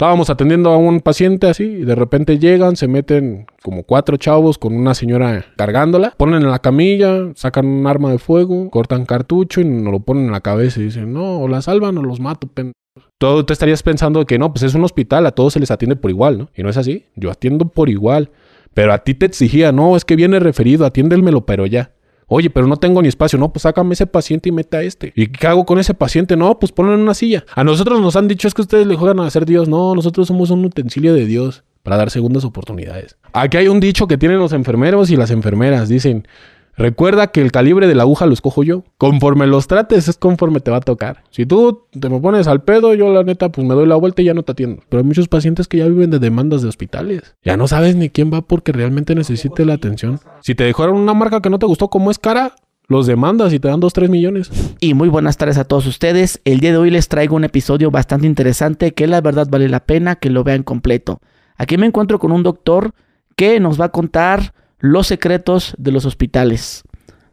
Estábamos atendiendo a un paciente así y de repente llegan, se meten como cuatro chavos con una señora cargándola, ponen en la camilla, sacan un arma de fuego, cortan cartucho y nos lo ponen en la cabeza y dicen, no, o la salvan o los mato, todo Tú, estarías pensando que no, pues es un hospital, a todos se les atiende por igual, ¿no? Y no es así, yo atiendo por igual, pero a ti te exigía, no, es que viene referido, atiéndelmelo, pero ya. Oye, pero no tengo ni espacio. No, pues sácame ese paciente y meta este. ¿Y qué hago con ese paciente? No, pues ponlo en una silla. A nosotros nos han dicho es que ustedes le juegan a ser Dios. No, nosotros somos un utensilio de Dios para dar segundas oportunidades. Aquí hay un dicho que tienen los enfermeros y las enfermeras. Dicen, Recuerda que el calibre de la aguja lo escojo yo. Conforme los trates es conforme te va a tocar. Si tú te me pones al pedo, yo la neta pues me doy la vuelta y ya no te atiendo. Pero hay muchos pacientes que ya viven de demandas de hospitales. Ya no sabes ni quién va porque realmente necesite la atención. Si te dejaron una marca que no te gustó como es cara, los demandas y te dan 2, 3 millones. Y muy buenas tardes a todos ustedes. El día de hoy les traigo un episodio bastante interesante que la verdad vale la pena que lo vean completo. Aquí me encuentro con un doctor que nos va a contar los secretos de los hospitales.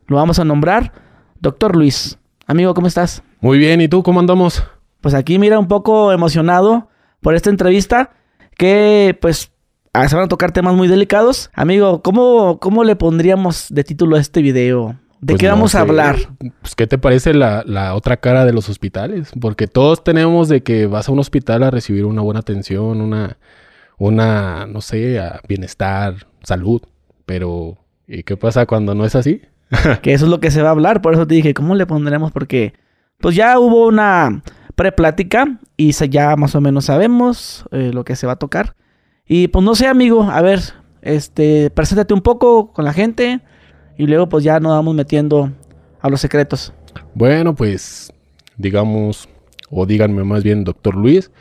Lo vamos a nombrar Doctor Luis. Amigo, ¿cómo estás? Muy bien, ¿y tú cómo andamos? Pues aquí mira un poco emocionado por esta entrevista que pues ah, se van a tocar temas muy delicados. Amigo, ¿cómo, cómo le pondríamos de título a este video? ¿De pues qué vamos a hablar? Pues, ¿qué te parece la, otra cara de los hospitales? Porque todos tenemos de que vas a un hospital a recibir una buena atención, una, una no sé, bienestar, salud. Pero, ¿y qué pasa cuando no es así? que eso es lo que se va a hablar, por eso te dije, ¿cómo le pondremos? Porque, pues ya hubo una preplática y ya más o menos sabemos eh, lo que se va a tocar. Y pues no sé, amigo, a ver, este, preséntate un poco con la gente y luego pues ya nos vamos metiendo a los secretos. Bueno, pues digamos, o díganme más bien, doctor Luis,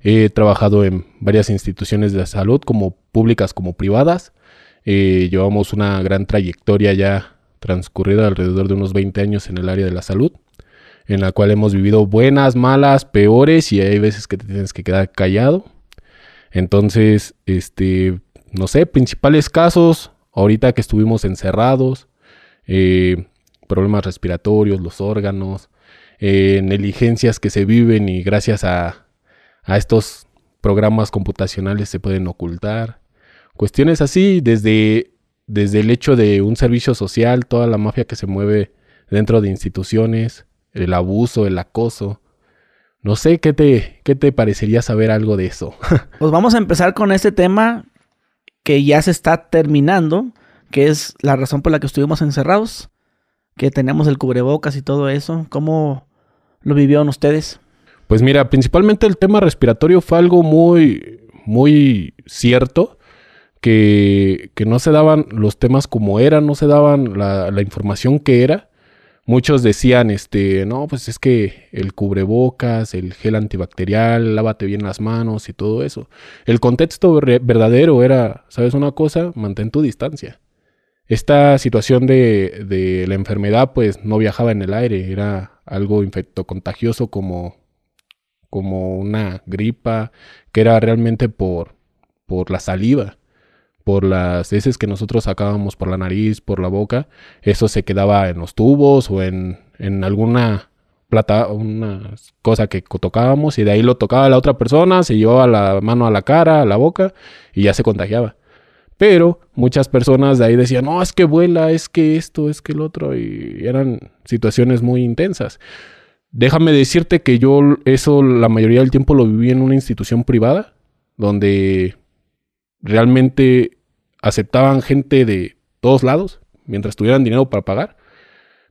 he trabajado en varias instituciones de salud, como públicas como privadas. Eh, llevamos una gran trayectoria ya transcurrida alrededor de unos 20 años en el área de la salud, en la cual hemos vivido buenas, malas, peores y hay veces que te tienes que quedar callado. Entonces, este, no sé, principales casos, ahorita que estuvimos encerrados, eh, problemas respiratorios, los órganos, eh, negligencias que se viven y gracias a estos programas computacionales se pueden ocultar. Cuestiones así, desde, desde el hecho de un servicio social, toda la mafia que se mueve dentro de instituciones, el abuso, el acoso. No sé qué te, qué te parecería saber algo de eso. pues vamos a empezar con este tema que ya se está terminando, que es la razón por la que estuvimos encerrados, que teníamos el cubrebocas y todo eso. ¿Cómo lo vivieron ustedes? Pues mira, principalmente el tema respiratorio fue algo muy, muy cierto, que, no se daban los temas como eran, no se daban la, información que era. Muchos decían, este, no, pues es que el cubrebocas, el gel antibacterial, lávate bien las manos y todo eso. El contexto verdadero era, ¿sabes una cosa? Mantén tu distancia. Esta situación de, la enfermedad, pues no viajaba en el aire, era algo infectocontagioso como, como una gripa, que era realmente por la saliva por las heces que nosotros sacábamos por la nariz, por la boca, eso se quedaba en los tubos o en, alguna plata, una cosa que tocábamos y de ahí lo tocaba la otra persona, se llevaba la mano a la cara, a la boca y ya se contagiaba. Pero muchas personas de ahí decían, no, es que vuela, es que esto, es que el otro, y eran situaciones muy intensas. Déjame decirte que yo eso la mayoría del tiempo lo viví en una institución privada, donde realmente aceptaban gente de todos lados, mientras tuvieran dinero para pagar,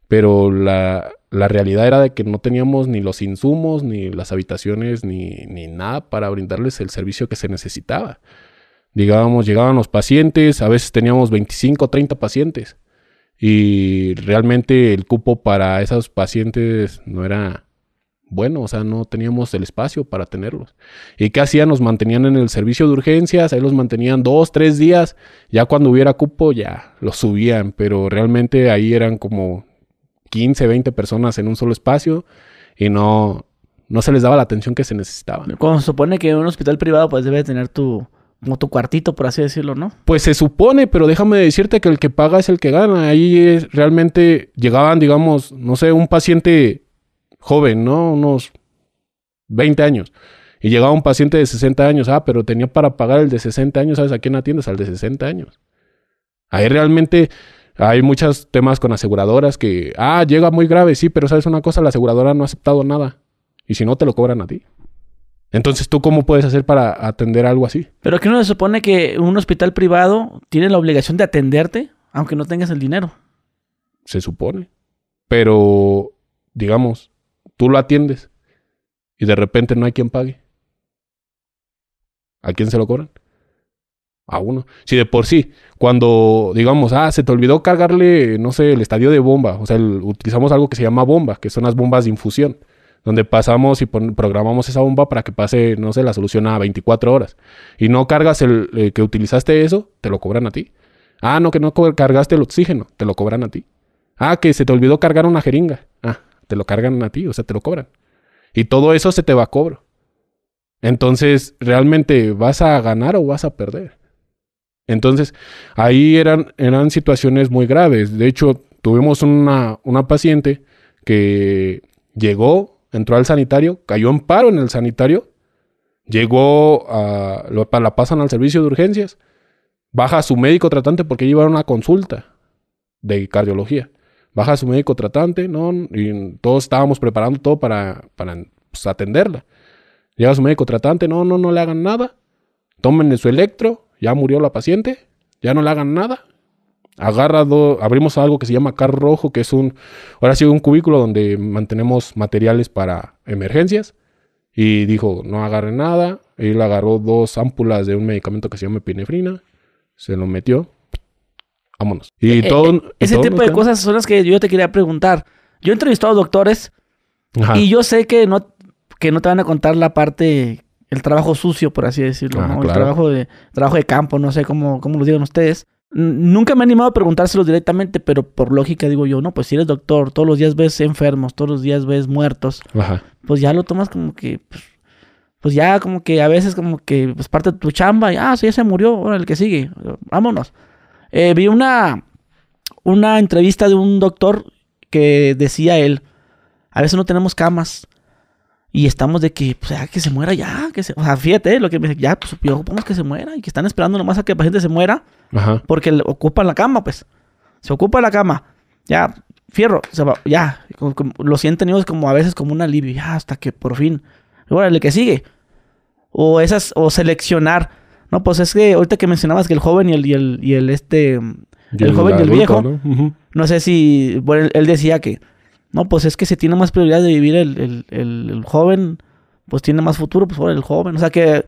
pero la, realidad era de que no teníamos ni los insumos, ni las habitaciones, ni, nada para brindarles el servicio que se necesitaba. digamos llegaban los pacientes, a veces teníamos 25 o 30 pacientes y realmente el cupo para esos pacientes no era bueno, o sea, no teníamos el espacio para tenerlos. ¿Y qué hacían? Nos mantenían en el servicio de urgencias, ahí los mantenían dos, tres días, ya cuando hubiera cupo ya los subían, pero realmente ahí eran como 15, 20 personas en un solo espacio y no, no se les daba la atención que se necesitaba. Cuando se supone que un hospital privado pues debe tener tu, como tu cuartito, por así decirlo, ¿no? Pues se supone, pero déjame decirte que el que paga es el que gana. Ahí realmente llegaban, digamos, no sé, un paciente joven, ¿no? Unos 20 años. Y llegaba un paciente de 60 años, ah, pero tenía para pagar el de 60 años, ¿sabes a quién atiendes? Al de 60 años. Ahí realmente hay muchos temas con aseguradoras que, ah, llega muy grave, sí, pero sabes una cosa, la aseguradora no ha aceptado nada. Y si no, te lo cobran a ti. Entonces, ¿tú cómo puedes hacer para atender algo así? Pero que no se supone que un hospital privado tiene la obligación de atenderte, aunque no tengas el dinero. Se supone. Pero, digamos, tú lo atiendes y de repente no hay quien pague. ¿A quién se lo cobran? A uno. Si de por sí, cuando digamos, ah, se te olvidó cargarle, no sé, el estadio de bomba, o sea, utilizamos algo que se llama bomba, que son las bombas de infusión, donde pasamos y programamos esa bomba para que pase, no sé, la solución a 24 horas. Y no cargas el eh, que utilizaste eso, te lo cobran a ti. Ah, no, que no cargaste el oxígeno, te lo cobran a ti. Ah, que se te olvidó cargar una jeringa, te lo cargan a ti, o sea, te lo cobran. Y todo eso se te va a cobro. Entonces, ¿realmente vas a ganar o vas a perder? Entonces, ahí eran, eran situaciones muy graves. De hecho, tuvimos una, paciente que llegó, entró al sanitario, cayó en paro en el sanitario, llegó a, la pasan al servicio de urgencias, baja a su médico tratante porque llevaron una consulta de cardiología baja a su médico tratante, ¿no? Y todos estábamos preparando todo para, pues, atenderla. Llega su médico tratante, no, no, no le hagan nada. Tomen su electro, ya murió la paciente, ya no le hagan nada. Agarra abrimos algo que se llama carro rojo, que es un, ahora sí, un cubículo donde mantenemos materiales para emergencias. Y dijo, no agarre nada. Y Él agarró dos ámpulas de un medicamento que se llama epinefrina, se lo metió Vámonos. Eh, y eh, todo. Eh, ese tipo de cosas son las que yo te quería preguntar. Yo he entrevistado doctores y yo sé que no, que no te van a contar la parte, el trabajo sucio, por así decirlo, ah, El trabajo de, trabajo de campo, no sé cómo, cómo lo digan ustedes. Nunca me he animado a preguntárselo directamente, pero por lógica digo yo, no, pues si eres doctor, todos los días ves enfermos, todos los días ves muertos, pues ya lo tomas como que, pues, pues, ya como que a veces como que pues parte de tu chamba, y, ah, sí, ya se murió, ahora el que sigue, vámonos. Eh, vi una, una entrevista de un doctor que decía él, a veces no tenemos camas y estamos de que, pues, ah, que se muera ya, que se, o sea, fíjate eh, lo que me dice, ya, pues, que se muera y que están esperando nomás a que el paciente se muera porque le ocupan la cama, pues, se ocupa la cama, ya, fierro, ya, lo sienten ellos como a veces como un alivio, ya, hasta que por fin, órale, que sigue, o esas, o seleccionar, no, pues es que ahorita que mencionabas que el joven y el, y el, este. el, joven y el viejo. ¿no? sé si. él, decía que. No, pues es que se tiene más prioridad de vivir el, joven. Pues tiene más futuro, pues por el joven. O sea que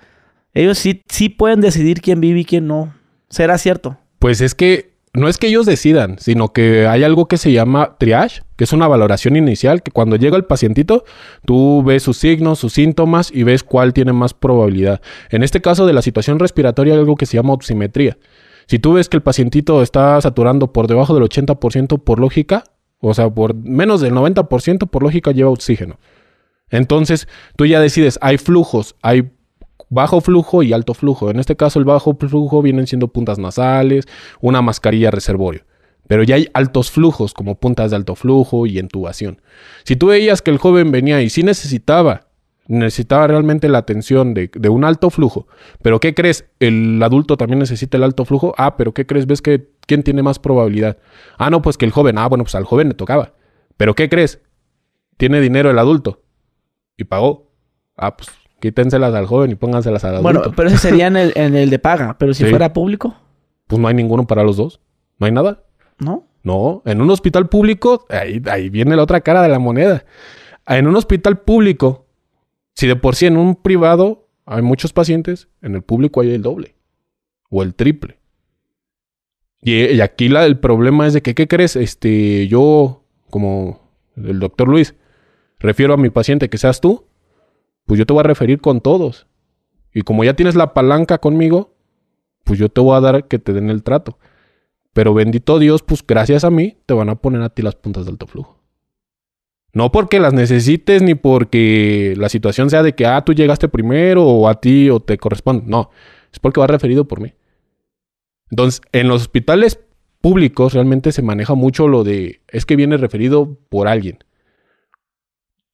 ellos sí, sí pueden decidir quién vive y quién no. ¿Será cierto? Pues es que no es que ellos decidan, sino que hay algo que se llama triage, que es una valoración inicial, que cuando llega el pacientito, tú ves sus signos, sus síntomas y ves cuál tiene más probabilidad. En este caso de la situación respiratoria hay algo que se llama oximetría. Si tú ves que el pacientito está saturando por debajo del 80% por lógica, o sea, por menos del 90% por lógica lleva oxígeno. Entonces, tú ya decides, hay flujos, hay bajo flujo y alto flujo. En este caso el bajo flujo vienen siendo puntas nasales, una mascarilla reservorio. Pero ya hay altos flujos como puntas de alto flujo y entubación. Si tú veías que el joven venía y sí necesitaba, necesitaba realmente la atención de, de un alto flujo, pero ¿qué crees? El adulto también necesita el alto flujo. Ah, pero ¿qué crees? ¿Ves que quién tiene más probabilidad? Ah, no, pues que el joven. Ah, bueno, pues al joven le tocaba. Pero ¿qué crees? Tiene dinero el adulto. Y pagó. Ah, pues Quítenselas al joven y pónganselas al adulto. Bueno, pero ese sería en el, de paga. Pero si fuera público. Pues no hay ninguno para los dos. No hay nada. No. No. En un hospital público, ahí, viene la otra cara de la moneda. En un hospital público, si de por sí en un privado hay muchos pacientes, en el público hay el doble. O el triple. Y, aquí el problema es de que, ¿qué crees? Este, yo, como el doctor Luis, refiero a mi paciente que seas tú pues yo te voy a referir con todos. Y como ya tienes la palanca conmigo, pues yo te voy a dar que te den el trato. Pero bendito Dios, pues gracias a mí te van a poner a ti las puntas de alto flujo. No porque las necesites ni porque la situación sea de que, ah, tú llegaste primero o a ti o te corresponde. No, es porque va referido por mí. Entonces, en los hospitales públicos realmente se maneja mucho lo de, es que viene referido por alguien.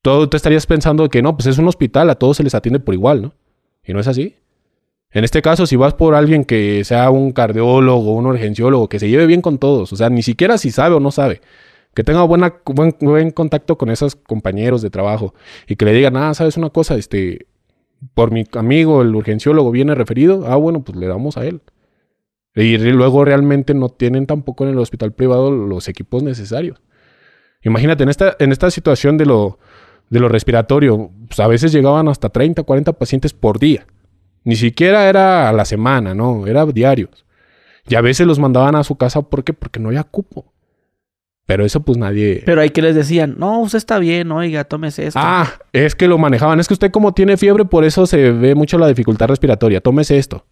Todo, tú estarías pensando que no, pues es un hospital, a todos se les atiende por igual, ¿no? Y no es así. En este caso, si vas por alguien que sea un cardiólogo, un urgenciólogo, que se lleve bien con todos, o sea, ni siquiera si sabe o no sabe, que tenga buena, buen, contacto con esos compañeros de trabajo y que le digan, ah, sabes una cosa, este, por mi amigo, el urgenciólogo viene referido, ah, bueno, pues le damos a él. Y luego realmente no tienen tampoco en el hospital privado los equipos necesarios. Imagínate, en esta, en esta situación de lo, de lo respiratorio, pues a veces llegaban hasta 30, 40 pacientes por día. Ni siquiera era a la semana, no, era diarios. Y a veces los mandaban a su casa, ¿por qué? Porque no había cupo. Pero eso pues nadie... Pero hay que les decían, no, usted está bien, oiga, tómese esto. Ah, es que lo manejaban, es que usted como tiene fiebre, por eso se ve mucho la dificultad respiratoria, tómese esto.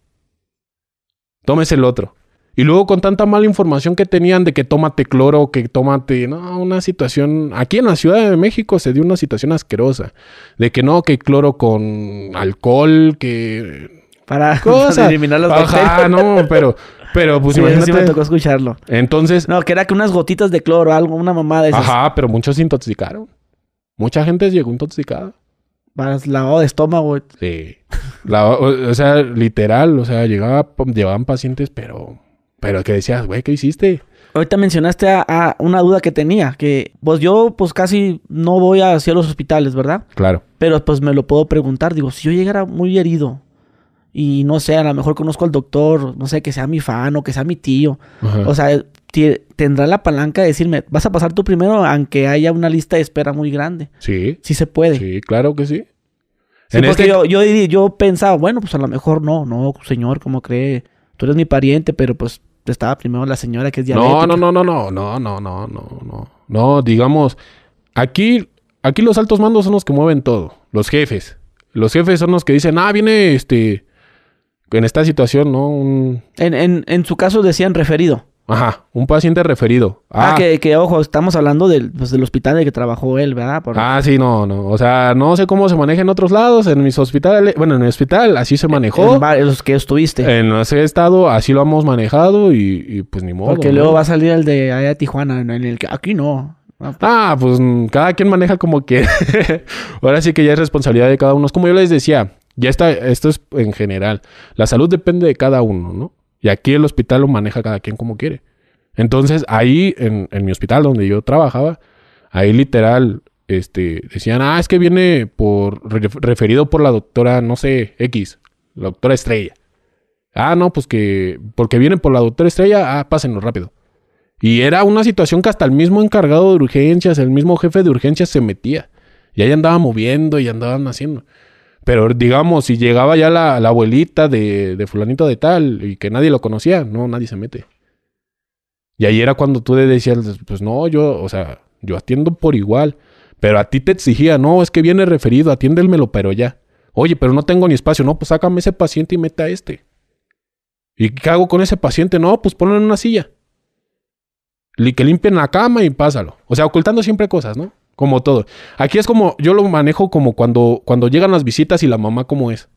Tómese el otro. Y luego con tanta mala información que tenían de que tómate cloro, que tómate, no, una situación, aquí en la Ciudad de México se dio una situación asquerosa, de que no, que cloro con alcohol, que... Para, los eliminar las Ajá, no, pero, pero pues sí, imagínate. tocó escucharlo. Entonces... No, que era que unas gotitas de cloro, algo, una mamada. Esas. Ajá, pero muchos se intoxicaron. Mucha gente llegó intoxicada. Para lavado de estómago. Sí. o, sea, literal, o sea, llegaba, llevaban pacientes, pero pero que decías, güey, ¿qué hiciste? Ahorita mencionaste a, una duda que tenía, que pues yo pues casi no voy hacia los hospitales, ¿verdad? Claro. Pero pues me lo puedo preguntar, digo, si yo llegara muy herido y no sé, a lo mejor conozco al doctor, no sé, que sea mi fan o que sea mi tío, o sea, tendrá la palanca de decirme, vas a pasar tú primero, aunque haya una lista de espera muy grande. Sí. Sí se puede. Sí, claro que sí. en este yo, yo, yo pensaba, bueno, pues a lo mejor no, no, señor, ¿cómo cree? Tú eres mi pariente, pero pues estaba primero la señora que es diabética. No, no, no, no, no, no, no, no, no, no. digamos, aquí, aquí los altos mandos son los que mueven todo, los jefes. Los jefes son los que dicen, ah, viene este, en esta situación, ¿no? En, en, en su caso decían referido. Ajá, un paciente referido. Ah, ah. que, ojo, estamos hablando del, pues, del hospital en el que trabajó él, ¿verdad? Ah, sí, no, no. O sea, no sé cómo se maneja en otros lados. En mis hospitales, bueno, en el hospital así se manejó. En, los que estuviste. En ese estado así lo hemos manejado y, pues ni modo. Porque luego va a salir el de allá de Tijuana, en el que aquí no. Ah, pues mm, cada quien maneja como que. Ahora sí que ya es responsabilidad de cada uno. Es como yo les decía, ya está, esto es en general. La salud depende de cada uno, ¿no? Y aquí el hospital lo maneja cada quien como quiere. Entonces, ahí en, mi hospital donde yo trabajaba, ahí literal este, decían, ah, es que viene por referido por la doctora, no sé, X, la doctora Estrella. Ah, no, pues que, porque viene por la doctora Estrella, ah, pásenlo rápido. Y era una situación que hasta el mismo encargado de urgencias, el mismo jefe de urgencias se metía. Y ahí andaba moviendo y andaban haciendo. Pero digamos, si llegaba ya la, abuelita de, de, fulanito de tal y que nadie lo conocía, no, nadie se mete. Y ahí era cuando tú le decías, pues no, yo, o sea, yo atiendo por igual. Pero a ti te exigía, no, es que viene referido, atiéndelmelo, pero ya. Oye, pero no tengo ni espacio, no, pues sácame ese paciente y mete a este. ¿Y qué hago con ese paciente? No, pues ponlo en una silla. Y Que limpien la cama y pásalo. O sea, ocultando siempre cosas, ¿no? Como todo. Aquí es como, yo lo manejo como cuando, cuando llegan las visitas y la mamá como es.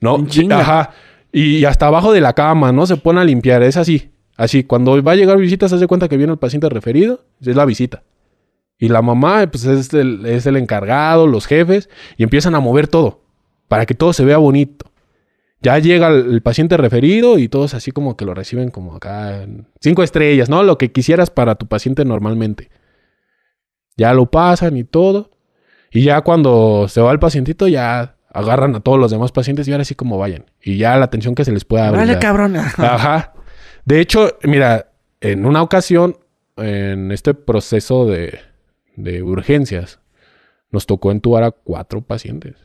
¿No? Ajá. Y hasta abajo de la cama, ¿no? Se pone a limpiar. Es así. Así. Cuando va a llegar visitas, se hace cuenta que viene el paciente referido. Es la visita. Y la mamá, pues es el, es el encargado, los jefes. Y empiezan a mover todo. Para que todo se vea bonito. Ya llega el, paciente referido y todos así como que lo reciben como acá. Cinco estrellas, ¿no? Lo que quisieras para tu paciente normalmente. Ya lo pasan y todo. Y ya cuando se va el pacientito, ya agarran a todos los demás pacientes y ahora sí como vayan. Y ya la atención que se les pueda dar. Ajá. De hecho, mira, en una ocasión, en este proceso de, de urgencias, nos tocó entubar a cuatro pacientes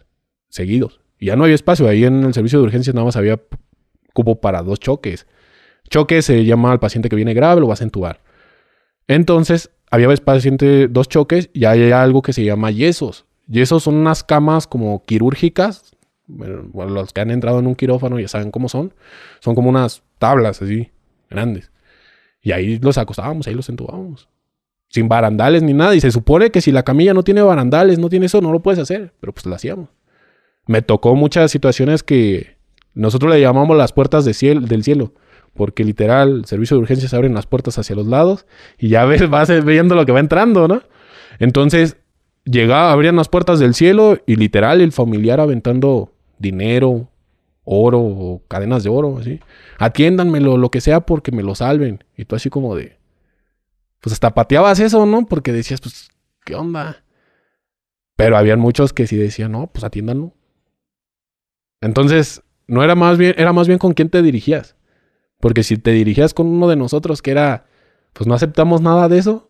seguidos. Y ya no había espacio. Ahí en el servicio de urgencias nada más había cubo para dos choques. Choque se llama al paciente que viene grave, lo vas a entubar. Entonces, había paciente dos choques y hay algo que se llama yesos. Yesos son unas camas como quirúrgicas. Bueno, los que han entrado en un quirófano ya saben cómo son. Son como unas tablas así, grandes. Y ahí los acostábamos, ahí los entubábamos. Sin barandales ni nada. Y se supone que si la camilla no tiene barandales, no tiene eso, no lo puedes hacer. Pero pues lo hacíamos. Me tocó muchas situaciones que nosotros le llamamos las puertas del cielo porque literal, el servicio de urgencias abren las puertas hacia los lados y ya ves, vas viendo lo que va entrando, ¿no? Entonces, llegaba, abrían las puertas del cielo y literal el familiar aventando dinero, oro o cadenas de oro, así. Atiéndanmelo, lo que sea, porque me lo salven. Y tú así como de... Pues hasta pateabas eso, ¿no? Porque decías, pues, ¿qué onda? Pero habían muchos que sí decían, no, pues atiéndanlo. Entonces, no era más bien, era más bien con quién te dirigías. Porque si te dirigías con uno de nosotros que era, pues no aceptamos nada de eso,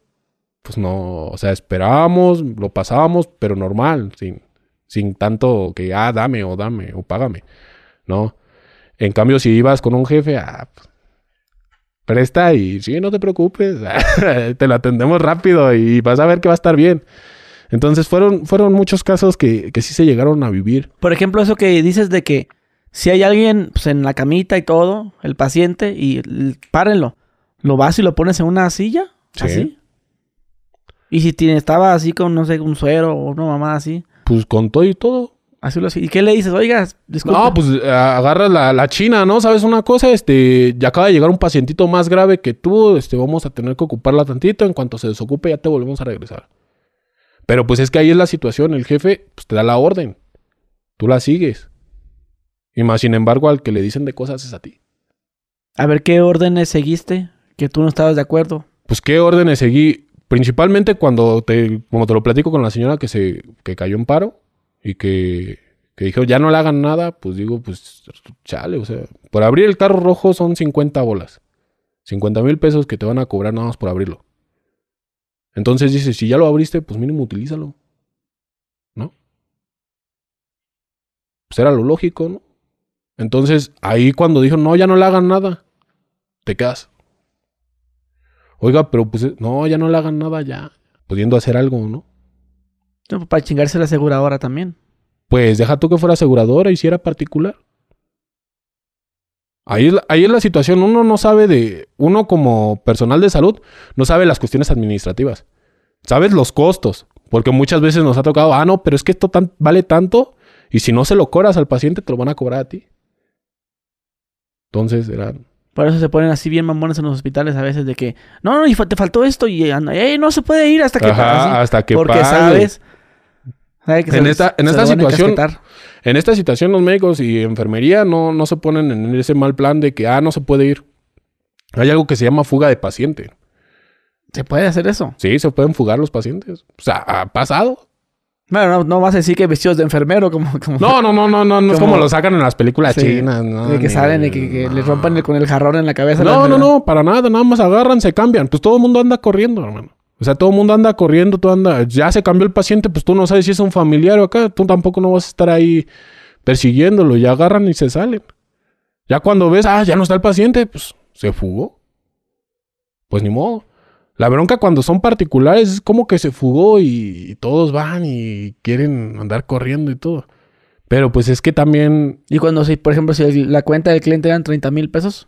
pues no, o sea, esperábamos, lo pasábamos, pero normal, sin, sin tanto que, ah, dame o dame o págame, ¿no? En cambio, si ibas con un jefe, ah, pues, presta y sí, no te preocupes, te lo atendemos rápido y vas a ver que va a estar bien. Entonces fueron, fueron muchos casos que sí se llegaron a vivir. Por ejemplo, eso que dices de que si hay alguien pues, en la camita y todo, el paciente, y párenlo. Lo vas y lo pones en una silla, así. Y si tiene, estaba así con, no sé, un suero o una mamá así. Pues con todo y todo. Así lo ¿Y qué le dices? Oiga, disculpe. No, pues agarras la, la, china, ¿no? ¿Sabes una cosa? Este, ya acaba de llegar un pacientito más grave que tú. Este, vamos a tener que ocuparla tantito. En cuanto se desocupe, ya te volvemos a regresar. Pero pues es que ahí es la situación. El jefe pues, te da la orden. Tú la sigues. Y más sin embargo, al que le dicen de cosas es a ti. A ver, ¿qué órdenes seguiste que tú no estabas de acuerdo? Pues, ¿qué órdenes seguí? Principalmente cuando te, como te lo platico con la señora que se que cayó en paro y que, que dijo, ya no le hagan nada, pues digo, pues chale, o sea, por abrir el carro rojo son 50 bolas. 50 mil pesos que te van a cobrar nada más por abrirlo. Entonces dices, si ya lo abriste, pues mínimo utilízalo. ¿No? Pues era lo lógico, ¿no? Entonces, ahí cuando dijo, no, ya no le hagan nada, te quedas. Oiga, pero pues, eh, no, ya no le hagan nada, ya. Pudiendo hacer algo, ¿no? No, pues, para chingarse la aseguradora también. Pues deja tú que fuera aseguradora y si era particular. Ahí es, la, ahí la situación. Uno no sabe de. Uno, como personal de salud, no sabe las cuestiones administrativas. Sabes los costos. Porque muchas veces nos ha tocado, ah, no, pero es que esto vale tanto. Y si no se lo cobras al paciente, te lo van a cobrar a ti. Entonces era... Por eso se ponen así bien mamones en los hospitales a veces de que, no, no, y te faltó esto y anda, no se puede ir hasta que Ajá, hasta que Porque sabes... en, esta, situación, en esta situación los médicos y enfermería no, no se ponen en ese mal plan de que, ah, no se puede ir. Hay algo que se llama fuga de paciente. ¿Se puede hacer eso? Sí, se pueden fugar los pacientes. O sea, ha pasado. Bueno, no, vas a decir que vestidos de enfermero, como. como no, no, no, no, no, no es como lo sacan en las películas chinas. No, de que salen y que, les rompan con el jarrón en la cabeza. No, no, no, para nada, nada más agarran, se cambian. Pues todo el mundo anda corriendo, hermano. O sea, todo el mundo anda corriendo, tú anda. Ya se cambió el paciente, pues tú no sabes si es un familiar o acá, tú tampoco no vas a estar ahí persiguiéndolo. Ya agarran y se salen. Ya cuando ves, ah, ya no está el paciente, pues se fugó. Pues ni modo. La bronca cuando son particulares es como que se fugó y, todos van y quieren andar corriendo y todo. Pero pues es que también... Y cuando, si, por ejemplo, si la cuenta del cliente eran 30 mil pesos,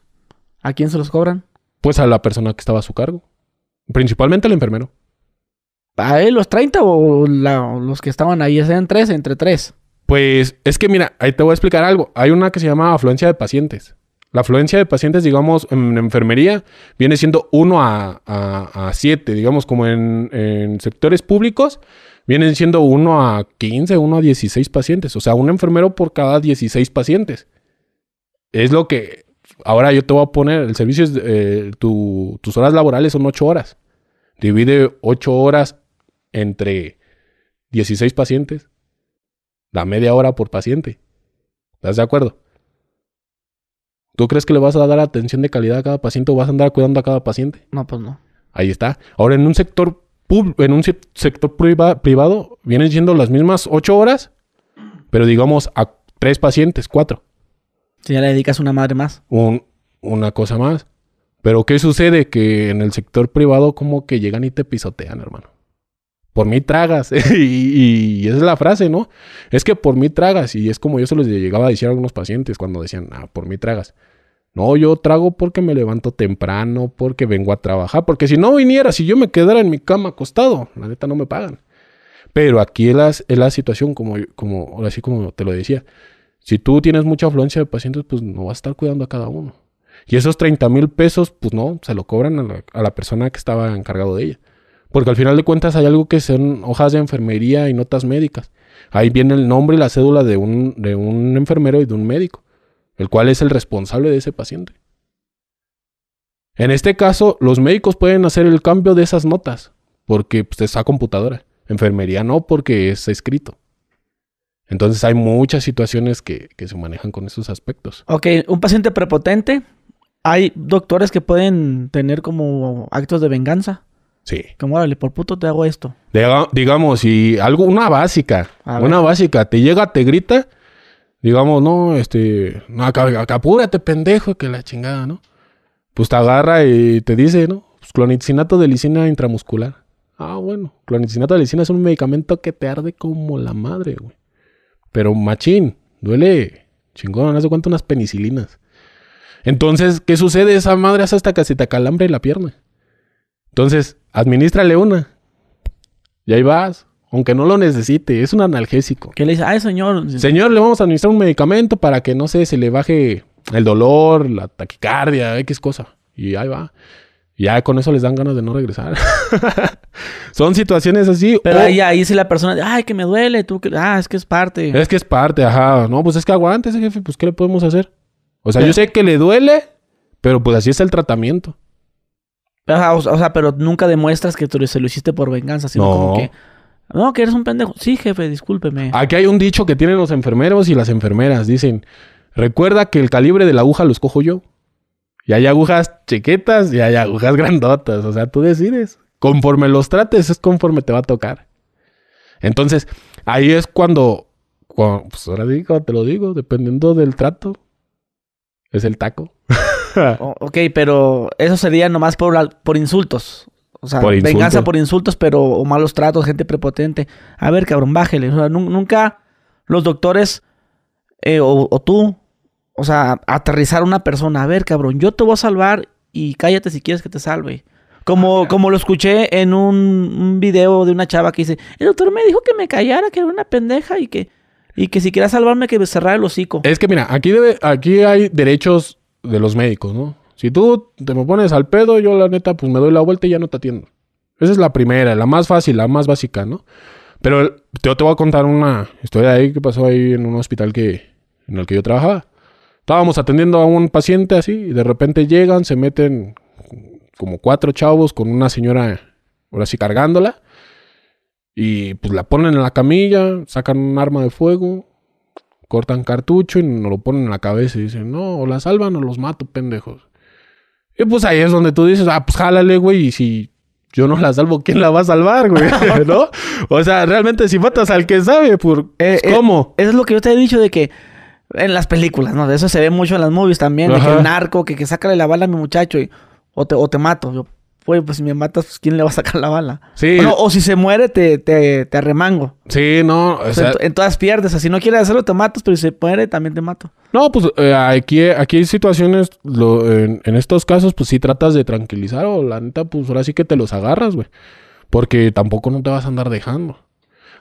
¿a quién se los cobran? Pues a la persona que estaba a su cargo. Principalmente al enfermero. ¿A él los 30 o los que estaban ahí? Eran tres entre tres. Pues es que mira, ahí te voy a explicar algo. Hay una que se llama afluencia de pacientes. La afluencia de pacientes, digamos, en enfermería viene siendo 1 a, 7, digamos, como en, sectores públicos, vienen siendo 1 a 15, 1 a 16 pacientes, o sea, un enfermero por cada 16 pacientes. Es lo que, ahora yo te voy a poner, el servicio es, eh, tus horas laborales son 8 horas. Divide 8 horas entre 16 pacientes, la media hora por paciente. ¿Estás de acuerdo? ¿Tú crees que le vas a dar atención de calidad a cada paciente o vas a andar cuidando a cada paciente? No, pues no. Ahí está. Ahora, en un sector, en un sector privado, vienen yendo las mismas ocho horas, pero digamos a tres pacientes, cuatro. Si ya le dedicas una madre más. una cosa más. Pero ¿qué sucede? Que en el sector privado como que llegan y te pisotean, hermano por mí tragas. y, esa es la frase, ¿no? Es que por mí tragas. Y es como yo se los llegaba a decir a algunos pacientes cuando decían, ah, por mí tragas. No, yo trago porque me levanto temprano, porque vengo a trabajar, porque si no viniera, si yo me quedara en mi cama acostado, la neta no me pagan. Pero aquí es la, situación, como, como, así como te lo decía, si tú tienes mucha afluencia de pacientes, pues no vas a estar cuidando a cada uno. Y esos 30 mil pesos, pues no, se lo cobran a la persona que estaba encargado de ella. Porque al final de cuentas hay algo que son hojas de enfermería y notas médicas. Ahí viene el nombre y la cédula de un, enfermero y de un médico, el cual es el responsable de ese paciente. En este caso, los médicos pueden hacer el cambio de esas notas, porque pues, está computadora. Enfermería no, porque está escrito. Entonces hay muchas situaciones que, que se manejan con esos aspectos. Ok, un paciente prepotente, hay doctores que pueden tener como actos de venganza. Sí. Como, órale, por puto te hago esto. digamos, y algo, una básica. Una básica. Te llega, te grita. Digamos, no, este, no, apúrate, pendejo, que la chingada, ¿no? Pues te agarra y te dice, ¿no? Pues clonicinato de lisina intramuscular. Ah, bueno, clonicinato de lisina es un medicamento que te arde como la madre, güey. Pero machín, duele chingón, hace cuánto unas penicilinas. Entonces, ¿qué sucede? Esa madre hace hasta que se te acalambre la pierna. Entonces, administrale una. Y ahí vas, aunque no lo necesite, es un analgésico. Que le dice, ay, señor. Señor, le vamos a administrar un medicamento para que, no sé, se le baje el dolor, la taquicardia, X cosa. Y ahí va. Y ya con eso les dan ganas de no regresar. Son situaciones así. Pero ahí, ahí la persona, ay, que me duele, tú, que... ah, es que es parte. Es que es parte, ajá. No, pues es que aguante ese jefe, pues ¿qué le podemos hacer? O sea, yo sé que le duele, pero pues así es el tratamiento o, sea, pero nunca demuestras que tú se lo hiciste por venganza, sino como que. No, que eres un pendejo. Sí, jefe, discúlpeme. Aquí hay un dicho que tienen los enfermeros y las enfermeras. Dicen: Recuerda que el calibre de la aguja lo escojo yo. Y hay agujas chiquitas y hay agujas grandotas. O sea, tú decides. Conforme los trates, es conforme te va a tocar. Entonces, ahí es cuando. pues ahora te lo digo, dependiendo del trato, es el taco. Oh, ok, pero eso sería nomás por, por insultos. O sea, venganza por insultos, pero o malos tratos, gente prepotente. A ver, cabrón, bájele. nunca los doctores eh, o, tú, o sea, aterrizar a una persona. A ver, cabrón, yo te voy a salvar y cállate si quieres que te salve. Como, ah, como lo escuché en un, un, video de una chava que dice, el doctor me dijo que me callara, que era una pendeja y que, y que si quería salvarme que me cerrara el hocico. Es que mira, aquí, aquí hay derechos de los médicos, ¿no? Si tú te me pones al pedo, yo la neta, pues me doy la vuelta y ya no te atiendo. Esa es la primera, la más fácil, la más básica, ¿no? Pero yo te voy a contar una historia ahí que pasó ahí en un hospital que, en el que yo trabajaba. Estábamos atendiendo a un paciente así y de repente llegan, se meten como cuatro chavos con una señora, ahora sí cargándola, y pues la ponen en la camilla, sacan un arma de fuego, cortan cartucho y nos lo ponen en la cabeza y dicen, no, o la salvan o los mato, pendejos. Y pues ahí es donde tú dices, ah, pues jálale, güey, y si yo no la salvo, ¿quién la va a salvar, güey? ¿No? O sea, realmente si matas al que sabe, por, eh, pues, eh, ¿cómo? eso es lo que yo te he dicho de que en las películas, ¿no? De eso se ve mucho en las movies también, de que el narco, que, que sácale la bala a mi muchacho y, o, te, o te mato. Yo, pues si me matas, pues ¿quién le va a sacar la bala? Sí. o si se muere, te, te, te arremango. Sí, no. O en, todas pierdes. si no quieres hacerlo, te matas, pero si se muere, también te mato. No, pues eh, aquí, aquí hay situaciones, en, estos casos, pues sí tratas de tranquilizar o la neta, pues ahora sí que te los agarras, güey. Porque tampoco no te vas a andar dejando.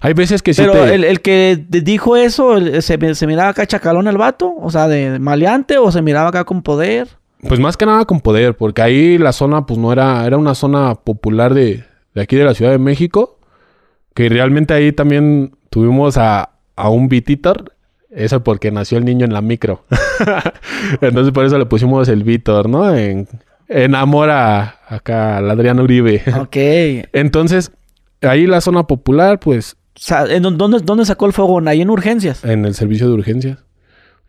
Hay veces que sí Pero el, el, que dijo eso, ¿se, ¿se miraba acá chacalón el vato? O sea, de maleante o se miraba acá con poder. Pues más que nada con poder, porque ahí la zona, pues no era, era una zona popular de, de aquí de la Ciudad de México, que realmente ahí también tuvimos a, un Vititor. Eso porque nació el niño en la micro. Entonces por eso le pusimos el Vitor, ¿no? En, a acá al Adrián Uribe. Ok. Entonces, ahí la zona popular, pues. ¿en dónde, ¿Dónde sacó el fuego? Ahí en urgencias. En el servicio de urgencias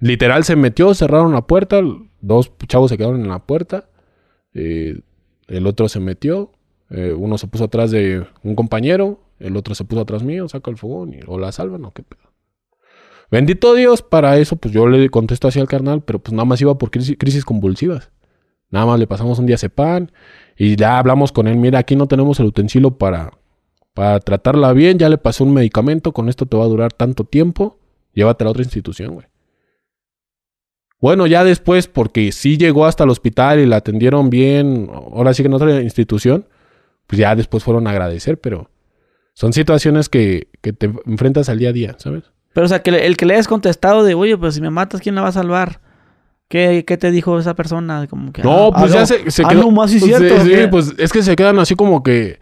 literal se metió, cerraron la puerta, dos chavos se quedaron en la puerta, eh, el otro se metió, eh, uno se puso atrás de un compañero, el otro se puso atrás mío, saca el fogón y o la salvan o qué pedo. Bendito Dios, para eso pues yo le contesto así al carnal, pero pues nada más iba por crisis, convulsivas. Nada más le pasamos un día pan y ya hablamos con él, mira, aquí no tenemos el utensilio para, para tratarla bien, ya le pasé un medicamento, con esto te va a durar tanto tiempo, Llévate a otra institución, güey. Bueno, ya después, porque sí llegó hasta el hospital y la atendieron bien, ahora sí que en otra institución, pues ya después fueron a agradecer, pero son situaciones que, te enfrentas al día a día, ¿sabes? Pero, o sea, que el que le hayas contestado de, oye, pues si me matas, ¿quién la va a salvar? ¿Qué, ¿Qué, te dijo esa persona? no, ah, pues ya se, más es pues, sí, pues es que se quedan así como que.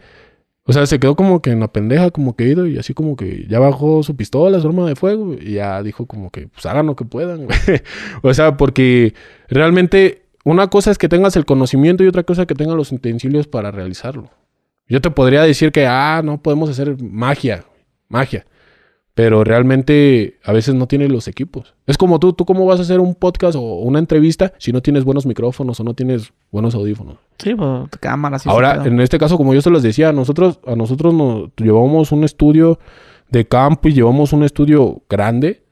O sea, se quedó como que en la pendeja, como que ido, y así como que ya bajó su pistola, su arma de fuego, y ya dijo como que, pues hagan lo que puedan, o sea, porque realmente una cosa es que tengas el conocimiento y otra cosa es que tengas los utensilios para realizarlo. Yo te podría decir que, ah, no podemos hacer magia, magia pero realmente a veces no tienes los equipos. Es como tú, tú cómo vas a hacer un podcast o una entrevista si no tienes buenos micrófonos o no tienes buenos audífonos. Sí, pues cámaras. Ahora, en este caso, como yo se los decía, nosotros, a nosotros nos llevamos un estudio de campo y llevamos un estudio grande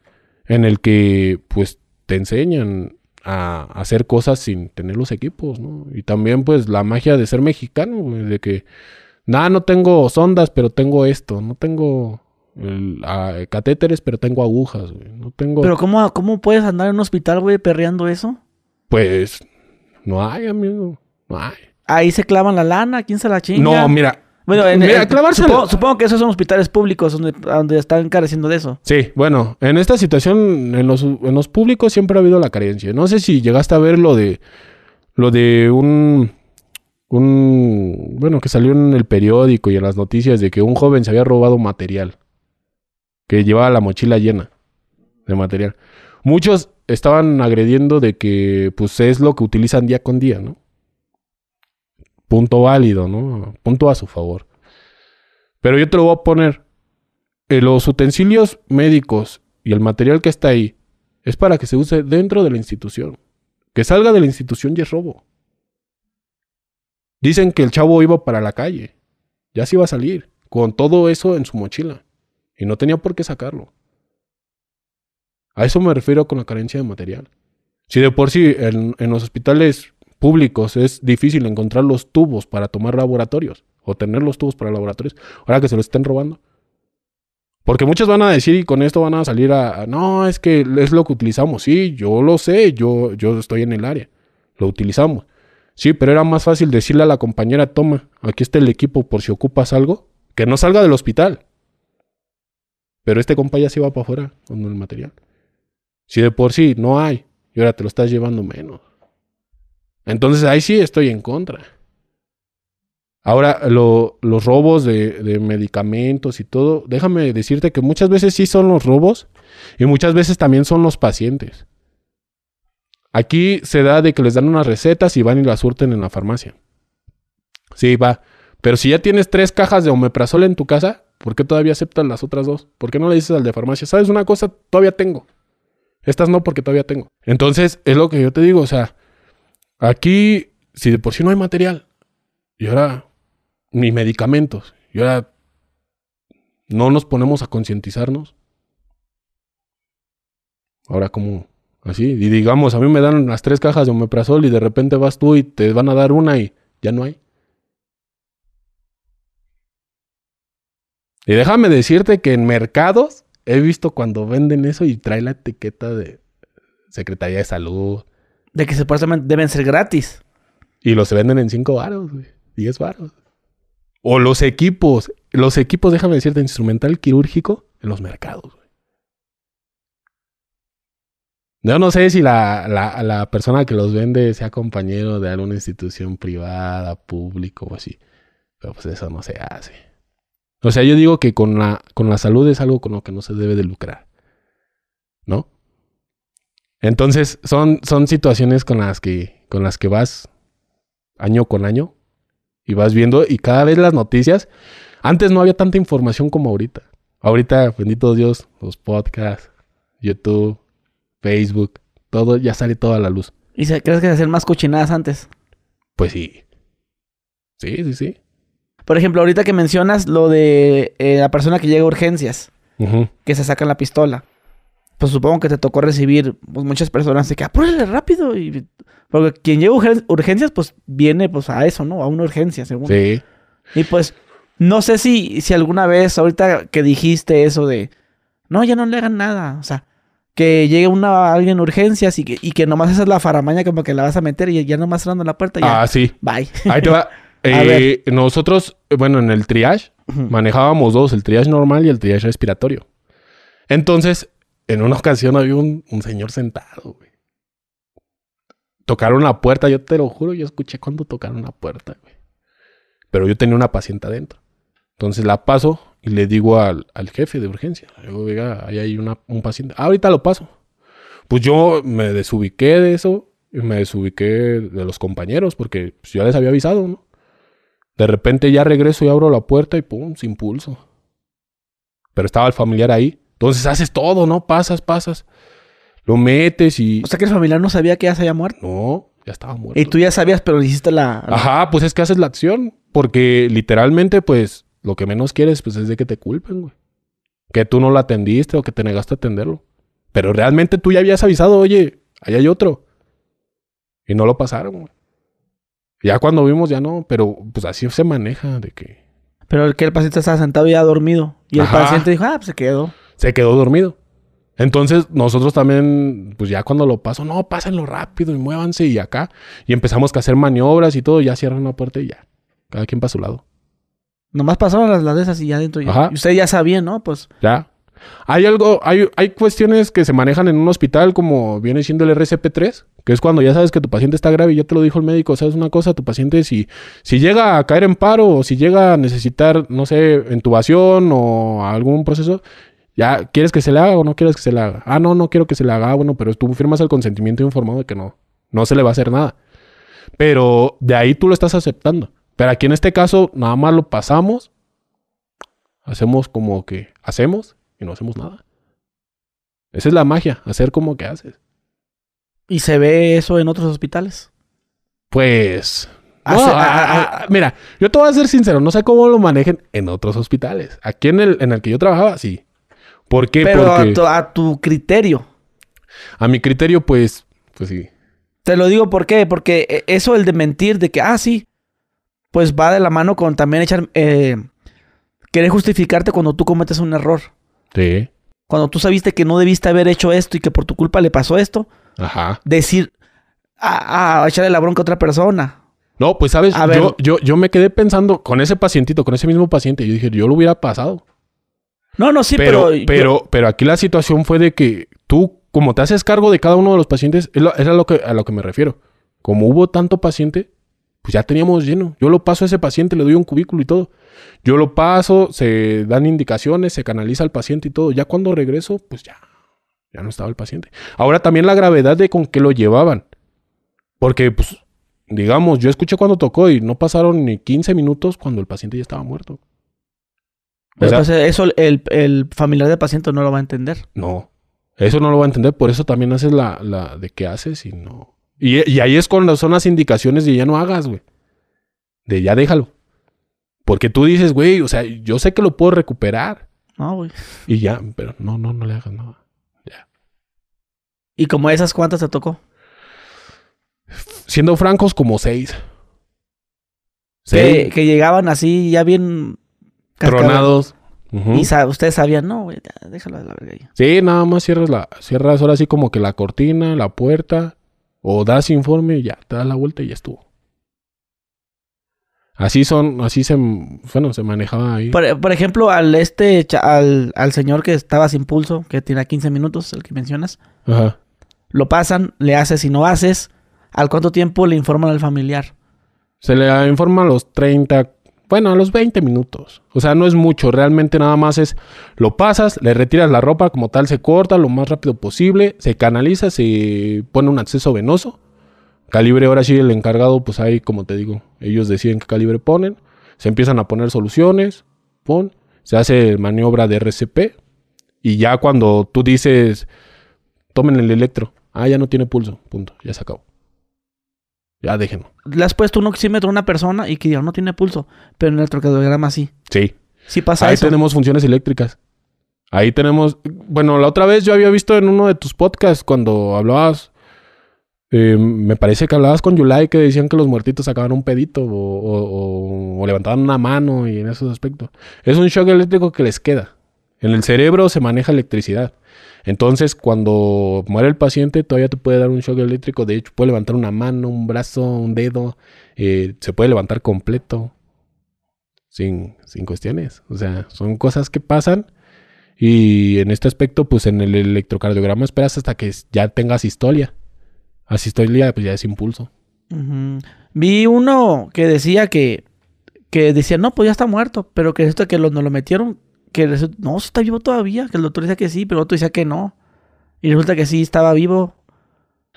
en el que pues te enseñan a hacer cosas sin tener los equipos, ¿no? Y también pues la magia de ser mexicano, de que, nada, no tengo sondas, pero tengo esto, no tengo catéteres, pero tengo agujas, No tengo. Pero cómo, ¿cómo puedes andar en un hospital, güey, perreando eso? Pues no hay, amigo. No hay. Ahí se clavan la lana, ¿quién se la chinga? No, mira. Bueno, supongo, que esos son hospitales públicos donde, están careciendo de eso. Sí, bueno, en esta situación, en los, en los públicos siempre ha habido la carencia. No sé si llegaste a ver lo de. Lo de un un bueno que salió en el periódico y en las noticias de que un joven se había robado material que llevaba la mochila llena de material. Muchos estaban agrediendo de que pues es lo que utilizan día con día, ¿no? Punto válido, ¿no? Punto a su favor. Pero yo te lo voy a poner. Eh, los utensilios médicos y el material que está ahí es para que se use dentro de la institución. Que salga de la institución y es robo. Dicen que el chavo iba para la calle. Ya se iba a salir con todo eso en su mochila. Y no tenía por qué sacarlo. A eso me refiero con la carencia de material. Si de por sí en, los hospitales públicos es difícil encontrar los tubos para tomar laboratorios o tener los tubos para laboratorios, ahora que se los estén robando. Porque muchos van a decir y con esto van a salir a, no, es que es lo que utilizamos. Sí, yo lo sé, yo, yo estoy en el área, lo utilizamos. Sí, pero era más fácil decirle a la compañera, toma, aquí está el equipo por si ocupas algo, que no salga del hospital. Pero este compa ya se iba para afuera con el material. Si de por sí no hay, y ahora te lo estás llevando menos. Entonces ahí sí estoy en contra. Ahora, los robos de, de, medicamentos y todo, déjame decirte que muchas veces sí son los robos y muchas veces también son los pacientes. Aquí se da de que les dan unas recetas y van y las surten en la farmacia. Sí, va. Pero si ya tienes tres cajas de omeprazol en tu casa, ¿Por qué todavía aceptan las otras dos? ¿Por qué no le dices al de farmacia? ¿Sabes una cosa? Todavía tengo. Estas no porque todavía tengo. Entonces, es lo que yo te digo, o sea, aquí, si de por sí no hay material, y ahora ni medicamentos, y ahora no nos ponemos a concientizarnos. Ahora como así, y digamos, a mí me dan las tres cajas de omeprazol y de repente vas tú y te van a dar una y ya no hay. Y déjame decirte que en mercados he visto cuando venden eso y trae la etiqueta de Secretaría de Salud. De que supuestamente deben ser gratis. Y los venden en 5 varos, güey. 10 varos. O los equipos. Los equipos, déjame decirte, instrumental quirúrgico en los mercados, güey. Yo no sé si la, la persona que los vende sea compañero de alguna institución privada, público o así. Pero pues eso no se hace. O sea, yo digo que con la, con la salud es algo con lo que no se debe de lucrar. ¿No? Entonces, son, son situaciones con las que, con las que vas año con año y vas viendo y cada vez las noticias. Antes no había tanta información como ahorita. Ahorita, bendito Dios, los podcasts, YouTube, Facebook, todo ya sale toda la luz. ¿Y crees que se hacen más cochinadas antes? Pues sí. Sí, sí, sí. Por ejemplo, ahorita que mencionas lo de eh, la persona que llega a urgencias, que se saca la pistola. Pues supongo que te tocó recibir pues, muchas personas de que apúrale rápido. Porque quien llega a urgencias, pues viene pues a eso, ¿no? A una urgencia, según. Sí. Y pues, no sé si, si alguna vez, ahorita que dijiste eso de no, ya no le hagan nada. O sea, que llegue una alguien a urgencias y que, y que nomás esa la faramaña como que la vas a meter y ya nomás cerrando la puerta. Ya, ah, sí. Bye. Ahí te va. Eh, nosotros, eh, bueno, en el triage manejábamos dos, el triage normal y el triage respiratorio. Entonces, en una ocasión había un, señor sentado, güey. Tocaron la puerta, yo te lo juro, yo escuché cuando tocaron la puerta, güey. Pero yo tenía una paciente adentro. Entonces la paso y le digo al, jefe de urgencia, digo, oiga, ahí hay una, un paciente. Ah, ahorita lo paso. Pues yo me desubiqué de eso, y me desubiqué de los compañeros, porque ya pues, yo les había avisado, ¿no? De repente ya regreso y abro la puerta y pum, sin pulso. Pero estaba el familiar ahí. Entonces haces todo, ¿no? Pasas, pasas. Lo metes y. O sea que el familiar no sabía que ya se había muerto. No, ya estaba muerto. Y tú ya sabías, pero hiciste la. Ajá, pues es que haces la acción. Porque literalmente, pues, lo que menos quieres, pues, es de que te culpen, güey. Que tú no lo atendiste o que te negaste a atenderlo. Pero realmente tú ya habías avisado, oye, ahí hay otro. Y no lo pasaron, güey. Ya cuando vimos, ya no, pero pues así se maneja de que. Pero el que el paciente estaba sentado ya dormido. Y el paciente dijo, ah, pues se quedó. Se quedó dormido. Entonces, nosotros también, pues ya cuando lo paso, no, pásenlo rápido y muévanse y acá. Y empezamos a hacer maniobras y todo, ya cierran la puerta y ya. Cada quien para su lado. Nomás pasaron las, las y ya dentro. Y usted ya sabía, ¿no? Pues. Ya. Hay algo, hay, hay cuestiones que se manejan en un hospital, como viene siendo el RCP3, que es cuando ya sabes que tu paciente está grave y ya te lo dijo el médico, sabes una cosa, tu paciente si, si llega a caer en paro o si llega a necesitar, no sé, intubación o algún proceso, ya, ¿quieres que se le haga o no quieres que se le haga? Ah, no, no quiero que se le haga, ah, bueno, pero tú firmas el consentimiento informado de que no, no se le va a hacer nada. Pero de ahí tú lo estás aceptando. Pero aquí en este caso, nada más lo pasamos, hacemos como que hacemos y no hacemos nada. Esa es la magia, hacer como que haces. ¿Y se ve eso en otros hospitales? Pues. Ah, ah, ah, mira, yo te voy a ser sincero, no sé cómo lo manejen en otros hospitales. Aquí en el, en el que yo trabajaba, sí. ¿Por qué? Pero Porque... a tu criterio. A mi criterio, pues, pues sí. Te lo digo por qué, porque eh, eso el de mentir, de que, ah, sí, pues va de la mano con también echar, eh, querer justificarte cuando tú cometes un error. Sí. Cuando tú sabiste que no debiste haber hecho esto y que por tu culpa le pasó esto, decir, a, ah, ah, echarle la bronca a otra persona. No, pues sabes, yo, yo, me quedé pensando con ese pacientito, con ese mismo paciente, yo dije, yo lo hubiera pasado. No, no, sí, pero... Pero, pero, aquí la situación fue de que tú, como te haces cargo de cada uno de los pacientes, es, lo que, a lo que me refiero. Como hubo tanto paciente, pues ya teníamos lleno. Yo lo paso a ese paciente, le doy un cubículo y todo. Yo lo paso, se dan indicaciones, se canaliza al paciente y todo. Ya cuando regreso, pues ya, ya no estaba el paciente. Ahora también la gravedad de con qué lo llevaban. Porque, pues, digamos, yo escuché cuando tocó y no pasaron ni 15 minutos cuando el paciente ya estaba muerto. O pues, eso el, el, familiar del paciente no lo va a entender. No, eso no lo va a entender. Por eso también haces la, la de qué haces y no. Y, y, ahí es cuando son las indicaciones de ya no hagas, güey. De ya déjalo. Porque tú dices, güey, o sea, yo sé que lo puedo recuperar. No, güey. Y ya, pero no, no, no le hagas nada. ¿Y como esas cuántas te tocó? Siendo francos, como seis. Que, que llegaban así ya bien... Tronados. Y ustedes sabían, no, güey, déjalo de la verga Sí, nada más cierras la, cierras ahora así como que la cortina, la puerta, o das informe y ya, te das la vuelta y ya estuvo. Así son, así se, bueno, se manejaba ahí. Por, ejemplo, al este, al, señor que estaba sin pulso, que tiene 15 minutos, el que mencionas. Ajá. Lo pasan, le haces y no haces. ¿Al cuánto tiempo le informan al familiar? Se le informa a los 30, bueno, a los 20 minutos. O sea, no es mucho. Realmente nada más es lo pasas, le retiras la ropa, como tal se corta lo más rápido posible, se canaliza, se pone un acceso venoso. Calibre, ahora sí, el encargado, pues ahí, como te digo, ellos deciden qué calibre ponen. Se empiezan a poner soluciones, se hace maniobra de RCP. Y ya cuando tú dices, tomen el electro, Ah, ya no tiene pulso. Punto. Ya se acabó. Ya déjenlo. Le has puesto un oxímetro a una persona y que ya no tiene pulso, pero en el electrocardiograma sí. Sí. Sí pasa Ahí tenemos funciones eléctricas. Ahí tenemos. Bueno, la otra vez yo había visto en uno de tus podcasts cuando hablabas. Eh, me parece que hablabas con Yulai que decían que los muertitos sacaban un pedito o, o, levantaban una mano y en esos aspectos. Es un shock eléctrico que les queda. En el cerebro se maneja electricidad. Entonces, cuando muere el paciente, todavía te puede dar un shock eléctrico. De hecho, puede levantar una mano, un brazo, un dedo. Eh, se puede levantar completo. Sin, sin cuestiones. O sea, son cosas que pasan. Y en este aspecto, pues en el electrocardiograma esperas hasta que ya tengas historia. historia pues ya es impulso. Vi uno que decía que, que decía, no, pues ya está muerto, pero que esto que lo, nos lo metieron que no, está vivo todavía, que el doctor decía que sí, pero el otro decía que no. Y resulta que sí estaba vivo.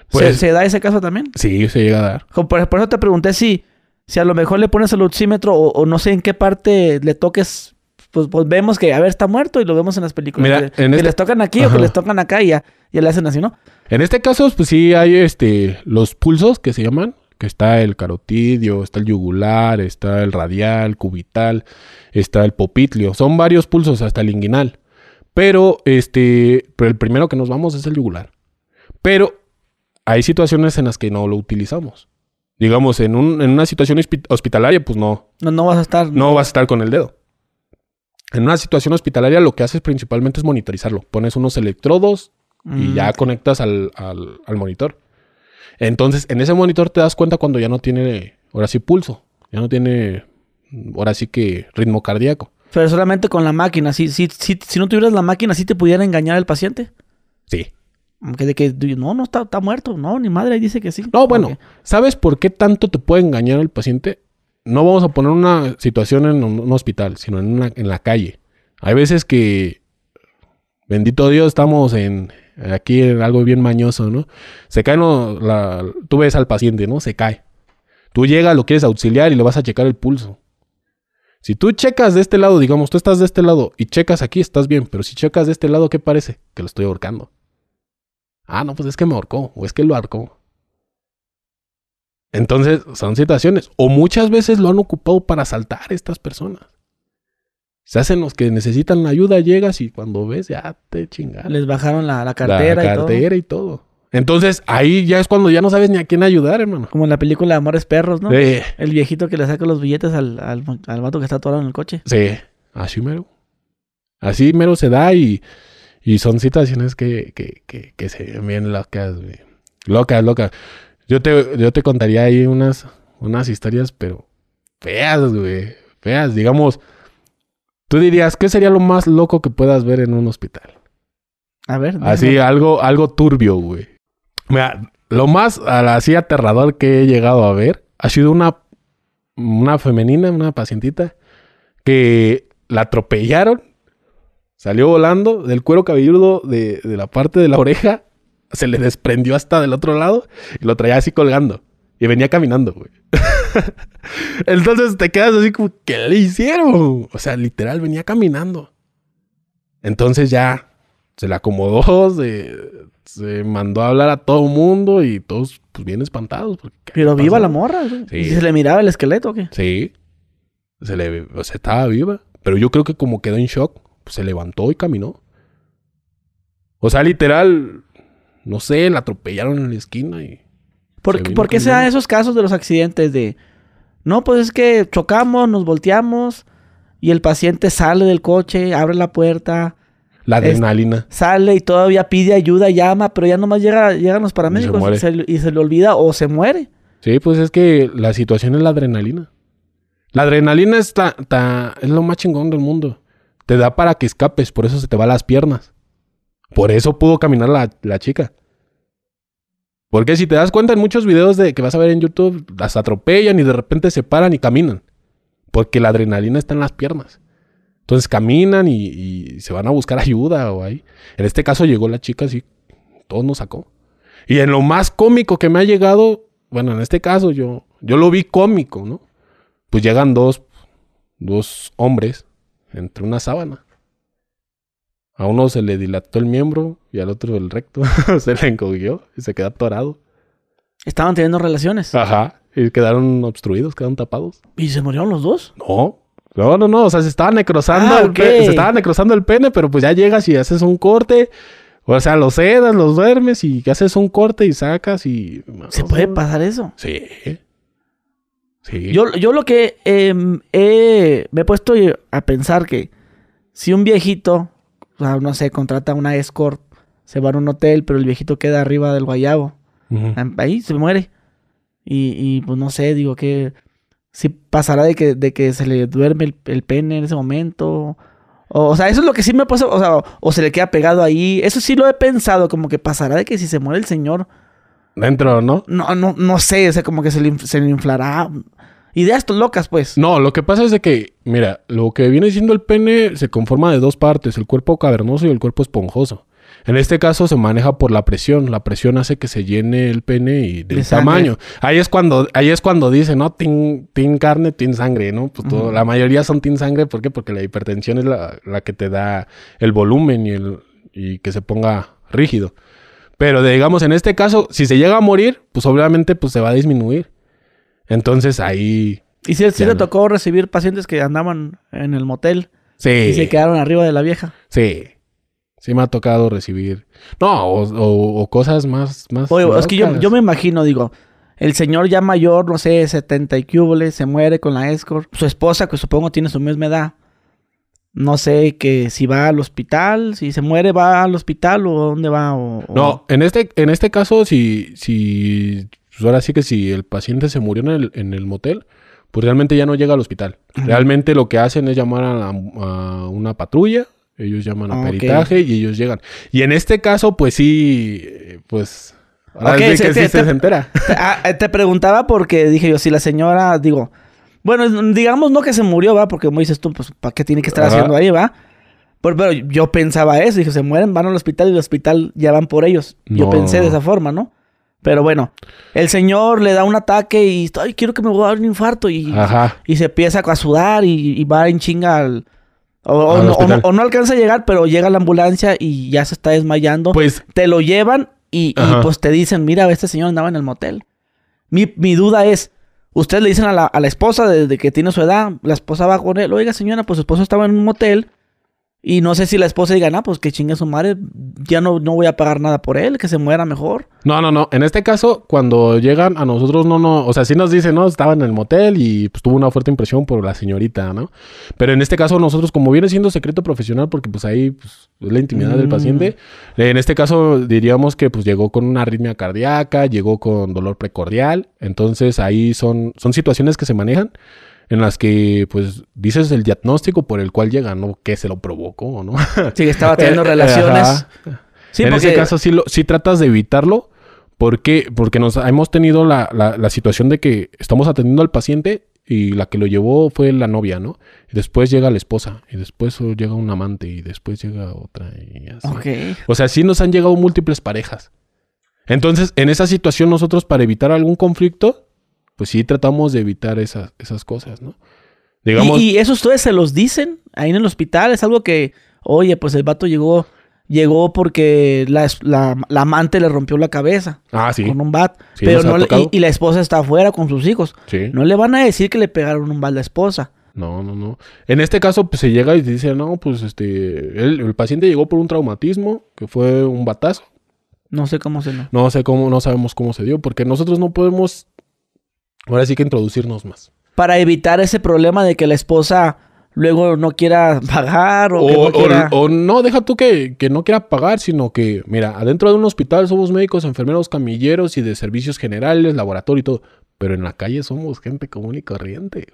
Pues, ¿Se, da ese caso también? Sí, se llega a dar. Por, eso te pregunté si, si a lo mejor le pones el oxímetro o, no sé en qué parte le toques pues, pues, vemos que, a ver, está muerto y lo vemos en las películas. que, este les tocan aquí o que les tocan acá y ya, ya, le hacen así, ¿no? En este caso, pues sí hay este, los pulsos que se llaman, Está el carotidio, está el yugular, está el radial, cubital, está el popitlio. Son varios pulsos hasta el inguinal. Pero este, pero el primero que nos vamos es el yugular. Pero hay situaciones en las que no lo utilizamos. Digamos, en, una situación hospitalaria, pues no. No, vas a estar. No, vas a estar con el dedo. En una situación hospitalaria lo que haces principalmente es monitorizarlo. Pones unos electrodos y ya mm, conectas al monitor. Entonces, en ese monitor te das cuenta cuando ya no tiene, ahora sí, pulso, ya no tiene, ahora sí que ritmo cardíaco. Pero solamente con la máquina, si, si, si, no tuvieras la máquina, ¿sí te pudiera engañar el paciente? Sí. Aunque de que no, no está, muerto, no, ni madre, dice que sí. No, bueno, ¿sabes por qué tanto te puede engañar el paciente? No vamos a poner una situación en un hospital, sino en, una, en la calle. Hay veces que, bendito Dios, estamos en, Aquí algo bien mañoso, ¿no? Se cae, no, tú ves al paciente, ¿no? Se cae. Tú llegas, lo quieres auxiliar y le vas a checar el pulso. Si tú checas de este lado, digamos, tú estás de este lado y checas aquí, estás bien, pero si checas de este lado, ¿qué parece? Que lo estoy ahorcando. Ah, no, pues es que me ahorcó, o es que lo ahorcó. Entonces, son situaciones, o muchas veces lo han ocupado para saltar a estas personas. Se hacen los que necesitan la ayuda, llegas y cuando ves, ya te chingas. Les bajaron la, la cartera, la cartera y todo. Entonces ahí ya es cuando ya no sabes ni a quién ayudar, hermano. Como en la película Amores Perros, ¿no? El viejito que le saca los billetes al, al, vato que está atorado en el coche. Sí, así mero. Así mero se da y, y son situaciones que, que, que, se ven bien locas, güey. Locas, locas. Yo te, yo te contaría ahí unas, unas historias, pero feas, güey. Feas, digamos. Tú dirías, ¿qué sería lo más loco que puedas ver en un hospital? A ver. Así, algo, algo turbio, güey. Mira, lo más así aterrador que he llegado a ver ha sido una, una femenina, una pacientita, que la atropellaron, salió volando del cuero cabelludo de, de la parte de la oreja, se le desprendió hasta del otro lado y lo traía así colgando. Y venía caminando, güey. Entonces te quedas así como, ¿qué le hicieron? O sea, literal, venía caminando. Entonces ya se le acomodó, se, mandó a hablar a todo mundo y todos pues, bien espantados. Pero viva la morra. Sí. ¿Y se le miraba el esqueleto o qué? Sí. Se le, o sea, estaba viva. Pero yo creo que como quedó en shock, pues, se levantó y caminó. O sea, literal, no sé, la atropellaron en la esquina y ¿Por, qué se dan esos casos de los accidentes de... No, pues es que chocamos, nos volteamos y el paciente sale del coche, abre la puerta. La adrenalina. sale y todavía pide ayuda, llama, pero ya nomás llega, llegan los paramédicos y se, le olvida o se muere. Sí, pues es que la situación es la adrenalina. La adrenalina es, es lo más chingón del mundo. Te da para que escapes, por eso se te van las piernas. Por eso pudo caminar la chica. Porque si te das cuenta en muchos videos de, que vas a ver en YouTube, las atropellan y de repente se paran y caminan. Porque la adrenalina está en las piernas. Entonces caminan y, se van a buscar ayuda o ahí. En este caso llegó la chica así, todo nos sacó. Y en lo más cómico que me ha llegado, bueno, en este caso yo, yo lo vi cómico, ¿no? Pues llegan dos, dos hombres entre una sábana. A uno se le dilató el miembro y al otro el recto. se le encogió y se quedó atorado. Estaban teniendo relaciones. Ajá. Y quedaron obstruidos, quedaron tapados. ¿Y se murieron los dos? No. No, no, no. O sea, se estaba necrosando, ah, el, se estaba necrosando el pene, pero pues ya llegas y haces un corte. O sea, los sedas, los duermes y haces un corte y sacas y... ¿Se puede pasar eso? Sí. Sí. Yo, lo que em, me he puesto a pensar que si un viejito o sea, no sé, contrata una escort, se va a un hotel, pero el viejito queda arriba del guayabo. Ahí se muere. Y, pues no sé, digo que si pasará de que, de que se le duerme el, pene en ese momento. O, sea, eso es lo que sí me pasó. o sea, o, se le queda pegado ahí. Eso sí lo he pensado, como que pasará de que si se muere el señor. Dentro, ¿no? No, no, no sé, o sea, como que se se le inflará. Ideas locas, pues. No, lo que pasa es de que, mira, lo que viene siendo el pene se conforma de dos partes, el cuerpo cavernoso y el cuerpo esponjoso. En este caso se maneja por la presión. La presión hace que se llene el pene y del tamaño. Ahí es cuando, ahí es cuando dice, ¿no? Tin, carne, tin sangre, ¿no? Pues la mayoría son tin sangre. ¿Por qué? Porque la hipertensión es la, la que te da el volumen y, el, y que se ponga rígido. Pero digamos, en este caso, si se llega a morir, pues obviamente pues, se va a disminuir. Entonces ahí. ¿Y si, le tocó recibir pacientes que andaban en el motel? Sí. Y se quedaron arriba de la vieja. Sí. Sí me ha tocado recibir. No, o, cosas más. más Oye, es que yo, me imagino, digo, el señor ya mayor, no sé, 70 y cúbole, se muere con la escort. Su esposa, que supongo tiene su misma edad. No sé que si va al hospital, si se muere, va al hospital o dónde va. no, en este, en este caso, si, si pues ahora sí que si el paciente se murió en el, motel, pues realmente ya no llega al hospital. Realmente lo que hacen es llamar a, una patrulla, ellos llaman a ah, peritaje y ellos llegan. Y en este caso, pues sí, pues... Ahora que sí se entera. Ah, eh, te, preguntaba porque dije yo, si la señora, digo, bueno, digamos no que se murió, va, porque como dices tú, pues, ¿para qué tiene que estar haciendo ahí, va? Pero, yo pensaba eso, dije, se mueren, van al hospital y el hospital ya van por ellos. Yo pensé de esa forma, ¿no? Pero bueno, el señor le da un ataque y Ay, quiero que me voy a dar un infarto. Y, y se empieza a sudar y, va en chinga al. O, no, alcanza a llegar, pero llega la ambulancia y ya se está desmayando. Pues. Te lo llevan y, pues te dicen: Mira, este señor andaba en el motel. Mi, mi duda es: Ustedes le dicen a la, a la esposa desde que tiene su edad, la esposa va con él, oiga señora, pues su esposo estaba en un motel y no sé si la esposa diga, ah, pues que chingue su madre, ya no, no voy a pagar nada por él, que se muera mejor. No, no, no. En este caso, cuando llegan a nosotros, no, no. O sea, sí nos dicen, no, estaba en el motel y pues tuvo una fuerte impresión por la señorita, ¿no? Pero en este caso, nosotros, como viene siendo secreto profesional, porque pues ahí pues, es la intimidad del mm. paciente, en este caso diríamos que pues llegó con una arritmia cardíaca, llegó con dolor precordial. Entonces ahí son, son situaciones que se manejan en las que pues dices el diagnóstico por el cual llega, ¿no? ¿Qué se lo provocó no? Sí, estaba teniendo relaciones. Sí, en porque... ese caso sí, tratas de evitarlo porque, porque nos hemos tenido la, situación de que estamos atendiendo al paciente y la que lo llevó fue la novia, ¿no? Después llega la esposa, y después llega un amante, y después llega otra, y así. O sea, sí nos han llegado múltiples parejas. Entonces, en esa situación, nosotros para evitar algún conflicto, pues sí tratamos de evitar esas, cosas, ¿no? Digamos, ¿Y, eso ustedes se los dicen ahí en el hospital? Es algo que, oye, pues el vato llegó, llegó porque la, amante le rompió la cabeza. Ah, sí. Con un bat. pero no y, la esposa está afuera con sus hijos. No le van a decir que le pegaron un bat a la esposa. No, no, no. En este caso, pues se llega y dice, no, pues este, el, el paciente llegó por un traumatismo, que fue un batazo. No sé cómo se dio. No sé cómo, no sabemos cómo se dio, porque nosotros no podemos Ahora sí que introducirnos más. Para evitar ese problema de que la esposa luego no quiera pagar o, no O, no, deja tú que, que, no quiera pagar, sino que, mira, adentro de un hospital somos médicos, enfermeros, camilleros y de servicios generales, laboratorio y todo. Pero en la calle somos gente común y corriente,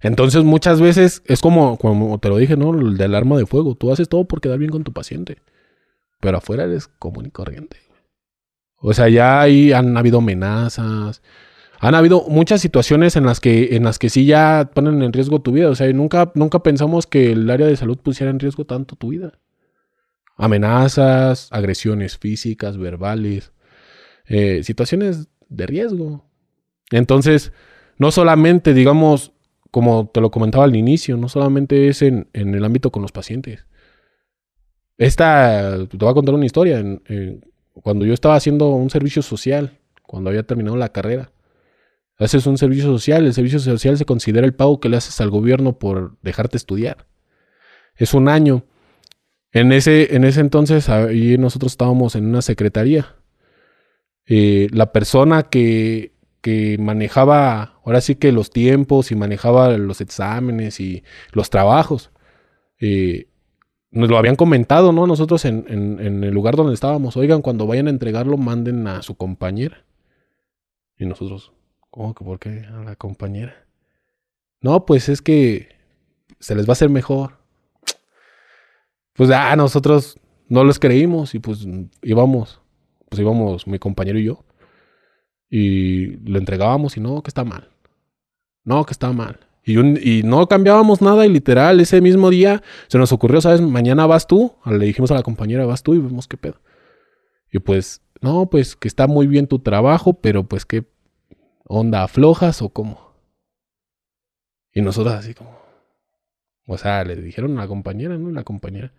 Entonces muchas veces es como, como te lo dije, ¿no? El del arma de fuego. Tú haces todo por quedar bien con tu paciente. Pero afuera eres común y corriente. O sea, ya ahí han habido amenazas han habido muchas situaciones en las que, en las que sí ya ponen en riesgo tu vida. O sea, nunca, nunca pensamos que el área de salud pusiera en riesgo tanto tu vida. Amenazas, agresiones físicas, verbales, eh, situaciones de riesgo. Entonces, no solamente, digamos, como te lo comentaba al inicio, no solamente es en, el ámbito con los pacientes. Esta, te voy a contar una historia. cuando yo estaba haciendo un servicio social, cuando había terminado la carrera, Haces un servicio social, el servicio social se considera el pago que le haces al gobierno por dejarte estudiar. Es un año. En ese, en ese entonces, ahí nosotros estábamos en una secretaría. Eh, la persona que, manejaba, ahora sí que los tiempos y manejaba los exámenes y los trabajos, eh, nos lo habían comentado, ¿no? Nosotros en, en, el lugar donde estábamos, oigan, cuando vayan a entregarlo, manden a su compañera. Y nosotros, ¿Cómo que por qué? A la compañera. No, pues es que se les va a hacer mejor. Pues, ah, nosotros no les creímos y pues íbamos, pues íbamos mi compañero y yo. Y le entregábamos y no, que está mal. No, que está mal. Y, y, no cambiábamos nada y literal, ese mismo día se nos ocurrió, ¿sabes? Mañana vas tú. Le dijimos a la compañera, vas tú y vemos qué pedo. Y pues, no, pues que está muy bien tu trabajo, pero pues que onda, aflojas o cómo? Y nosotras así como, o sea, le dijeron a la compañera, ¿no? La compañera.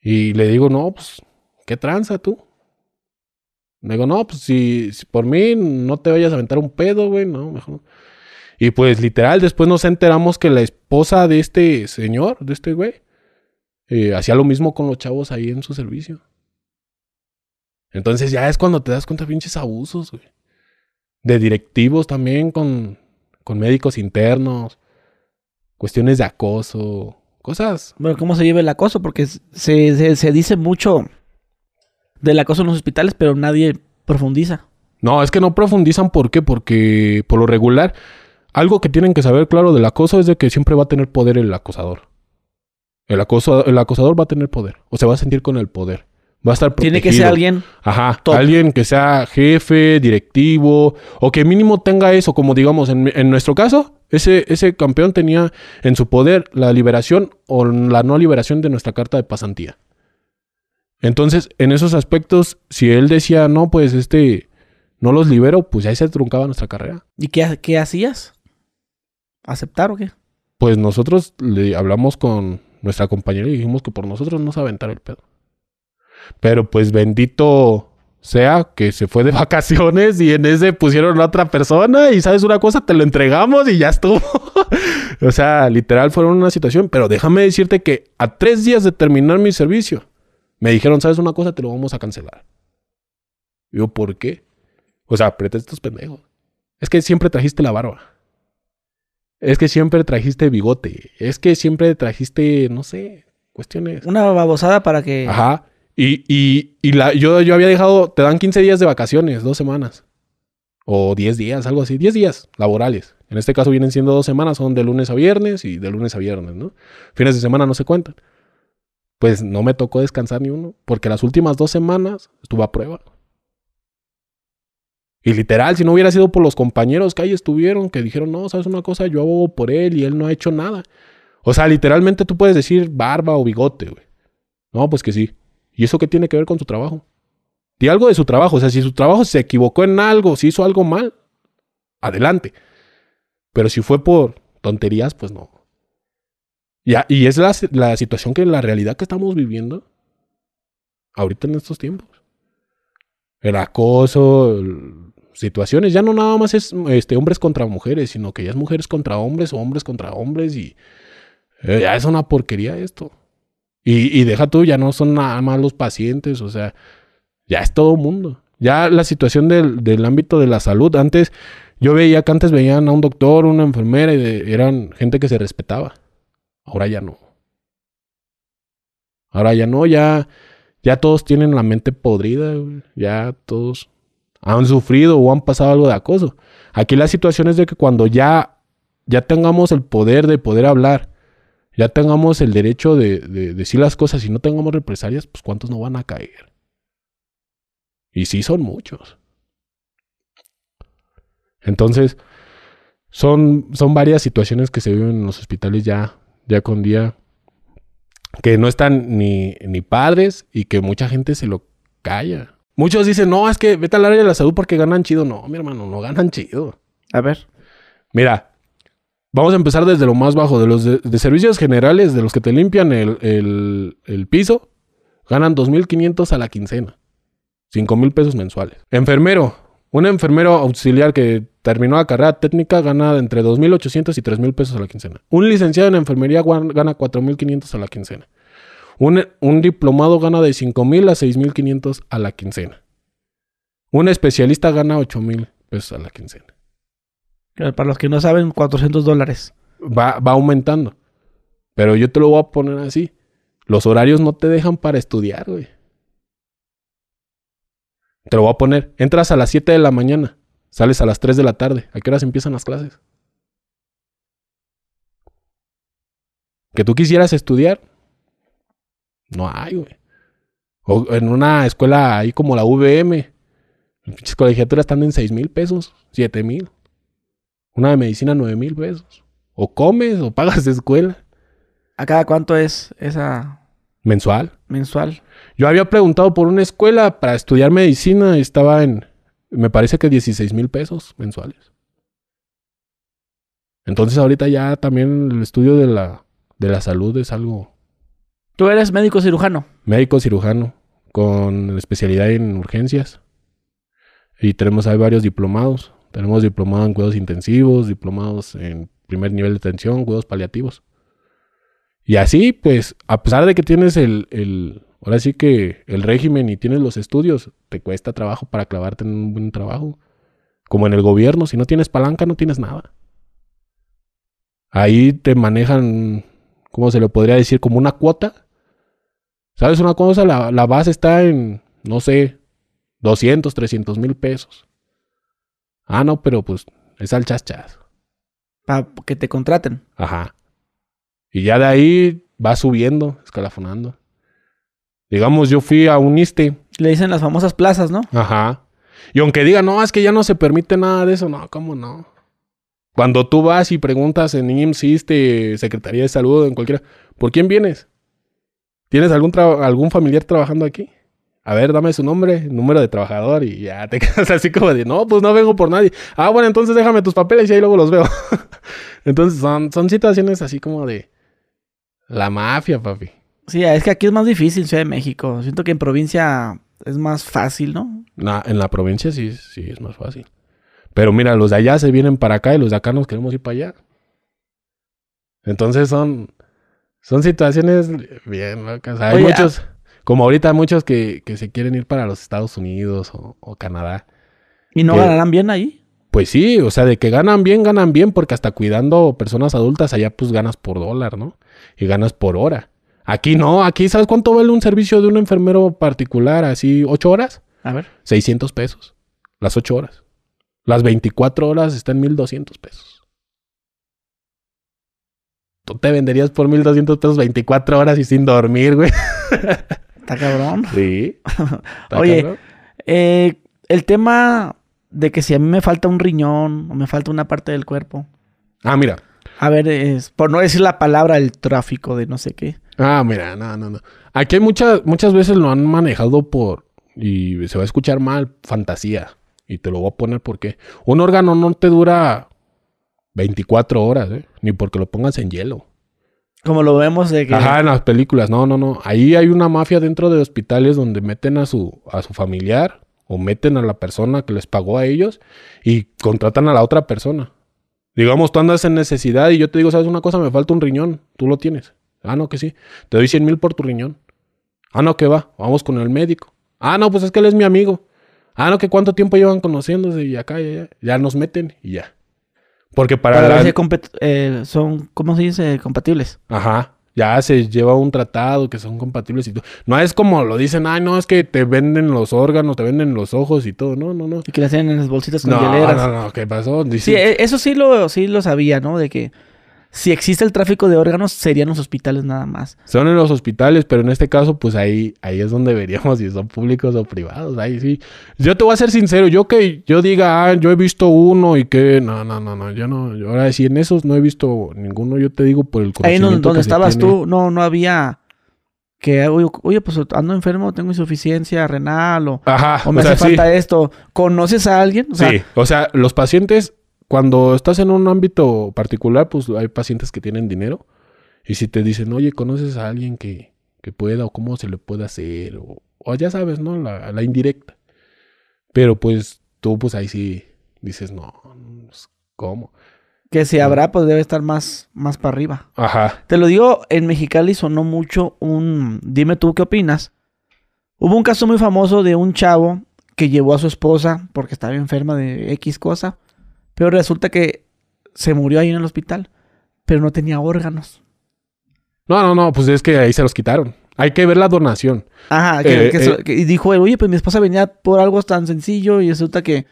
Y le digo, no, pues, ¿qué tranza tú? Le digo, no, pues si, por mí no te vayas a aventar un pedo, güey, no, mejor Y pues literal, después nos enteramos que la esposa de este señor, de este güey, eh, hacía lo mismo con los chavos ahí en su servicio. Entonces ya es cuando te das cuenta pinches abusos, güey de directivos también con, médicos internos, cuestiones de acoso, cosas. Bueno, ¿cómo se lleva el acoso? Porque se, se, se, dice mucho del acoso en los hospitales, pero nadie profundiza. No, es que no profundizan. ¿Por qué? Porque por lo regular, algo que tienen que saber claro del acoso es de que siempre va a tener poder el acosador. El, acoso, el acosador va a tener poder, o se va a sentir con el poder. Va a estar Tiene que ser alguien. Ajá. Alguien que sea jefe, directivo, o que mínimo tenga eso, como digamos, en, nuestro caso, ese, campeón tenía en su poder la liberación o la no liberación de nuestra carta de pasantía. Entonces, en esos aspectos, si él decía, no, pues este, no los libero, pues ahí se truncaba nuestra carrera. ¿Y qué, qué hacías? ¿Aceptar o qué? Pues nosotros le hablamos con nuestra compañera y dijimos que por nosotros no se aventara el pedo. Pero pues bendito sea que se fue de vacaciones y en ese pusieron a otra persona y sabes una cosa, te lo entregamos y ya estuvo. o sea, literal fueron una situación, pero déjame decirte que a tres días de terminar mi servicio, me dijeron, sabes una cosa, te lo vamos a cancelar. yo, ¿por qué? O sea, estos pendejos. Es que siempre trajiste la barba. Es que siempre trajiste bigote. Es que siempre trajiste, no sé, cuestiones. Una babosada para que... Ajá. Y, la, yo, yo había dejado, te dan 15 días de vacaciones, dos semanas. O 10 días, algo así. 10 días laborales. En este caso vienen siendo dos semanas, son de lunes a viernes y de lunes a viernes, ¿no? Fines de semana no se cuentan. Pues no me tocó descansar ni uno, porque las últimas dos semanas estuve a prueba. Y literal, si no hubiera sido por los compañeros que ahí estuvieron, que dijeron, no, sabes una cosa, yo abogo por él y él no ha hecho nada. O sea, literalmente tú puedes decir barba o bigote, güey. No, pues que sí. ¿Y eso qué tiene que ver con su trabajo? Di algo de su trabajo. O sea, si su trabajo se equivocó en algo, si hizo algo mal, adelante. Pero si fue por tonterías, pues no. Y, es la, situación que la realidad que estamos viviendo ahorita en estos tiempos. El acoso, situaciones, ya no nada más es este, hombres contra mujeres, sino que ya es mujeres contra hombres o hombres contra hombres y eh, ya es una porquería esto. Y, deja tú, ya no son nada más los pacientes, o sea, ya es todo mundo. Ya la situación del, ámbito de la salud, antes yo veía que antes veían a un doctor, una enfermera y eran gente que se respetaba. Ahora ya no. Ahora ya no, ya, ya todos tienen la mente podrida, ya todos han sufrido o han pasado algo de acoso. Aquí la situación es de que cuando ya, ya tengamos el poder de poder hablar ya tengamos el derecho de, decir las cosas y no tengamos represalias, pues cuántos no van a caer. Y sí son muchos. Entonces, son, son varias situaciones que se viven en los hospitales ya, ya con día, que no están ni, ni padres y que mucha gente se lo calla. Muchos dicen, no, es que vete al área de la salud porque ganan chido. No, mi hermano, no ganan chido. A ver. Mira, Vamos a empezar desde lo más bajo, de los de, servicios generales, de los que te limpian el, el, piso, ganan 2.500 a la quincena, 5.000 pesos mensuales. Enfermero, un enfermero auxiliar que terminó la carrera técnica gana entre 2.800 y 3.000 pesos a la quincena. Un licenciado en enfermería gana 4.500 a la quincena. Un, un, diplomado gana de 5.000 a 6.500 a la quincena. Un especialista gana 8.000 pesos a la quincena. Eh, para los que no saben, 400 dólares. Va, aumentando. Pero yo te lo voy a poner así. Los horarios no te dejan para estudiar, güey. Te lo voy a poner. Entras a las 7 de la mañana, sales a las 3 de la tarde. ¿A qué horas empiezan las clases? Que tú quisieras estudiar, no hay, güey. O en una escuela ahí como la VM, las colegiaturas están en 6 mil pesos, 7 mil. Una de medicina, nueve mil pesos. O comes o pagas de escuela. ¿A cada cuánto es esa? Mensual. Mensual. Yo había preguntado por una escuela para estudiar medicina y estaba en, me parece que 16 mil pesos mensuales. Entonces ahorita ya también el estudio de la, de la salud es algo... Tú eres médico cirujano. Médico cirujano, con especialidad en urgencias. Y tenemos ahí varios diplomados. Tenemos diplomados en cuidados intensivos, diplomados en primer nivel de atención, cuidados paliativos. Y así, pues, a pesar de que tienes el, ahora sí que el régimen y tienes los estudios, te cuesta trabajo para clavarte en un buen trabajo. Como en el gobierno, si no tienes palanca, no tienes nada. Ahí te manejan, ¿cómo se le podría decir? Como una cuota. ¿Sabes una cosa? la base está en, no sé, 200, 300 mil pesos. Ah, no, pero pues es al chas chas. Para que te contraten. Ajá. Y ya de ahí va subiendo, escalafonando. Digamos, yo fui a un ISTE. Le dicen las famosas plazas, ¿no? Ajá. Y aunque diga, no, es que ya no se permite nada de eso, no, ¿cómo no? Cuando tú vas y preguntas en IMSS, ISTE, Secretaría de Salud, en cualquiera, ¿por quién vienes? ¿Tienes algún, algún familiar trabajando aquí? a ver, dame su nombre, número de trabajador y ya te quedas así como de, no, pues no vengo por nadie. Ah, bueno, entonces déjame tus papeles y ahí luego los veo. entonces son, son situaciones así como de la mafia, papi. Sí, es que aquí es más difícil Ciudad de México. Siento que en provincia es más fácil, ¿no? No, en la provincia sí, sí es más fácil. Pero mira, los de allá se vienen para acá y los de acá nos queremos ir para allá. Entonces son, son situaciones bien locas. Hay ah, muchos... Como ahorita muchos que, que se quieren ir para los Estados Unidos o, Canadá. ¿Y no ganarán bien ahí? Pues sí, o sea, de que ganan bien, ganan bien, porque hasta cuidando personas adultas allá pues ganas por dólar, ¿no? Y ganas por hora. Aquí no, aquí ¿sabes cuánto vale un servicio de un enfermero particular así ocho horas? A ver. 600 pesos. Las ocho horas. Las 24 horas están 1200 pesos. Tú te venderías por 1200 pesos 24 horas y sin dormir, güey. Está cabrón. Sí. Oye, eh, el tema de que si a mí me falta un riñón o me falta una parte del cuerpo. Ah, mira. A ver, es, por no decir la palabra, el tráfico de no sé qué. Ah, mira, no, no, no. Aquí muchas, muchas veces lo han manejado por, y se va a escuchar mal, fantasía. Y te lo voy a poner porque un órgano no te dura 24 horas, ¿eh? ni porque lo pongas en hielo. Como lo vemos de que... Ajá, en las películas. No, no, no. Ahí hay una mafia dentro de hospitales donde meten a su, a su familiar o meten a la persona que les pagó a ellos y contratan a la otra persona. Digamos, tú andas en necesidad y yo te digo, ¿sabes una cosa? Me falta un riñón. Tú lo tienes. Ah, no, que sí. Te doy 100 mil por tu riñón. Ah, no, que va. Vamos con el médico. Ah, no, pues es que él es mi amigo. Ah, no, que cuánto tiempo llevan conociéndose y acá, ya, ya nos meten y ya. Porque para, eh, son, ¿cómo se dice? Compatibles. Ajá. Ya se lleva un tratado que son compatibles y todo. No es como lo dicen, ay, no, es que te venden los órganos, te venden los ojos y todo. No, no, no. Y que le hacen en las bolsitas con no, hieleras. No, no, no. ¿qué pasó? Sí, e-, eso sí lo, sí lo sabía, ¿no? De que si existe el tráfico de órganos, serían los hospitales nada más. Son en los hospitales, pero en este caso, pues ahí, ahí es donde veríamos si son públicos o privados. Ahí sí. Yo te voy a ser sincero, yo que yo diga, ah, yo he visto uno y que, no, no, no, no, yo no. ahora, si en esos no he visto ninguno, yo te digo por el conocimiento. Ahí donde estabas tú, no, no había que oye, pues ando enfermo, tengo insuficiencia renal o, me hace falta esto. ¿Conoces a alguien? sí, o sea, los pacientes cuando estás en un ámbito particular, pues hay pacientes que tienen dinero. Y si te dicen, oye, ¿conoces a alguien que, pueda o cómo se le puede hacer? O, ya sabes, ¿no? La, indirecta. Pero pues tú, pues ahí sí dices, no, pues, ¿cómo? Que si habrá, pues debe estar más, más para arriba. Ajá. Te lo digo, en Mexicali sonó mucho un... Dime tú qué opinas. Hubo un caso muy famoso de un chavo que llevó a su esposa porque estaba enferma de X cosa. Pero resulta que se murió ahí en el hospital, pero no tenía órganos. No, no, no, pues es que ahí se los quitaron. Hay que ver la donación. Ajá, que, eh, que, eh, dijo oye, pues mi esposa venía por algo tan sencillo y resulta que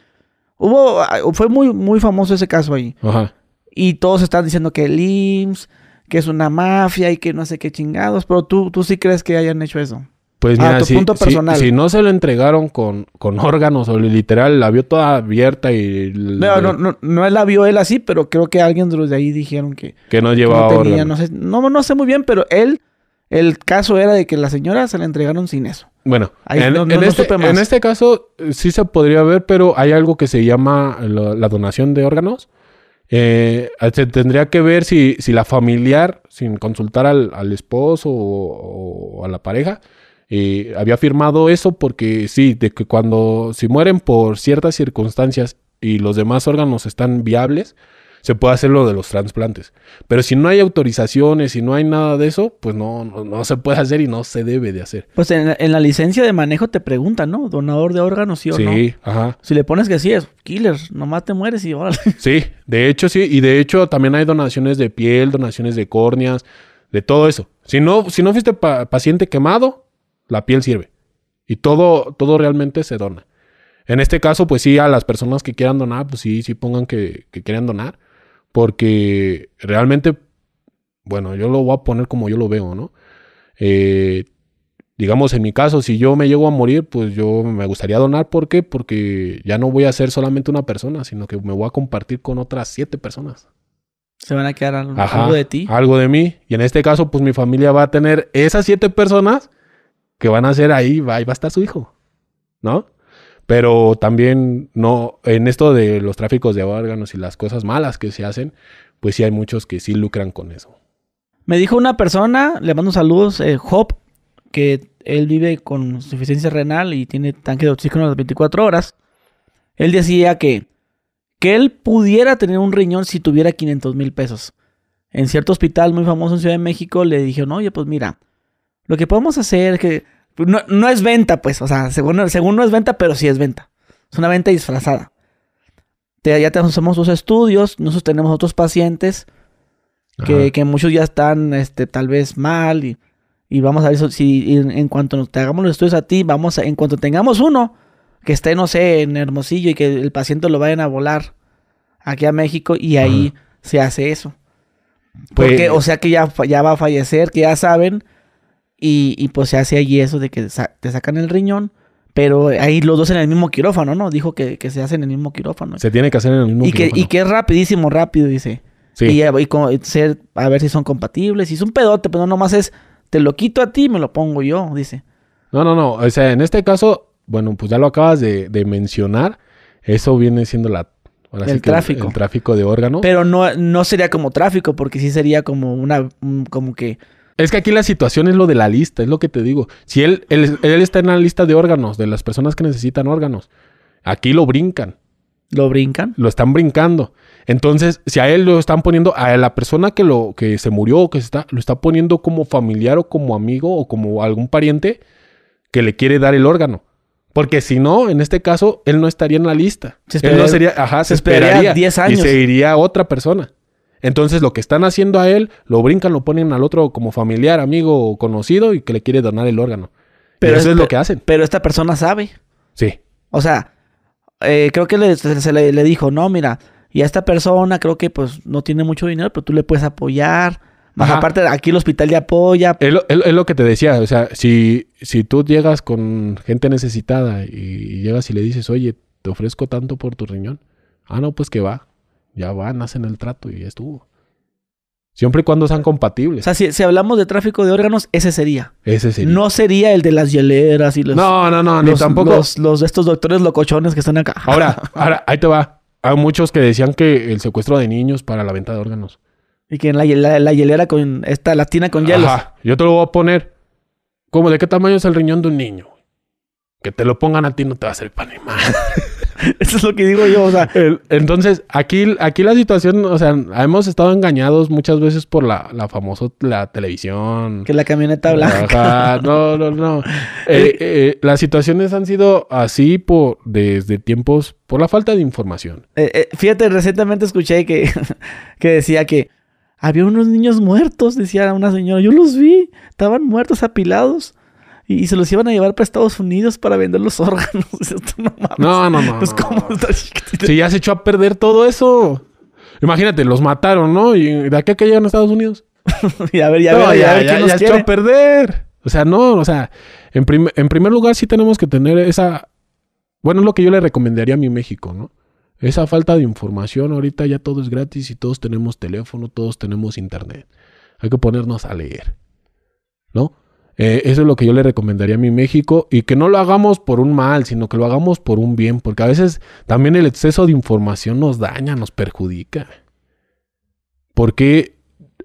hubo, ah, fue muy, muy famoso ese caso ahí. Ajá. Y todos están diciendo que el IMSS, que es una mafia y que no sé qué chingados, pero tú, tú sí crees que hayan hecho eso. Pues mira, si, no se lo entregaron con, órganos o literal, la vio toda abierta y... No, no, no, no la vio él así, pero creo que alguien de los de ahí dijeron que... Que no llevaba que no, no, sé, no, no sé muy bien, pero él... El caso era de que la señora se la entregaron sin eso. Bueno, este, en, este, caso eh, sí se podría ver, pero hay algo que se llama la, donación de órganos. Eh, se tendría que ver si, si la familiar, sin consultar al, esposo o, a la pareja, eh, había firmado eso porque sí, de que cuando si mueren por ciertas circunstancias y los demás órganos están viables, se puede hacer lo de los trasplantes. Pero si no hay autorizaciones, si no hay nada de eso, pues no, no, se puede hacer y no se debe de hacer. Pues en la, licencia de manejo te preguntan, ¿no? Donador de órganos, sí o no. Sí, ajá. Si le pones que sí, es killer, nomás te mueres y órale. Sí, de hecho sí. Y de hecho también hay donaciones de piel, donaciones de córneas, de todo eso. Si no, si no fuiste paciente quemado, la piel sirve. Y todo, todo realmente se dona. En este caso, pues sí, a las personas que quieran donar, pues sí, sí pongan que, quieran donar. Porque realmente, bueno, yo lo voy a poner como yo lo veo, ¿no? Eh, digamos, en mi caso, si yo me llego a morir, pues yo me gustaría donar. ¿Por qué? Porque ya no voy a ser solamente una persona, sino que me voy a compartir con otras siete personas. Se van a quedar algo de ti. Algo de mí. Y en este caso, pues mi familia va a tener esas siete personas que van a hacer ahí, va, ahí va a estar su hijo, ¿no? Pero también no, en esto de los tráficos de órganos y las cosas malas que se hacen, pues sí hay muchos que sí lucran con eso. Me dijo una persona, le mando saludos, eh, Job, que él vive con suficiencia renal y tiene tanque de oxígeno las 24 horas. Él decía que, que él pudiera tener un riñón si tuviera 500 mil pesos. En cierto hospital muy famoso en Ciudad de México le no oye, pues mira, lo que podemos hacer es que. No, es venta, pues. O sea, según, no es venta, pero sí es venta. Es una venta disfrazada. Te, ya tenemos estudios, nosotros tenemos otros pacientes que, muchos ya están este, tal vez mal y, y vamos a ver si en, cuanto te hagamos los estudios a ti, vamos a, en cuanto tengamos uno que esté, no sé, en Hermosillo y que el paciente lo vayan a volar aquí a México y ahí se hace eso. Porque, pues o sea que ya, ya va a fallecer, que ya saben y, y pues se hace allí eso de que te sacan el riñón. Pero ahí los dos en el mismo quirófano, ¿no? Dijo que, se hacen en el mismo quirófano. Se tiene que hacer en el mismo y quirófano. Que, y que es rapidísimo, rápido, dice. Sí. Y, ser, a ver si son compatibles. Y es un pedote, pero no nomás es, te lo quito a ti y me lo pongo yo, dice. No, no, no. O sea, en este caso, bueno, pues ya lo acabas de, mencionar. Eso viene siendo la... el tráfico. El, tráfico de órganos. Pero no, no sería como tráfico, porque sí sería como una... Mm, como que es que aquí la situación es lo de la lista, es lo que te digo. Si él, él, está en la lista de órganos, de las personas que necesitan órganos, aquí lo brincan. ¿Lo brincan? Lo están brincando. Entonces, si a él lo están poniendo, a la persona que, lo, que se murió o que se está, lo está poniendo como familiar o como amigo o como algún pariente que le quiere dar el órgano. Porque si no, en este caso, él no estaría en la lista. ajá, se, esperaría 10 años. Y se iría otra persona. Entonces lo que están haciendo a él, lo brincan, lo ponen al otro como familiar, amigo o conocido y que le quiere donar el órgano. Pero eso es, este lo que hacen. Pero esta persona sabe. Sí. O sea, eh, creo que le, se le, dijo, no, mira, y a esta persona creo que pues no tiene mucho dinero, pero tú le puedes apoyar. Más aparte, aquí el hospital ya apoya. Es lo, que te decía, o sea, si, si tú llegas con gente necesitada y llegas y le dices, oye, te ofrezco tanto por tu riñón, ah, no, pues que va, ya van, hacen el trato y ya estuvo. Siempre y cuando sean compatibles. O sea, si, hablamos de tráfico de órganos, ese sería. Ese sería. No sería el de las hieleras y los. No, no, no, ni tampoco. Los, estos doctores locochones que están acá. Ahora, ahora, ahí te va. Hay muchos que decían que el secuestro de niños para la venta de órganos. Y que en la, la, con esta latina con hielo Ajá, yo te lo voy a poner. ¿Cómo de qué tamaño es el riñón de un niño. Que te lo pongan a ti no te va a hacer pan y más. Eso es lo que digo yo, o sea. entonces, aquí, aquí la situación, o sea, hemos estado engañados muchas veces por la, famosa la televisión. Que la camioneta blanca. no, no, no. Eh, eh, las situaciones han sido así por desde tiempos por la falta de información. Eh, fíjate, recientemente escuché que, que decía que había unos niños muertos, decía una señora. Yo los vi, estaban muertos apilados y, se los iban a llevar para Estados Unidos para vender los órganos. no, no, no, no. ya se echó a perder todo eso. Imagínate, los mataron, ¿no? Y de aquí que llegan a Estados Unidos. y a ver, ya, no, ya, ya, ya, echó a perder. O sea, no, o sea, en, en primer lugar sí tenemos que tener esa... Bueno, es lo que yo le recomendaría a mi México, ¿no? Esa falta de información, ahorita ya todo es gratis y todos tenemos teléfono, todos tenemos internet. Hay que ponernos a leer, ¿no? Eh, eso es lo que yo le recomendaría a mi México y que no lo hagamos por un mal, sino que lo hagamos por un bien, porque a veces también el exceso de información nos daña, nos perjudica. Porque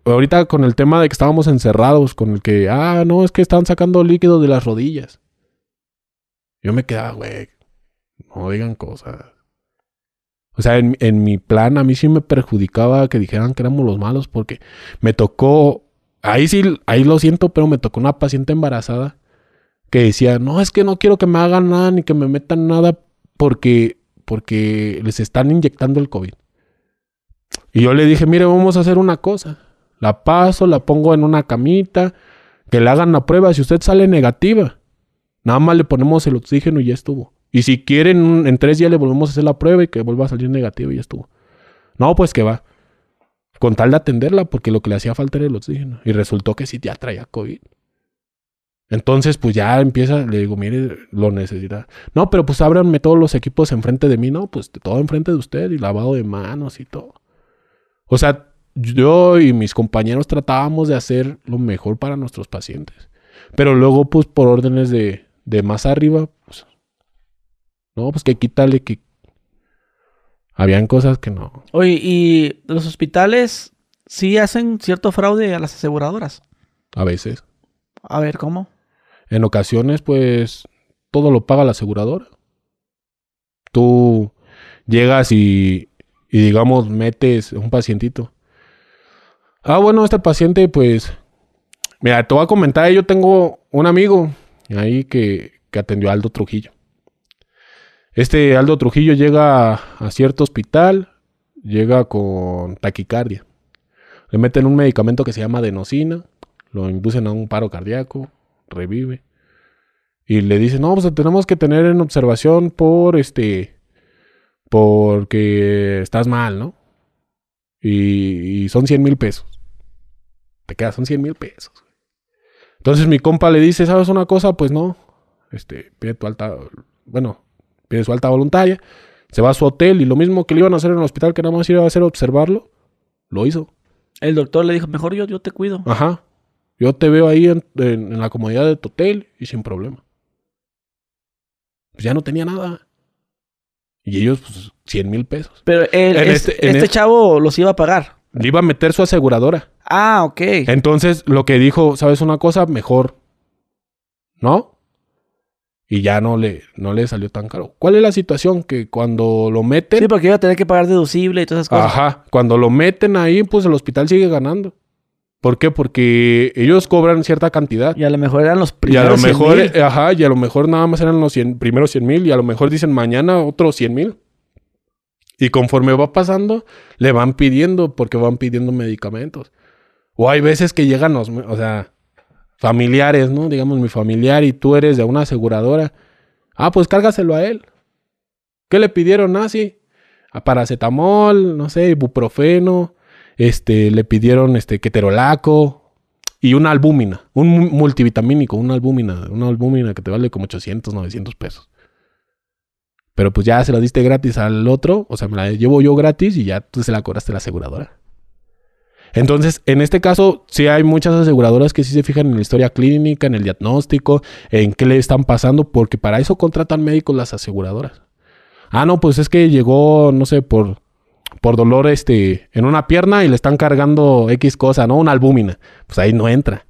ahorita con el tema de que estábamos encerrados, con el que, ah, no, es que están sacando líquido de las rodillas. Yo me quedaba, güey, no digan cosas. O sea, en, en, mi plan a mí sí me perjudicaba que dijeran que éramos los malos porque me tocó ahí sí, ahí lo siento, pero me tocó una paciente embarazada que decía, no, es que no quiero que me hagan nada ni que me metan nada porque, porque les están inyectando el COVID. Y yo le dije, mire, vamos a hacer una cosa. La paso, la pongo en una camita, que le hagan la prueba. Si usted sale negativa, nada más le ponemos el oxígeno y ya estuvo. Y si quieren, en tres días le volvemos a hacer la prueba y que vuelva a salir negativo y ya estuvo. No, pues que va con tal de atenderla porque lo que le hacía falta era el oxígeno. Y resultó que sí ya traía COVID. Entonces, pues ya empieza, le digo, mire, lo necesita. No, pero pues ábranme todos los equipos enfrente de mí, no, pues todo enfrente de usted y lavado de manos y todo. O sea, yo y mis compañeros tratábamos de hacer lo mejor para nuestros pacientes. Pero luego, pues por órdenes de, de más arriba, pues, no, pues que quítale, que habían cosas que no. Oye, ¿y los hospitales sí hacen cierto fraude a las aseguradoras? A veces. A ver, ¿cómo? En ocasiones, pues, todo lo paga la aseguradora. Tú llegas y, digamos, metes un pacientito. Ah, bueno, este paciente, pues, mira, te voy a comentar, yo tengo un amigo ahí que, que atendió a Aldo Trujillo. Este Aldo Trujillo llega a, cierto hospital, llega con taquicardia. Le meten un medicamento que se llama adenosina, lo inducen a un paro cardíaco, revive. Y le dicen, no, pues tenemos que tener en observación por este, porque estás mal, ¿no? Y, son 100 mil pesos. Te quedas, son 100 mil pesos. Entonces mi compa le dice, ¿sabes una cosa? Pues no, este, pide tu alta, bueno, pide su alta voluntaria, se va a su hotel y lo mismo que le iban a hacer en el hospital, que nada más iba a hacer observarlo, lo hizo. El doctor le dijo, mejor yo, yo te cuido. Ajá. Yo te veo ahí en, la comodidad de tu hotel y sin problema. Pues ya no tenía nada. Y ellos, pues, 100 mil pesos. Pero este, este chavo los iba a pagar. Le iba a meter su aseguradora. Ah, ok. Entonces, lo que dijo, ¿sabes una cosa? Mejor. ¿No? y ya no le, no le salió tan caro. ¿Cuál es la situación? Que cuando lo meten. Sí, porque iba a tener que pagar deducible y todas esas cosas. Ajá. Cuando lo meten ahí, pues el hospital sigue ganando. ¿Por qué? Porque ellos cobran cierta cantidad. Y a lo mejor eran los primeros. Y a lo mejor, ajá, y a lo mejor nada más eran los primeros 100 mil. Y a lo mejor dicen mañana otros 100 mil. Y conforme va pasando, le van pidiendo, porque van pidiendo medicamentos. O hay veces que llegan los. O sea, familiares, ¿no? Digamos, mi familiar y tú eres de una aseguradora. Ah, pues cárgaselo a él. ¿Qué le pidieron? así ah, A paracetamol, no sé, ibuprofeno. Este, le pidieron este, keterolaco y una albúmina, un multivitamínico, una albúmina, una albúmina que te vale como 800, 900 pesos. Pero pues ya se lo diste gratis al otro, o sea, me la llevo yo gratis y ya tú se la cobraste a la aseguradora. Entonces, en este caso, sí hay muchas aseguradoras que sí se fijan en la historia clínica, en el diagnóstico, en qué le están pasando, porque para eso contratan médicos las aseguradoras. Ah, no, pues es que llegó, no sé, por, por dolor este, en una pierna y le están cargando X cosa, ¿no? Una albúmina. Pues ahí no entra.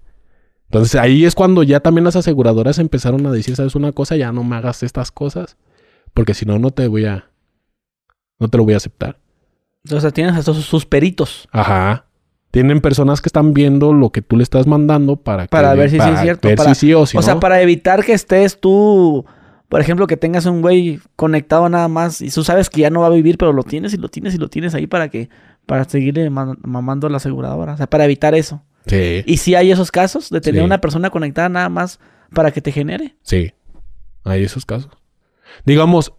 Entonces ahí es cuando ya también las aseguradoras empezaron a decir, sabes una cosa, ya no me hagas estas cosas, porque si no, no te voy a, no te lo voy a aceptar. O sea, tienes a sus peritos. Ajá tienen personas que están viendo lo que tú le estás mandando para, para ver si sí es cierto. o, sea, para evitar que estés tú, por ejemplo, que tengas un güey conectado nada más y tú sabes que ya no va a vivir, pero lo tienes y lo tienes y lo tienes ahí para que para seguirle mamando a la aseguradora. O sea, para evitar eso. Sí. Y si hay esos casos de tener una persona conectada nada más para que te genere. Sí. Hay esos casos. Digamos,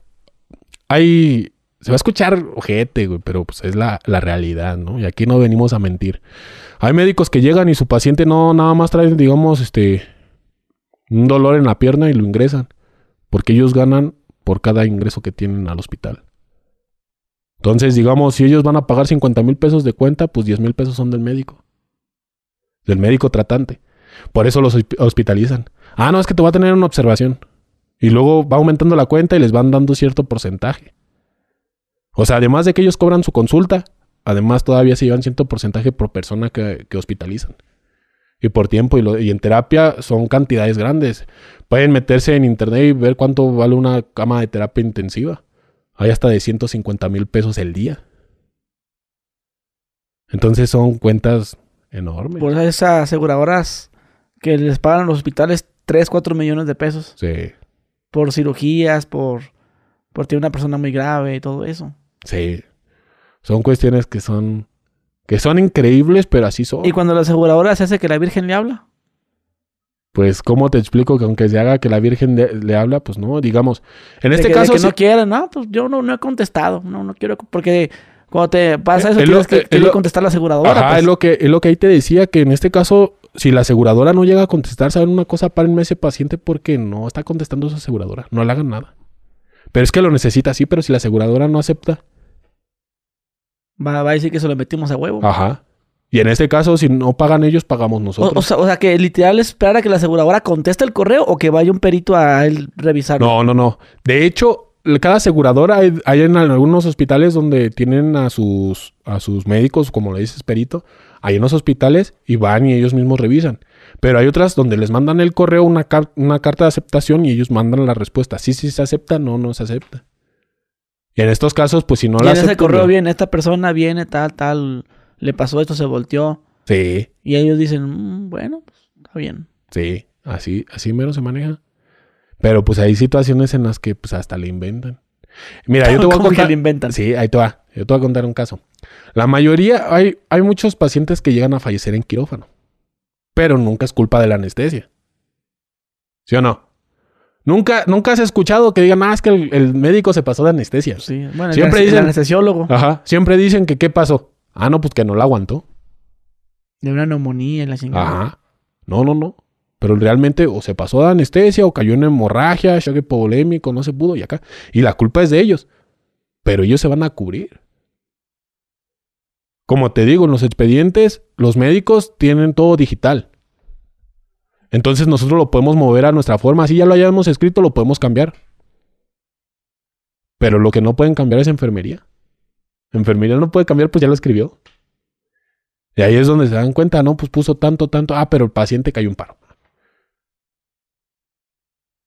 hay se va a escuchar ojete, güey, pero pues es la, realidad, ¿no? Y aquí no venimos a mentir. Hay médicos que llegan y su paciente no nada más trae, digamos, este, un dolor en la pierna y lo ingresan. Porque ellos ganan por cada ingreso que tienen al hospital. Entonces, digamos, si ellos van a pagar 50 mil pesos de cuenta, pues 10 mil pesos son del médico. Del médico tratante. Por eso los hospitalizan. Ah, no, es que te va a tener una observación. Y luego va aumentando la cuenta y les van dando cierto porcentaje. O sea, además de que ellos cobran su consulta, además todavía se llevan cierto porcentaje por persona que, hospitalizan. Y por tiempo y, en terapia son cantidades grandes. Pueden meterse en internet y ver cuánto vale una cama de terapia intensiva. Hay hasta de 150 mil pesos el día. Entonces son cuentas enormes. Por esas aseguradoras que les pagan a los hospitales 3, 4 millones de pesos. Sí. Por cirugías, por, por tener una persona muy grave y todo eso. Sí. Son cuestiones que son que son increíbles, pero así son. ¿Y cuando la aseguradora se hace que la Virgen le habla? Pues, ¿cómo te explico que aunque se haga que la Virgen le habla? Pues no, digamos. En este caso. que no quiera, no, pues yo no, he contestado. No, no quiero. Porque cuando te pasa eh, eso, tienes que, contestar la aseguradora. Pues. es, lo que, es lo que ahí te decía, que en este caso, si la aseguradora no llega a contestar, ¿saben una cosa? Párenme a ese paciente porque no está contestando su aseguradora. No le hagan nada. Pero es que lo necesita, sí, pero si la aseguradora no acepta. Va, a decir que se lo metimos a huevo. Ajá. Y en este caso, si no pagan ellos, pagamos nosotros. O, sea, que literal esperar a que la aseguradora conteste el correo o que vaya un perito a él revisarlo. No, no, no. De hecho, cada aseguradora hay, en algunos hospitales donde tienen a sus, a sus médicos, como le dices, perito, hay en los hospitales y van y ellos mismos revisan. Pero hay otras donde les mandan el correo, una, una carta de aceptación y ellos mandan la respuesta. Sí, sí se acepta, no, no se acepta. Y en estos casos, pues si no la se correo bien, esta persona viene, tal, tal, le pasó esto, se volteó. Sí. Y ellos dicen, mm, bueno, pues, está bien. Sí, así, así mero se maneja. Pero pues hay situaciones en las que pues hasta le inventan. Mira, yo te voy a contar. inventan? Sí, ahí te va. Yo te voy a contar un caso. La mayoría, hay, hay muchos pacientes que llegan a fallecer en quirófano pero nunca es culpa de la anestesia. ¿Sí o no? Nunca, nunca has escuchado que digan, más ah, que el, médico se pasó de anestesia. Sí, bueno, siempre el, dicen, anestesiólogo. Ajá, siempre dicen que qué pasó. Ah, no, pues que no la aguantó. De una neumonía en la chingada. Ajá. No, no, no. Pero realmente o se pasó de anestesia o cayó en hemorragia, shock polémico. no se pudo y acá. Y la culpa es de ellos. Pero ellos se van a cubrir. Como te digo, en los expedientes, los médicos tienen todo digital. Entonces nosotros lo podemos mover a nuestra forma. Si ya lo hayamos escrito, lo podemos cambiar. Pero lo que no pueden cambiar es enfermería. Enfermería no puede cambiar, pues ya lo escribió. Y ahí es donde se dan cuenta, ¿no? Pues puso tanto, tanto. Ah, pero el paciente cayó un paro.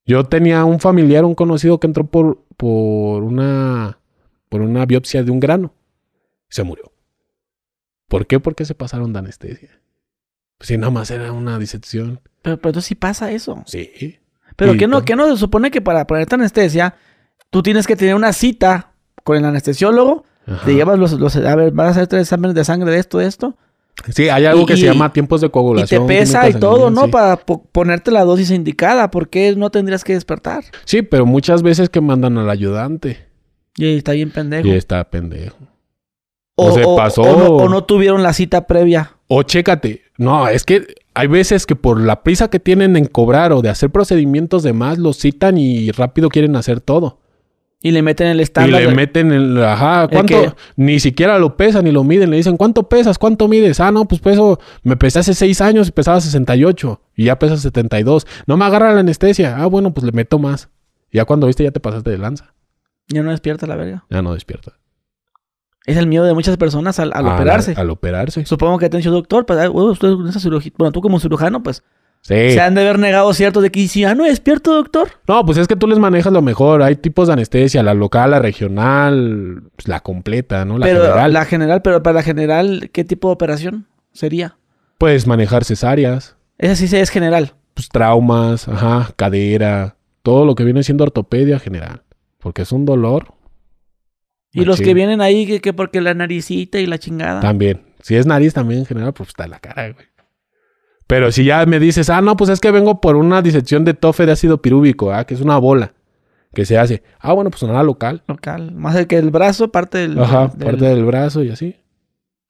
Yo tenía un familiar, un conocido que entró por, por, una, por una biopsia de un grano. se murió. ¿Por qué? ¿Por qué se pasaron de anestesia. si nada más era una disección. Pero, pero entonces sí pasa eso. Sí. Pero ¿qué no, que no se supone que para ponerte anestesia, tú tienes que tener una cita con el anestesiólogo. Te llevas los, los, a ver, vas a hacer tres exámenes de sangre de esto, de esto. Sí, hay algo que se llama tiempos de coagulación. Y te pesa y todo, ¿no? Para ponerte la dosis indicada, ¿Por qué no tendrías que despertar. Sí, pero muchas veces que mandan al ayudante. Y está bien pendejo. Y está pendejo. O, pasó. O, no, tuvieron la cita previa. O chécate. No, es que hay veces que por la prisa que tienen en cobrar o de hacer procedimientos de más, los citan y rápido quieren hacer todo. Y le meten el estándar. Y le meten el. Ajá, ¿cuánto? ni siquiera lo pesan ni lo miden. Le dicen, ¿cuánto pesas? ¿Cuánto mides? Ah, no, pues peso. Me pesé hace seis años y pesaba 68. Y ya pesa 72. No me agarra la anestesia. Ah, bueno, pues le meto más. Ya cuando viste, ya te pasaste de lanza. Ya no despierta la verga. Ya no despierta. Es el miedo de muchas personas al, operarse. Al operarse. Supongo que te doctor, pues, usted Bueno, tú como cirujano, pues. Sí. Se han de haber negado ¿cierto? de que si ah, no despierto, doctor. No, pues es que tú les manejas lo mejor. Hay tipos de anestesia, la local, la regional, pues, la completa, ¿no? La general. La general, pero para la general, ¿qué tipo de operación sería? Pues manejar cesáreas. Esa sí es general. Pues traumas, ajá, cadera, todo lo que viene siendo ortopedia general. Porque es un dolor y los que vienen ahí, que, porque la naricita y la chingada. También. Si es nariz también en general, pues está la cara, güey. Pero si ya me dices, ah, no, pues es que vengo por una disección de tofe de ácido pirúvico, ah, que es una bola que se hace. Ah, bueno, pues nada local. Local. Más de que el brazo, parte del. Ajá, parte del brazo y así.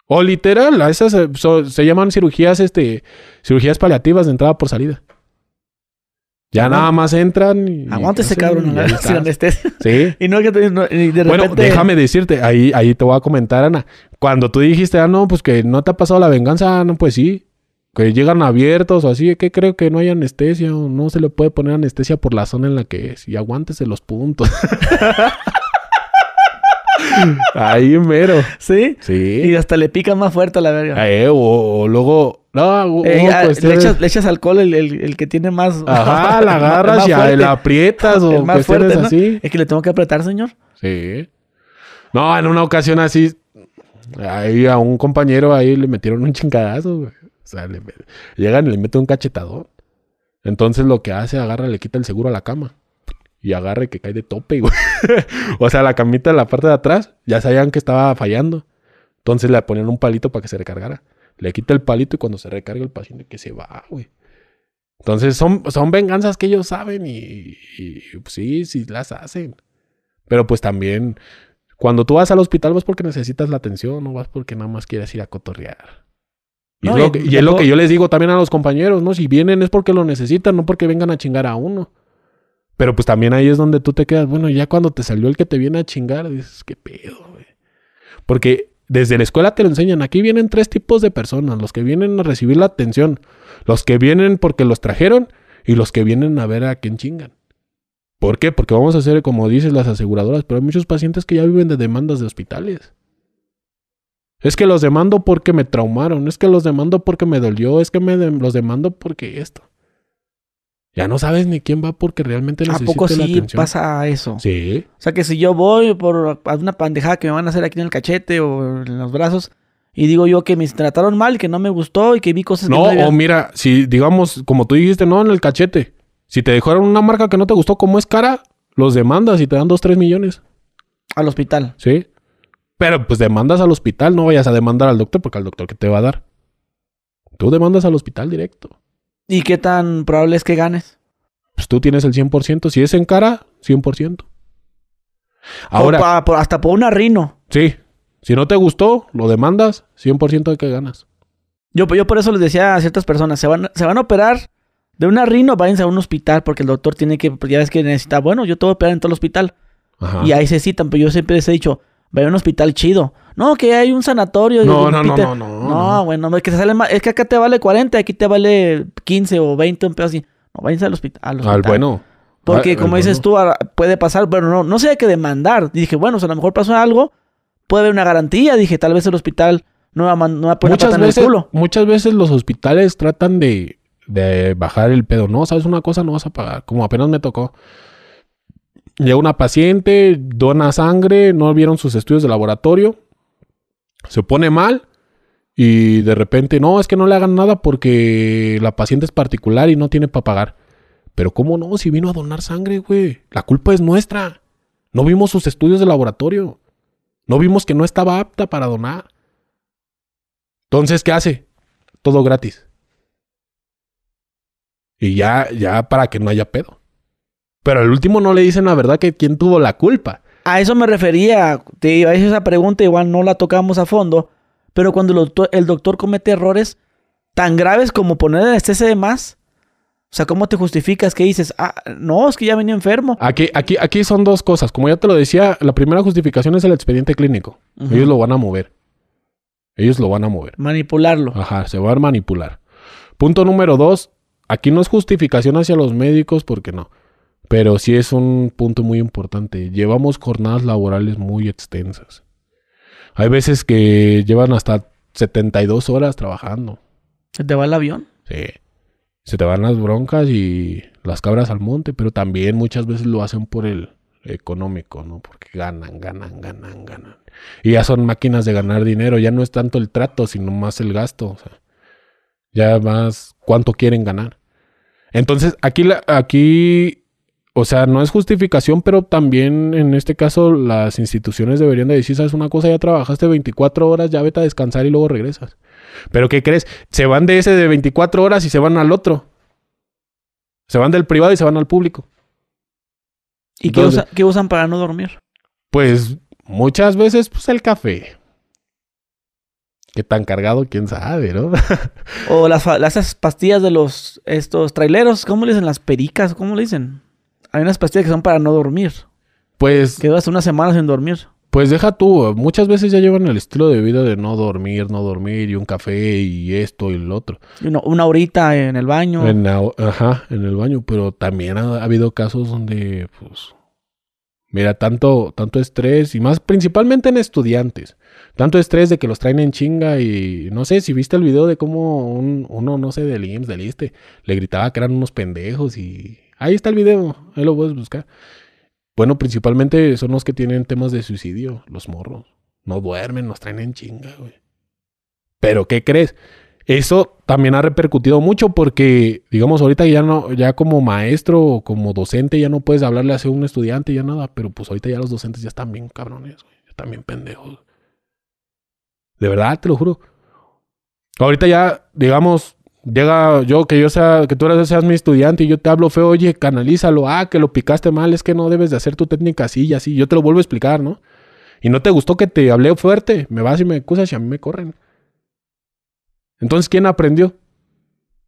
O literal, a esas eh, se llaman cirugías, este, cirugías paliativas de entrada por salida. Ya nada más entran y. Aguántese, cabrón, anestesia. Sí. y no que tener, de repente... Bueno, déjame decirte, ahí, ahí te voy a comentar, Ana. Cuando tú dijiste, ah, no, pues que no te ha pasado la venganza, ah, no, pues sí. Que llegan abiertos o así, que creo que no hay anestesia, o no se le puede poner anestesia por la zona en la que es. Y aguántese los puntos. Ahí mero. ¿Sí? Sí. Y hasta le pican más fuerte a la verga. Eh, o, luego. Eh, pues, eh. le, echas, alcohol el, que tiene más. Ajá, la agarras y la aprietas o más fuerte, así. Es que le tengo que apretar, señor. Sí. No, en una ocasión así. Ahí a un compañero ahí le metieron un chingadazo, güey. O sea, le, llegan y le meten un cachetador Entonces lo que hace, agarra, le quita el seguro a la cama y agarre que cae de tope, güey. o sea, la camita en la parte de atrás ya sabían que estaba fallando. Entonces le ponían un palito para que se recargara. Le quita el palito y cuando se recarga el paciente que se va, güey. Entonces son, son venganzas que ellos saben y, pues sí, sí las hacen. Pero pues también, cuando tú vas al hospital vas porque necesitas la atención, no vas porque nada más quieres ir a cotorrear. y es lo que yo les digo también a los compañeros, ¿no? Si vienen es porque lo necesitan, no porque vengan a chingar a uno. Pero pues también ahí es donde tú te quedas, bueno, ya cuando te salió el que te viene a chingar, dices, qué pedo, güey. Porque desde la escuela te lo enseñan, aquí vienen tres tipos de personas, los que vienen a recibir la atención, los que vienen porque los trajeron y los que vienen a ver a quién chingan. ¿Por qué? Porque vamos a hacer, como dices, las aseguradoras, pero hay muchos pacientes que ya viven de demandas de hospitales. Es que los demando porque me traumaron, es que los demando porque me dolió, es que me los demando porque esto. Ya no sabes ni quién va porque realmente necesita ¿A poco sí pasa eso? Sí. O sea, que si yo voy por una pandejada que me van a hacer aquí en el cachete o en los brazos y digo yo que me trataron mal, que no me gustó y que vi cosas no, que no o mira, si digamos, como tú dijiste, no, en el cachete. Si te dejaron una marca que no te gustó, como es cara, los demandas y te dan 2, 3 millones. Al hospital. Sí. Pero pues demandas al hospital, no vayas a demandar al doctor porque al doctor que te va a dar. Tú demandas al hospital directo. ¿Y qué tan probable es que ganes? Pues tú tienes el 100%. Si es en cara, 100%. Ahora. hasta por una rino. Sí. Si no te gustó, lo demandas, 100% de que ganas. Yo, yo por eso les decía a ciertas personas: se van, se van a operar de una arrino. váyanse a un hospital porque el doctor tiene que. Pues, ya ves que necesita. Bueno, yo te voy a operar en todo el hospital. Y ahí se citan, pero yo siempre les he dicho: Ve a un hospital chido. No, que hay un sanatorio. No, no, no, no, no. bueno, es que, es que acá te vale 40, aquí te vale 15 o 20, un pedo así. No, váyanse al hospital. Al, bueno. Porque como dices tú, puede pasar, pero no, no sé que demandar. Dije, bueno, a lo mejor pasó algo, puede haber una garantía. Dije, tal vez el hospital no va, va a poner muchas veces, Muchas veces los hospitales tratan de, de bajar el pedo. No, sabes una cosa, no vas a pagar. Como apenas me tocó. Llega una paciente, dona sangre, no vieron sus estudios de laboratorio, se pone mal y de repente, no, es que no le hagan nada porque la paciente es particular y no tiene para pagar. Pero ¿cómo no? Si vino a donar sangre, güey. La culpa es nuestra. No vimos sus estudios de laboratorio. No vimos que no estaba apta para donar. Entonces, ¿qué hace? Todo gratis. Y ya, ya para que no haya pedo. Pero al último no le dicen la verdad que quién tuvo la culpa. A eso me refería. Te iba a esa pregunta, igual no la tocamos a fondo. Pero cuando el doctor, comete errores tan graves como poner anestesia de más, o sea, ¿cómo te justificas? ¿Qué dices? Ah, no, es que ya venía enfermo. Aquí, aquí, aquí son dos cosas. Como ya te lo decía, la primera justificación es el expediente clínico. Ellos lo van a mover. Ellos lo van a mover. Manipularlo. Ajá, se va a manipular. Punto número dos. Aquí no es justificación hacia los médicos porque no. Pero sí es un punto muy importante. Llevamos jornadas laborales muy extensas. Hay veces que llevan hasta 72 horas trabajando. ¿Se te va el avión? Sí. Se te van las broncas y las cabras al monte, pero también muchas veces lo hacen por el económico, ¿no? Porque ganan, ganan, ganan, ganan. Y ya son máquinas de ganar dinero, ya no es tanto el trato, sino más el gasto, ya más cuánto quieren ganar. Entonces, aquí, aquí o sea, no es justificación, pero también en este caso las instituciones deberían de decir, sabes una cosa, ya trabajaste 24 horas, ya vete a descansar y luego regresas. Pero ¿qué crees? Se van de ese de 24 horas y se van al otro. Se van del privado y se van al público. ¿Y ¿qué, usan para no dormir? Pues muchas veces, pues el café. ¿Qué tan cargado? ¿Quién sabe, no? o las, las, pastillas de los, estos traileros, ¿cómo le dicen? Las pericas, ¿cómo le dicen? hay unas pastillas que son para no dormir. Pues. Quedas unas semanas semana sin dormir. Pues deja tú, muchas veces ya llevan el estilo de vida de no dormir, no dormir, y un café, y esto, y lo otro. Una, una horita en el baño. ajá, en el baño, pero también ha, habido casos donde, pues, mira, tanto, tanto estrés, y más principalmente en estudiantes, tanto estrés de que los traen en chinga, y no sé, si viste el video de cómo un, uno, no sé, del IMSS, del ISTE, le gritaba que eran unos pendejos, y, Ahí está el video, ahí lo puedes buscar. Bueno, principalmente son los que tienen temas de suicidio, los morros. No duermen, nos traen en chinga, güey. Pero, ¿qué crees? Eso también ha repercutido mucho porque, digamos, ahorita ya no, ya como maestro o como docente ya no puedes hablarle a un estudiante, ya nada, pero pues ahorita ya los docentes ya están bien cabrones, güey. Ya están bien pendejos. De verdad, te lo juro. Ahorita ya, digamos, Llega yo, que yo sea, que tú eres, seas mi estudiante y yo te hablo feo, oye, canalízalo, ah, que lo picaste mal, es que no debes de hacer tu técnica así y así. Yo te lo vuelvo a explicar, ¿no? Y no te gustó que te hablé fuerte, me vas y me acusas y a mí me corren. Entonces, ¿quién aprendió?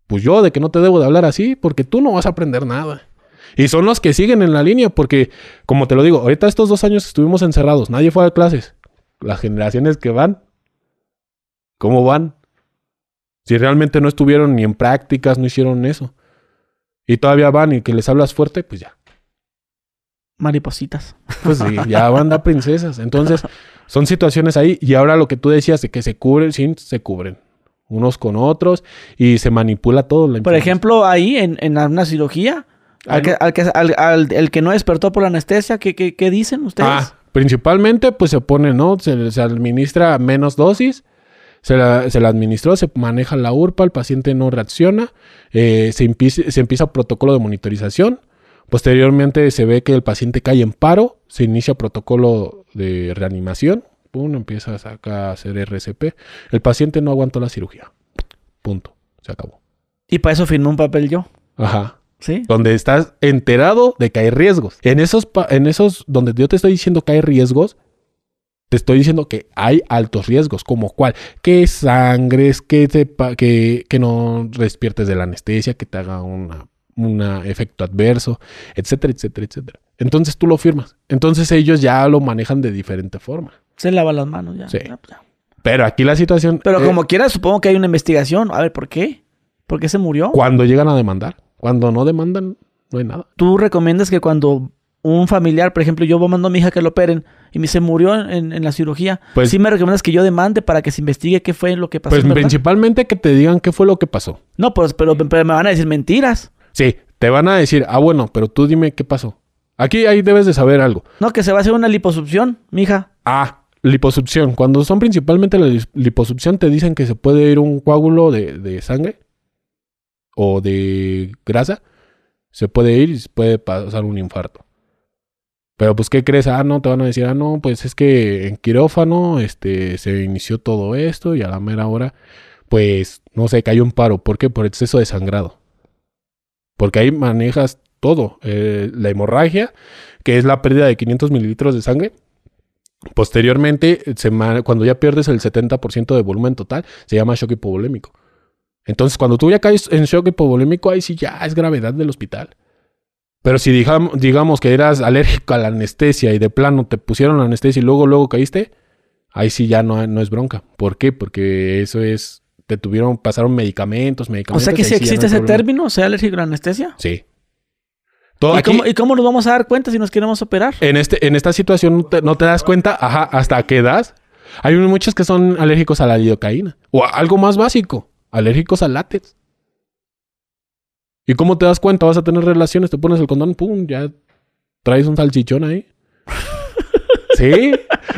Pues yo, de que no te debo de hablar así, porque tú no vas a aprender nada. Y son los que siguen en la línea, porque, como te lo digo, ahorita estos dos años estuvimos encerrados, nadie fue a clases. Las generaciones que van, ¿cómo van? Si realmente no estuvieron ni en prácticas, no hicieron eso. Y todavía van y que les hablas fuerte, pues ya. Maripositas. Pues sí, ya van a princesas. Entonces, son situaciones ahí. Y ahora lo que tú decías de que se cubren, sí, se cubren unos con otros y se manipula todo. por ejemplo, ahí en, una cirugía, al que, al el que no despertó por la anestesia, ¿qué, dicen ustedes? Ah, principalmente, pues se pone, ¿no? Se, se administra menos dosis se la, se administró, se maneja la URPA, el paciente no reacciona, eh, se, empieza, se protocolo de monitorización. Posteriormente se ve que el paciente cae en paro, se inicia protocolo de reanimación, uno empieza a hacer RCP. El paciente no aguantó la cirugía. Punto. Se acabó. Y para eso firmó un papel yo. Ajá. ¿Sí? Donde estás enterado de que hay riesgos. En esos, en esos donde yo te estoy diciendo que hay riesgos, te estoy diciendo que hay altos riesgos, como cuál, que sangres, que, no despiertes de la anestesia, que te haga un efecto adverso, etcétera, etcétera, etcétera. Entonces tú lo firmas. Entonces ellos ya lo manejan de diferente forma. Se lava las manos ya. Sí. Ah, pues Pero aquí la situación. Pero como quieras, supongo que hay una investigación. A ver, ¿por qué? ¿Por qué se murió? Cuando llegan a demandar. Cuando no demandan, no hay nada. ¿Tú recomiendas que cuando un familiar, por ejemplo, yo mando a mi hija que lo operen y me se murió en, la cirugía, pues, ¿sí me recomiendas que yo demande para que se investigue qué fue lo que pasó? Pues principalmente que te digan qué fue lo que pasó. No, pues, pero, pero, me van a decir mentiras. Sí, te van a decir, ah, bueno, pero tú dime qué pasó. Aquí ahí debes de saber algo. No, que se va a hacer una liposucción, hija. Ah, liposucción. Cuando son principalmente la liposucción, te dicen que se puede ir un coágulo de, de sangre o de grasa. Se puede ir y se puede pasar un infarto. Pero pues, ¿qué crees? Ah, no, te van a decir, ah, no, pues es que en quirófano este, se inició todo esto y a la mera hora, pues, no sé, cayó un paro. ¿Por qué? Por exceso de sangrado. Porque ahí manejas todo. Eh, la hemorragia, que es la pérdida de 500 mililitros de sangre. Posteriormente, cuando ya pierdes el 70% de volumen total, se llama shock hipovolémico. Entonces, cuando tú ya caes en shock hipovolémico, ahí sí ya es gravedad del hospital. Pero si digamos, que eras alérgico a la anestesia y de plano te pusieron la anestesia y luego, luego caíste, ahí sí ya no, no es bronca. ¿Por qué? Porque eso es, te tuvieron, pasaron medicamentos, medicamentos. O sea que si existe ese término, sea alérgico a la anestesia. Sí. ¿Y, cómo, nos vamos a dar cuenta si nos queremos operar? En, este, en esta situación no te, das cuenta, ajá, hasta qué edad. Hay muchos que son alérgicos a la lidocaína. O algo más básico, alérgicos al látex. ¿Y cómo te das cuenta? Vas a tener relaciones, te pones el condón, pum, ya traes un salchichón ahí. sí.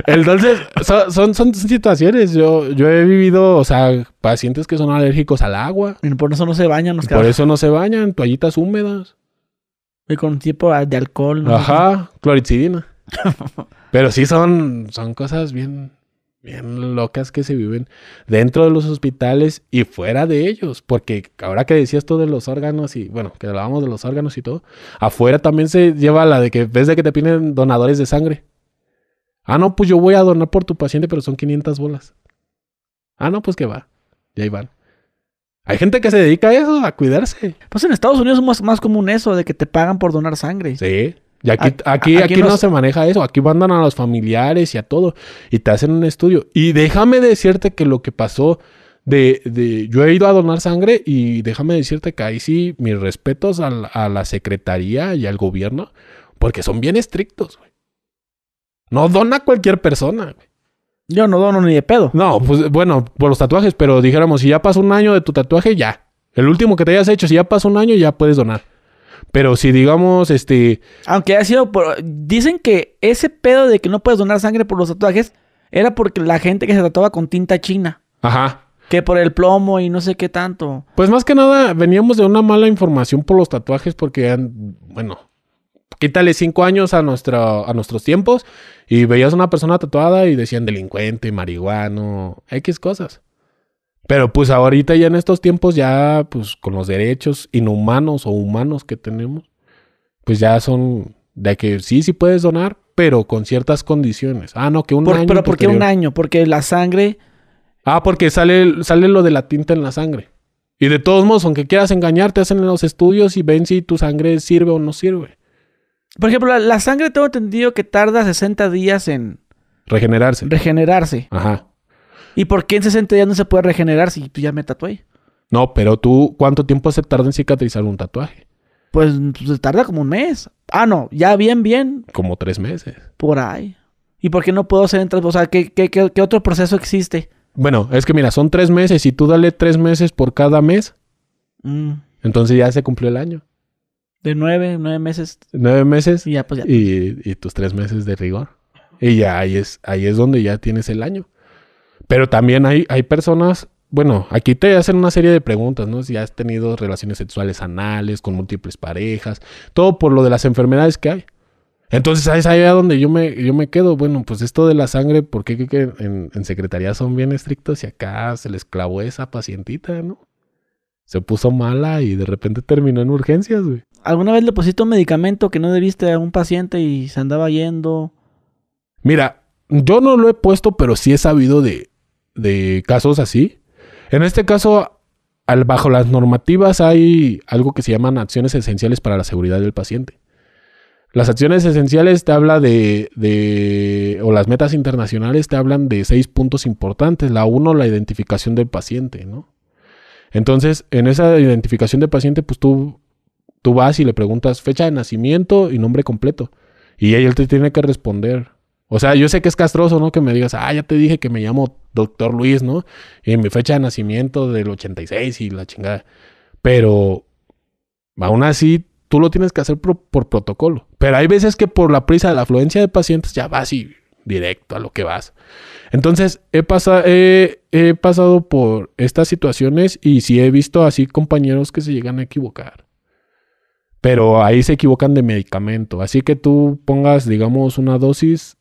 Entonces, son, son, situaciones. Yo, yo he vivido, o sea, pacientes que son alérgicos al agua. por eso no se bañan los Por eso no se bañan, toallitas húmedas. Y con tipo de alcohol. Ajá, cloricidina. Pero sí son, son cosas bien, bien locas que se viven dentro de los hospitales y fuera de ellos, porque ahora que decías todo de los órganos y bueno, que hablábamos de los órganos y todo, afuera también se lleva la de que ves de que te piden donadores de sangre. Ah, no, pues yo voy a donar por tu paciente, pero son 500 bolas. Ah, no, pues que va. ya ahí van. Hay gente que se dedica a eso, a cuidarse. Pues en Estados Unidos es más común eso, de que te pagan por donar sangre. Sí. Y aquí, aquí, no se maneja eso. Aquí mandan a los familiares y a todo. Y te hacen un estudio. Y déjame decirte que lo que pasó de, de yo he ido a donar sangre y déjame decirte que ahí sí mis respetos a, la secretaría y al gobierno, porque son bien estrictos. No dona cualquier persona. Yo no dono ni de pedo. No, pues bueno, por los tatuajes, pero dijéramos, si ya pasó un año de tu tatuaje, ya. El último que te hayas hecho, si ya pasó un año, ya puedes donar. Pero si digamos, este... Aunque ha sido por... Dicen que ese pedo de que no puedes donar sangre por los tatuajes era porque la gente que se tatuaba con tinta china. Ajá. Que por el plomo y no sé qué tanto. Pues más que nada, veníamos de una mala información por los tatuajes porque, eran... bueno, quítale cinco años a, nuestro, a nuestros tiempos y veías a una persona tatuada y decían delincuente, marihuano, X cosas. Pero pues ahorita ya en estos tiempos ya pues con los derechos inhumanos o humanos que tenemos, pues ya son de que sí, sí puedes donar, pero con ciertas condiciones. Ah, no, que un año. Pero ¿por qué un año? Porque la sangre... Ah, porque sale, sale lo de la tinta en la sangre. Y de todos modos, aunque quieras engañarte, hacen los estudios y ven si tu sangre sirve o no sirve. Por ejemplo, la, la sangre tengo entendido que tarda 60 días en... Regenerarse. Regenerarse. Ajá. ¿Y por qué en 60 días no se puede regenerar si pues, ya me tatué? No, pero tú, ¿cuánto tiempo se tarda en cicatrizar un tatuaje? Pues, pues se tarda como un mes. Ah, no, ya bien, bien. Como tres meses. Por ahí. ¿Y por qué no puedo hacer entre, O sea, ¿qué, otro proceso existe? Bueno, es que mira, son tres meses y tú dale tres meses por cada mes. Mm. Entonces ya se cumplió el año. De nueve, nueve meses. Nueve meses. Y ya, pues ya. y tus tres meses de rigor. Y ya ahí es, ahí es donde ya tienes el año. Pero también hay, hay personas, bueno, aquí te hacen una serie de preguntas, ¿no? Si has tenido relaciones sexuales anales con múltiples parejas, todo por lo de las enfermedades que hay. Entonces ahí es ahí donde yo me, yo me quedo. Bueno, pues esto de la sangre, ¿por qué en, en, secretaría son bien estrictos y acá se les clavó esa pacientita, ¿no? Se puso mala y de repente terminó en urgencias, güey. ¿Alguna vez le pusiste un medicamento que no debiste a un paciente y se andaba yendo? Mira, yo no lo he puesto, pero sí he sabido de, de casos así. En este caso, al, bajo las normativas hay algo que se llaman acciones esenciales para la seguridad del paciente. Las acciones esenciales te habla de, o las metas internacionales te hablan de seis puntos importantes. La uno, la identificación del paciente, ¿no? Entonces, en esa identificación del paciente, pues tú, tú vas y le preguntas fecha de nacimiento y nombre completo. Y ahí él te tiene que responder. O sea, yo sé que es castroso, ¿no? Que me digas, ah, ya te dije que me llamo Doctor Luis, ¿no? Y mi fecha de nacimiento del 86 y la chingada. Pero aún así, tú lo tienes que hacer por, protocolo. Pero hay veces que por la prisa de la afluencia de pacientes ya vas y directo a lo que vas. Entonces, he, he, pasado por estas situaciones y sí he visto así compañeros que se llegan a equivocar. Pero ahí se equivocan de medicamento. Así que tú pongas, digamos, una dosis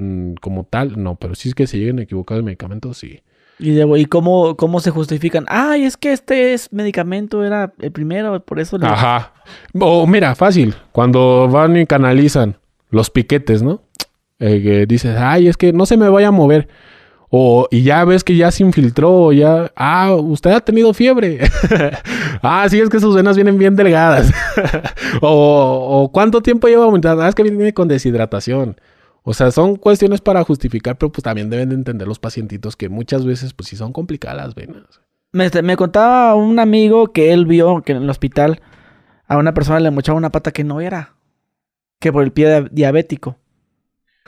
Mm, como tal, no, pero si es que se lleguen a equivocar el medicamento, sí. Y, ¿y cómo, cómo se justifican? Ay, es que este es medicamento era el primero, por eso... Le... Ajá. O mira, fácil. Cuando van y canalizan los piquetes, ¿no? Eh, que dices, ay, es que no se me vaya a mover. O, y ya ves que ya se infiltró, ya, ah, usted ha tenido fiebre. ah, sí, es que sus venas vienen bien delgadas. o, cuánto tiempo lleva aumentando. Ah, es que viene con deshidratación. O sea, son cuestiones para justificar, pero pues también deben de entender los pacientitos que muchas veces pues sí son complicadas las venas. Este, me, contaba un amigo que él vio que en el hospital a una persona le mochaba una pata que no era, que por el pie diabético.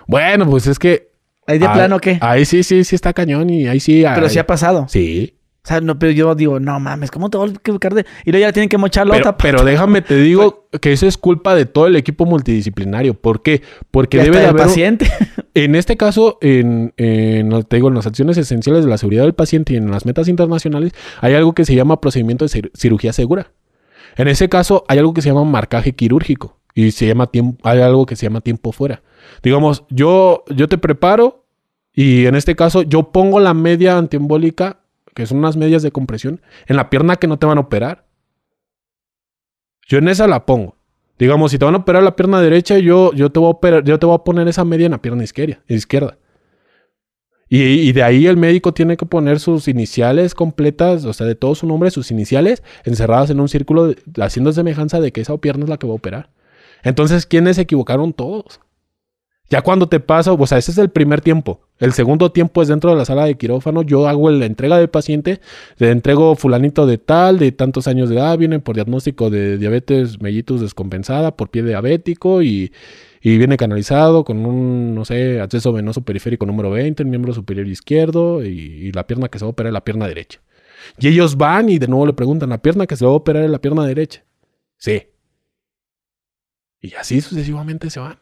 Bueno, pues es que... ¿Ahí de plano qué? Ahí sí, sí, sí está cañón y ahí sí... Pero sí ha pasado. Sí. O sea, no, pero yo digo, no mames, ¿cómo te voy a buscar? de...? Y luego ya tienen que mochar la otra Pero déjame te digo pues que eso es culpa de todo el equipo multidisciplinario. ¿Por qué? Porque debe de haber... paciente. En este caso, en, las acciones esenciales de la seguridad del paciente y en las metas internacionales, hay algo que se llama procedimiento de cirugía segura. En ese caso, hay algo que se llama marcaje quirúrgico y se llama tiempo, hay algo que se llama tiempo fuera. Digamos, yo, yo te preparo y en este caso yo pongo la media antiembólica que son unas medias de compresión, en la pierna que no te van a operar. Yo en esa la pongo. Digamos, si te van a operar la pierna derecha, yo, yo, te, voy a yo te voy a poner esa media en la pierna izquierda. izquierda. Y, de ahí el médico tiene que poner sus iniciales completas, o sea, de todo su nombre, sus iniciales, encerradas en un círculo, haciendo semejanza de que esa pierna es la que va a operar. Entonces, ¿quiénes se equivocaron todos? Ya cuando te pasa, o sea, ese es el primer tiempo. El segundo tiempo es dentro de la sala de quirófano. Yo hago la entrega del paciente, le entrego fulanito de tal, de tantos años de edad, Viene por diagnóstico de diabetes mellitus descompensada, por pie diabético y, viene canalizado con un, no sé, acceso venoso periférico número 20, el miembro superior izquierdo y, la pierna que se va a operar es la pierna derecha. Y ellos van y de nuevo le preguntan, ¿la pierna que se va a operar es la pierna derecha? Sí. Y así sucesivamente se van.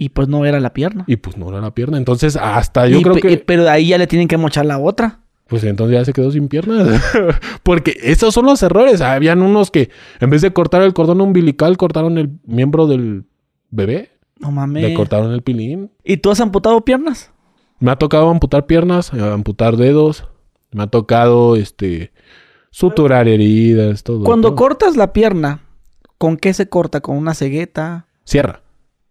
Y pues no era la pierna. Y pues no era la pierna. Entonces, hasta yo creo que. Pero ahí ya le tienen que mochar la otra. Pues entonces ya se quedó sin piernas. Porque esos son los errores. Habían unos que en vez de cortar el cordón umbilical, cortaron el miembro del bebé. No mames. Le cortaron el pilín. ¿Y tú has amputado piernas? Me ha tocado amputar piernas, eh, amputar dedos. Me ha tocado este suturar heridas, todo. Cuando cortas la pierna, ¿con qué se corta? ¿Con una cegueta? Cierra.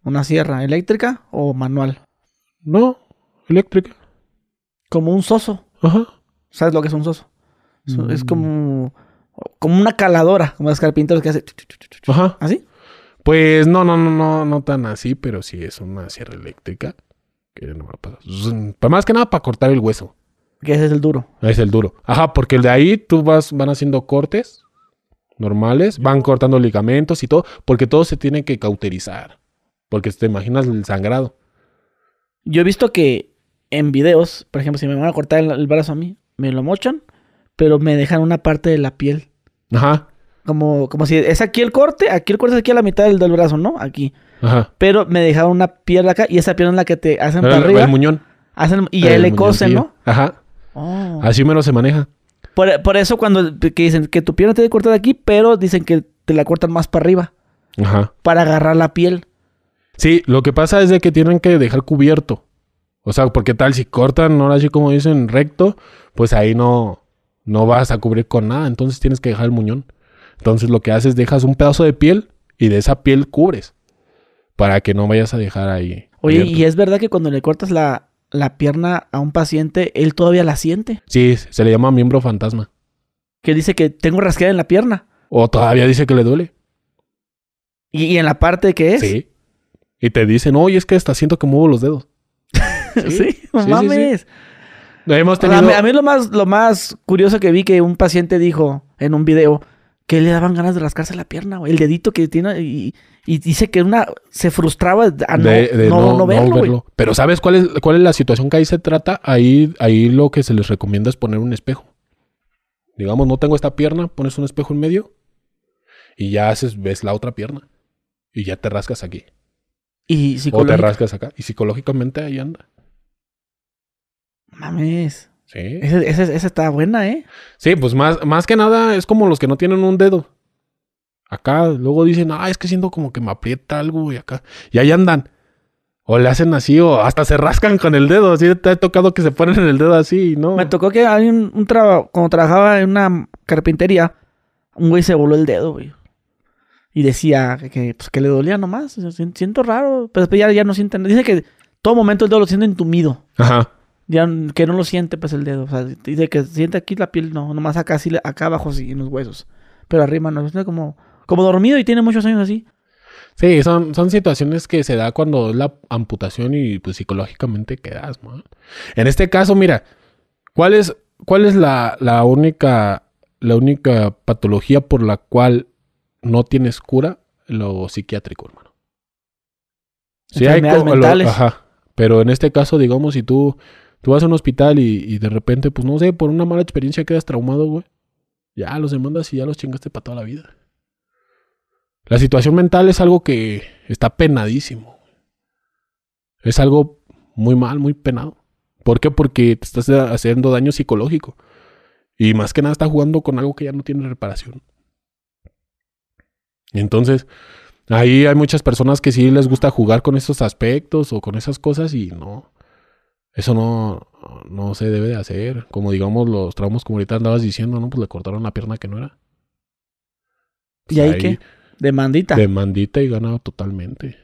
¿Una sierra eléctrica o manual? No, eléctrica. Como un soso. Ajá. ¿Sabes lo que es un soso? Es mm. como, como una caladora, como las carpinteros que hace. Ajá. ¿Así? Pues no, no, no, no, no tan así, pero sí es una sierra eléctrica. Que no más que nada para cortar el hueso. Que ese es el duro. Es el duro. Ajá, porque el de ahí tú vas, van haciendo cortes normales, van cortando ligamentos y todo, porque todo se tiene que cauterizar. Porque te imaginas el sangrado. Yo he visto que en videos, por ejemplo, si me van a cortar el, brazo a mí, me lo mochan, pero me dejan una parte de la piel. Ajá. Como, como si es aquí el corte, aquí el corte es aquí a la mitad del, brazo, ¿no? Aquí. Ajá. Pero me dejaron una piel acá y esa pierna es la que te hacen para arriba. El muñón. Hacen, y ya le cose, ¿no? Ajá. Oh. Así menos se maneja. Por, eso cuando dicen que tu pierna te debe cortar aquí, pero dicen que te la cortan más para arriba. Ajá. Para agarrar la piel. Sí, lo que pasa es de que tienen que dejar cubierto. O sea, porque tal, si cortan, ahora así como dicen, recto, pues ahí no, no vas a cubrir con nada. Entonces tienes que dejar el muñón. Entonces lo que haces, dejas un pedazo de piel y de esa piel cubres. Para que no vayas a dejar ahí. Oye, ¿y es verdad que cuando le cortas la, pierna a un paciente, él todavía la siente? Sí, se le llama miembro fantasma. Que dice que tengo rasqueada en la pierna. O todavía dice que le duele. ¿Y, y en la parte que es? Sí. Y te dicen, oye, es que hasta siento que muevo los dedos. sí, no mames. a, mí, lo, más, lo más curioso que vi que un paciente dijo en un video que le daban ganas de rascarse la pierna, güey. El dedito que tiene y, dice que una se frustraba a no, no, verlo. verlo. Pero ¿sabes cuál es, cuál es la situación que ahí se trata? Ahí, ahí lo que se les recomienda es poner un espejo. Digamos, no tengo esta pierna, pones un espejo en medio y ya haces, ves la otra pierna y ya te rascas aquí. Y O te rascas acá. Y psicológicamente ahí anda. Mames. Sí. Esa, está buena, ¿eh? Sí, pues más, más que nada es como los que no tienen un dedo. Acá luego dicen, ah, es que siento como que me aprieta algo y acá. Y ahí andan. O le hacen así, o hasta se rascan con el dedo. Así te ha tocado que se ponen en el dedo así, ¿no? Me tocó que hay un, un trabajo, cuando trabajaba en una carpintería, un güey se voló el dedo, güey y decía que, que pues, le dolía nomás. siento raro, pero ya, ya no siente. Dice que todo momento el dedo lo siente entumido. Ajá. Ya que no lo siente, pues el dedo. O sea, dice que siente aquí la piel, no, nomás acá, acá abajo, sí, en los huesos. Pero arriba no, siente como, como dormido y tiene muchos años así. Sí, son, situaciones que se da cuando es la amputación y pues psicológicamente quedas, ¿no? En este caso, mira, ¿cuál es, cuál es la, única, la única patología por la cual no tienes cura lo psiquiátrico, hermano. Sí hay como mentales. ajá, pero en este caso, digamos, si tú, tú vas a un hospital y, y de repente, pues no sé, por una mala experiencia quedas traumado, güey. Ya los demandas y ya los chingaste para toda la vida. La situación mental es algo que está penadísimo. Es algo muy mal, muy penado. ¿Por qué? Porque te estás haciendo daño psicológico. Y más que nada está jugando con algo que ya no tiene reparación. Entonces, ahí hay muchas personas que sí les gusta jugar con esos aspectos o con esas cosas y no. Eso no, se debe de hacer. Como digamos los traumas, comunitarios andabas diciendo, ¿no? Pues le cortaron la pierna que no era. ¿Y pues ahí, De qué? Demandita. Demandita y ganado totalmente.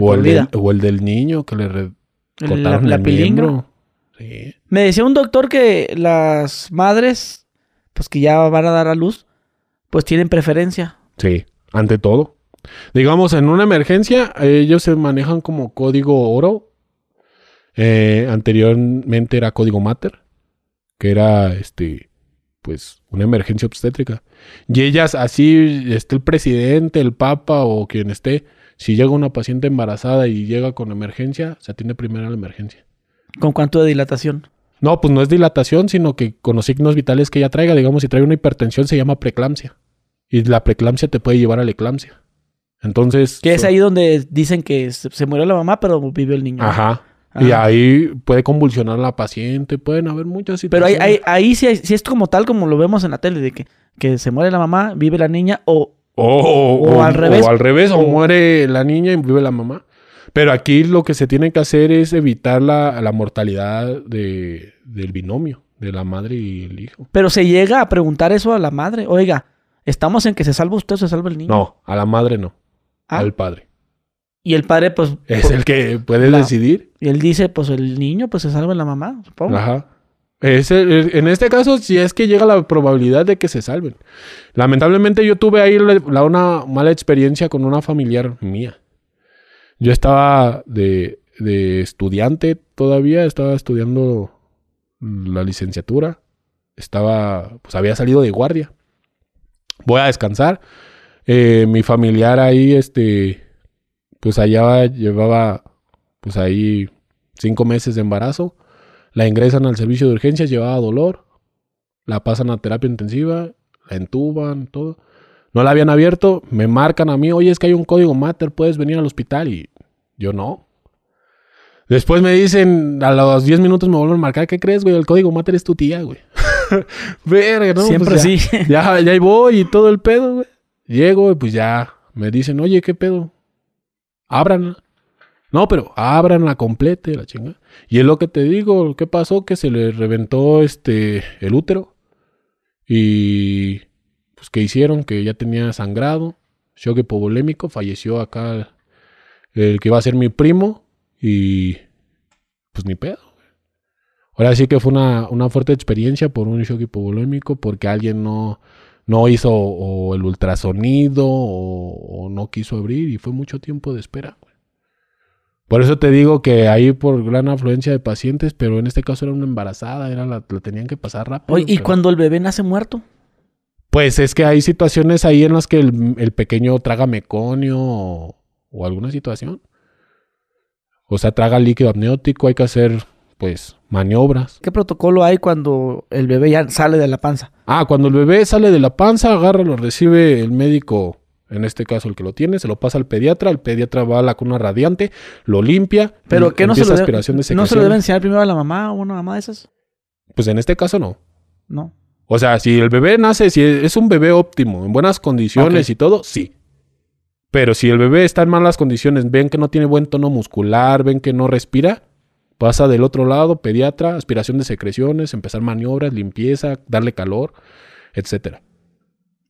o, el del, niño que le cortaron la, Me decía un doctor que las madres, pues que ya van a dar a luz, pues tienen preferencia. Sí ante todo. Digamos, en una emergencia, ellos se manejan como código oro. Eh, anteriormente era código mater, que era este, pues, una emergencia obstétrica. Y ellas, así esté el presidente, el papa o quien esté, si llega una paciente embarazada y llega con emergencia, se atiende primero a la emergencia. ¿Con cuánto de dilatación? No, pues no es dilatación, sino que con los signos vitales que ella traiga, digamos, si trae una hipertensión se llama preeclampsia. Y la preeclampsia te puede llevar a la eclampsia. Entonces. Que es ahí donde dicen que se murió la mamá, pero vive el niño. Ajá. Ah. Y ahí puede convulsionar la paciente, pueden haber muchas situaciones. Pero ahí, sí, es como tal como lo vemos en la tele, de que, que se muere la mamá, vive la niña, o, o, al revés. O al revés, o, muere la niña y vive la mamá. Pero aquí lo que se tiene que hacer es evitar la, mortalidad del binomio, de la madre y el hijo. Pero se llega a preguntar eso a la madre, oiga, Estamos en que se salva usted o se salva el niño. No, a la madre no. Ah. Al padre. Y el padre, pues. Es pues, el que puede decidir. Y él dice, pues el niño, pues se salva la mamá, supongo. Ajá. Er, en este caso, si es que llega la probabilidad de que se salven. Lamentablemente, yo tuve ahí una mala experiencia con una familiar mía. Yo estaba de, de estudiante todavía, estaba estudiando la licenciatura. Estaba, pues había salido de guardia voy a descansar. Eh, mi familiar ahí, este, pues allá llevaba, pues ahí, cinco meses de embarazo. La ingresan al servicio de urgencias, llevaba dolor. La pasan a terapia intensiva, la entuban, todo. No la habían abierto, me marcan a mí, oye, es que hay un código mater, puedes venir al hospital. Y yo no. Después me dicen, a los diez minutos me vuelven a marcar, ¿qué crees, güey? El código mater es tu tía, güey. Verga, pues Siempre ya, sí. ya, ya ahí voy y todo el pedo, Llego y pues ya me dicen, oye, ¿qué pedo? Ábranla. No, pero ábranla complete la chinga Y es lo que te digo, ¿qué pasó? Que se le reventó este el útero. Y pues que hicieron que ya tenía sangrado, shock hipovolémico, falleció acá el, el que iba a ser mi primo y pues ni pedo. Ahora sí que fue una, fuerte experiencia por un shock hipovolémico, porque alguien no, no hizo el ultrasonido o, no quiso abrir y fue mucho tiempo de espera. Por eso te digo que ahí por gran afluencia de pacientes, pero en este caso era una embarazada, era la, tenían que pasar rápido. ¿Y cuando el bebé nace muerto? Pues es que hay situaciones ahí en las que el, pequeño traga meconio o, alguna situación. O sea, traga líquido amniótico, hay que hacer pues maniobras. ¿Qué protocolo hay cuando el bebé ya sale de la panza? Ah, cuando el bebé sale de la panza, agarra, lo recibe el médico, en este caso el que lo tiene, se lo pasa al pediatra, el pediatra va a la cuna radiante, lo limpia, pero qué no se debe, no se lo debe enseñar primero a la mamá o una mamá de esas. Pues en este caso no. No. O sea, si el bebé nace, si es un bebé óptimo, en buenas condiciones y todo, sí. Pero si el bebé está en malas condiciones, ven que no tiene buen tono muscular, ven que no respira, Pasa del otro lado, pediatra, aspiración de secreciones, empezar maniobras, limpieza, darle calor, etcétera.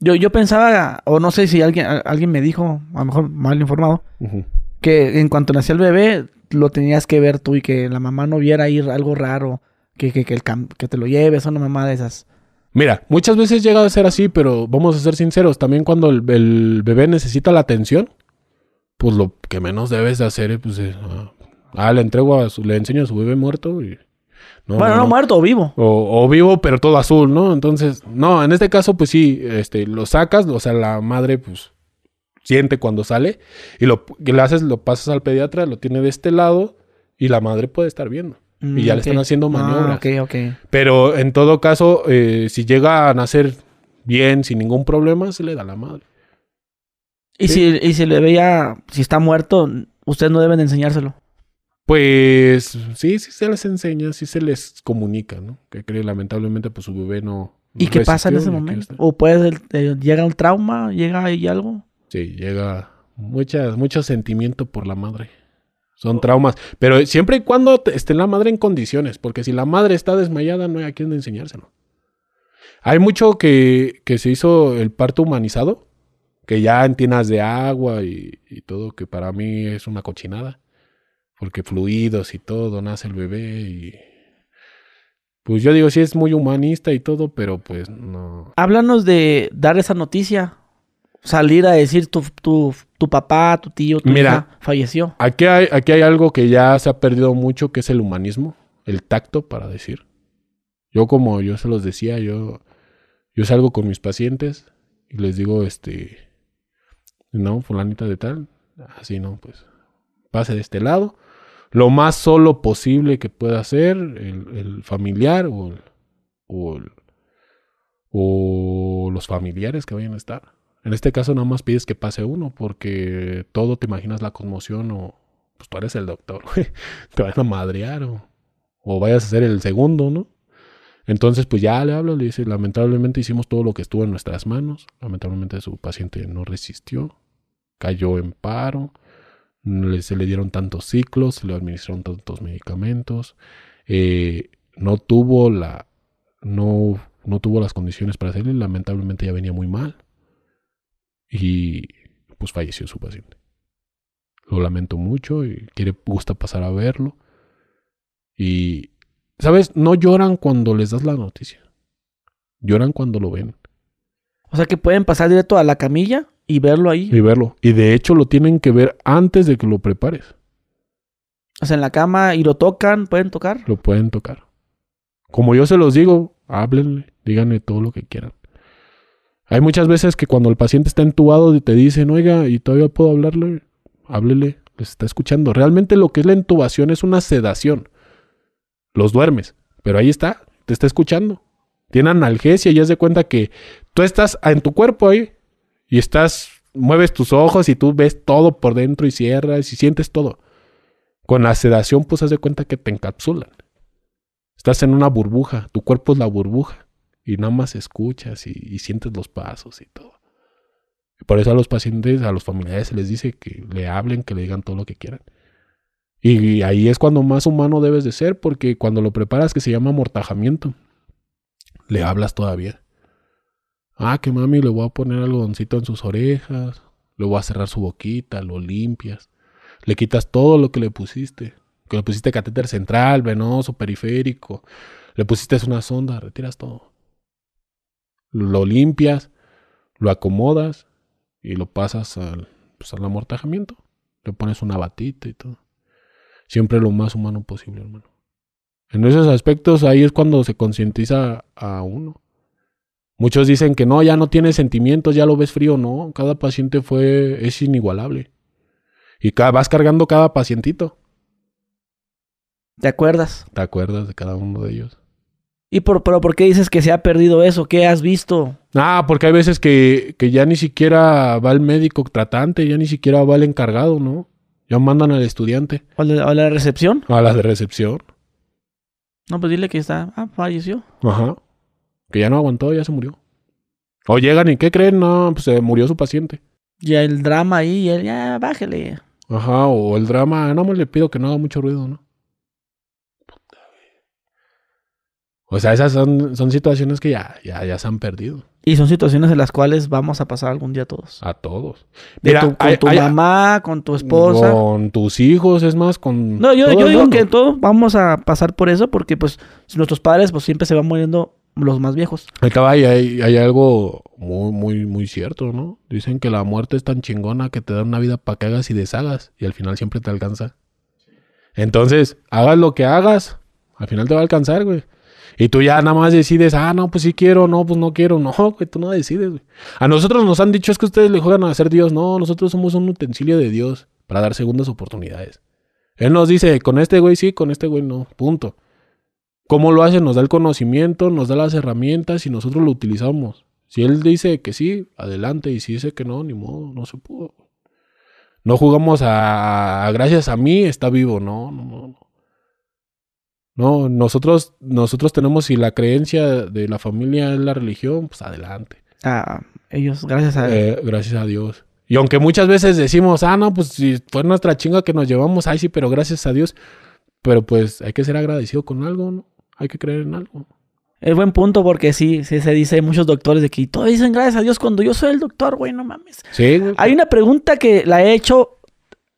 Yo, yo pensaba, o no sé si alguien, alguien me dijo, a lo mejor mal informado, que en cuanto nacía el bebé, lo tenías que ver tú y que la mamá no viera ir algo raro, que, que, que te lo lleves, una mamá de esas. Mira, muchas veces llega a ser así, pero vamos a ser sinceros, también cuando el, bebé necesita la atención, pues lo que menos debes de hacer es pues, eh, ah, Ah, le entrego a su, le enseño a su bebé muerto y. No, bueno, no, muerto, vivo. O, vivo, pero todo azul, ¿no? Entonces, no, en este caso, pues sí, este, lo sacas, o sea, la madre, pues, siente cuando sale y lo, que haces, lo pasas al pediatra, lo tiene de este lado y la madre puede estar viendo. y ya mm, le están haciendo ah, maniobras. okay, Pero en todo caso, eh, si llega a nacer bien, sin ningún problema, se le da a la madre. Y, si, y si le veía, si está muerto, ustedes no deben enseñárselo pues sí, sí se les enseña, sí se les comunica, ¿no? Que cree, lamentablemente, pues su bebé no. ¿Y qué pasa en ese momento? ¿O puede eh, llega un trauma? ¿Llega ahí algo? Sí, llega muchas, mucho sentimiento por la madre. Son traumas. Pero siempre y cuando esté la madre en condiciones, porque si la madre está desmayada, no hay a quién enseñárselo. Hay mucho que, que se hizo el parto humanizado, que ya en tiendas de agua y, todo, que para mí es una cochinada porque fluidos y todo, nace el bebé y... Pues yo digo, sí es muy humanista y todo, pero pues no. Háblanos de dar esa noticia. Salir a decir tu, tu, tu papá, tu tío, tu Mira, falleció. Aquí hay, aquí hay algo que ya se ha perdido mucho, que es el humanismo, el tacto para decir. Yo como yo se los decía, yo, yo salgo con mis pacientes y les digo, este, no, fulanita de tal, así no, pues pase de este lado lo más solo posible que pueda ser el, familiar o, los familiares que vayan a estar. En este caso nada más pides que pase uno porque todo te imaginas la conmoción o pues tú eres el doctor, te van a madrear o, vayas a ser el segundo, ¿no? Entonces, pues ya le hablo, le dice, lamentablemente hicimos todo lo que estuvo en nuestras manos, lamentablemente su paciente no resistió, cayó en paro, se le dieron tantos ciclos, se le administraron tantos medicamentos, eh, no tuvo la, no, no tuvo las condiciones para hacerlo lamentablemente ya venía muy mal. Y pues falleció su paciente. Lo lamento mucho y quiere, gusta pasar a verlo. Y, ¿sabes? No lloran cuando les das la noticia. Lloran cuando lo ven. O sea que pueden pasar directo a la camilla y verlo ahí. Y verlo. Y de hecho lo tienen que ver antes de que lo prepares. O sea, en la cama y lo tocan, pueden tocar. Lo pueden tocar. Como yo se los digo, háblenle, díganle todo lo que quieran. Hay muchas veces que cuando el paciente está entubado y te dicen, oiga, y todavía puedo hablarle, háblele, les está escuchando. Realmente lo que es la intubación es una sedación. Los duermes, pero ahí está, te está escuchando. Tiene analgesia y ya de cuenta que tú estás en tu cuerpo ahí, y estás, mueves tus ojos y tú ves todo por dentro y cierras y sientes todo. Con la sedación, pues haz de cuenta que te encapsulan. Estás en una burbuja, tu cuerpo es la burbuja. Y nada más escuchas y, sientes los pasos y todo. Y por eso a los pacientes, a los familiares se les dice que le hablen, que le digan todo lo que quieran. Y ahí es cuando más humano debes de ser, porque cuando lo preparas, que se llama amortajamiento, le hablas todavía. Ah, que mami, le voy a poner algodoncito en sus orejas, le voy a cerrar su boquita, lo limpias, le quitas todo lo que le pusiste, que le pusiste catéter central, venoso, periférico, le pusiste una sonda, retiras todo. Lo limpias, lo acomodas y lo pasas al, pues, al amortajamiento. Le pones una batita y todo. Siempre lo más humano posible, hermano. En esos aspectos ahí es cuando se concientiza a uno. Muchos dicen que no, ya no tiene sentimientos, ya lo ves frío. No, cada paciente fue, es inigualable. Y vas cargando cada pacientito. ¿Te acuerdas? Te acuerdas de cada uno de ellos. ¿Y por, qué dices que se ha perdido eso? ¿Qué has visto? Ah, porque hay veces que, ya ni siquiera va el médico tratante, ya ni siquiera va el encargado, ¿no? Ya mandan al estudiante. ¿A la, recepción? A la de recepción. No, pues dile que está. Ah, falleció. Ajá que ya no aguantó, ya se murió. O llegan y ¿qué creen? No, pues se murió su paciente. ya el drama ahí, y él, ya, bájele. Ajá, o el drama, ah, no más le pido que no haga mucho ruido, ¿no? O sea, esas son, son situaciones que ya, ya, se han perdido. Y son situaciones en las cuales vamos a pasar algún día todos. A todos. con tu mamá, con tu esposa. Con tus hijos, es más, con. No, yo, yo digo que todo... vamos a pasar por eso porque, pues, nuestros padres, pues, siempre se van muriendo los más viejos. Acá hay, hay algo muy, muy, muy cierto, ¿no? Dicen que la muerte es tan chingona que te da una vida para que hagas y deshagas y al final siempre te alcanza. Entonces, hagas lo que hagas, al final te va a alcanzar, güey. Y tú ya nada más decides, ah, no, pues sí quiero, no, pues no quiero, no, güey, tú no decides, güey. A nosotros nos han dicho es que ustedes le juegan a ser Dios, no, nosotros somos un utensilio de Dios para dar segundas oportunidades. Él nos dice, con este güey sí, con este güey no, punto. ¿Cómo lo hace? Nos da el conocimiento, nos da las herramientas y nosotros lo utilizamos. Si él dice que sí, adelante. Y si dice que no, ni modo, no se pudo. No jugamos a, gracias a mí está vivo, no, no, no. No, nosotros, nosotros tenemos, si la creencia de la familia es la religión, pues adelante. Ah, ellos, gracias a Dios. Eh, gracias a Dios. Y aunque muchas veces decimos, ah, no, pues si fue nuestra chinga que nos llevamos, ay, sí, pero gracias a Dios. Pero pues hay que ser agradecido con algo, ¿no? hay que creer en algo. Es buen punto porque sí, sí se dice, muchos doctores de que todos dicen gracias a Dios cuando yo soy el doctor, güey, no mames. Sí, Hay una pregunta que la he hecho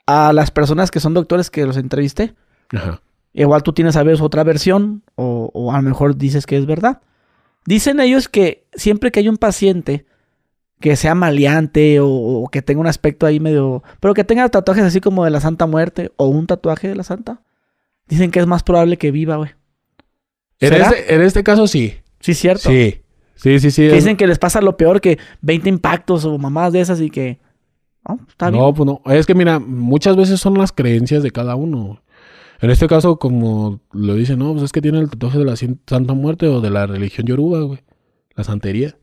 a las personas que son doctores que los entrevisté. Ajá. Igual tú tienes a ver otra versión o, a lo mejor dices que es verdad. Dicen ellos que siempre que hay un paciente que sea maleante o, que tenga un aspecto ahí medio... Pero que tenga tatuajes así como de la Santa Muerte o un tatuaje de la Santa, dicen que es más probable que viva, güey. Este, en este, caso sí. Sí, cierto. Sí. Sí, sí, sí. dicen que les pasa lo peor que 20 impactos o mamás de esas y que. está no, pues no. Es que mira, muchas veces son las creencias de cada uno. En este caso, como lo dicen, no, pues es que tiene el tatuaje de la Santa Muerte o de la religión yoruba, güey. La santería.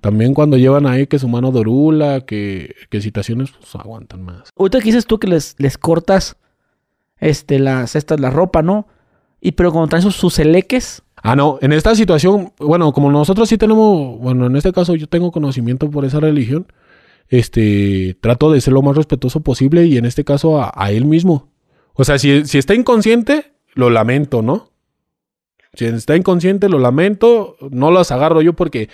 También cuando llevan ahí que su mano dorula, que, que citaciones, pues aguantan más. Ahorita que dices tú que les, cortas este, las, estas, la ropa, ¿no? Y pero cuando traen sus, sus Ah, no, en esta situación, bueno, como nosotros sí tenemos, bueno, en este caso yo tengo conocimiento por esa religión, este, trato de ser lo más respetuoso posible y en este caso a, él mismo. O sea, si, está inconsciente, lo lamento, ¿no? Si está inconsciente, lo lamento, no las agarro yo porque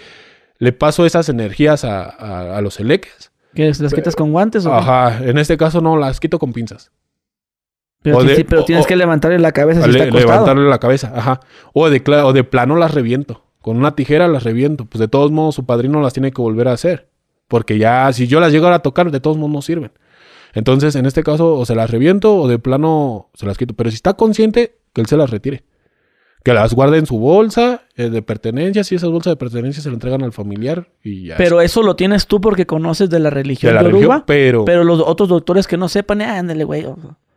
le paso esas energías a, a, los eleques. ¿Que las quitas con guantes o Ajá, en este caso no, las quito con pinzas. Pero, sí, pero tienes que levantarle la cabeza si Levantarle la cabeza, ajá. O de, de plano las reviento. Con una tijera las reviento. Pues de todos modos su padrino las tiene que volver a hacer. Porque ya, si yo las llego a tocar, de todos modos no sirven. Entonces, en este caso, o se las reviento o de plano se las quito. Pero si está consciente, que él se las retire. Que las guarde en su bolsa eh, de pertenencias y esas bolsas de pertenencias se las entregan al familiar y ya. Pero eso lo tienes tú porque conoces de la religión de, pero... pero los otros doctores que no sepan, eh, ándale, güey.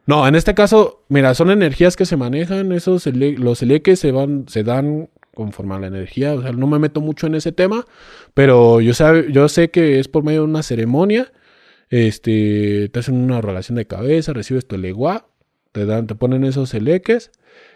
No, en este caso, mira, son energías que se manejan, esos los eleques se van, se dan conforme a la energía. O sea, no me meto mucho en ese tema, pero yo, sé, yo sé que es por medio de una ceremonia. Este, te hacen una relación de cabeza, recibes tu eleguá, te, dan, te ponen esos eleques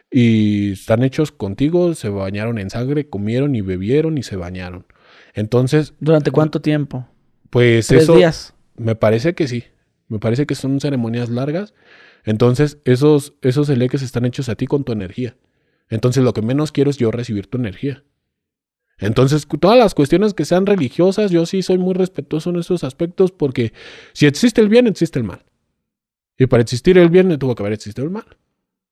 y están hechos contigo, se bañaron en sangre, comieron y bebieron y se bañaron. Entonces. ¿Durante cuánto tiempo? Pues ¿Tres días? Me parece que sí. Me parece que son ceremonias largas entonces, esos, esos eleques están hechos a ti con tu energía. Entonces, lo que menos quiero es yo recibir tu energía. Entonces, todas las cuestiones que sean religiosas, yo sí soy muy respetuoso en esos aspectos porque si existe el bien, existe el mal. Y para existir el bien, tuvo que haber existido el mal.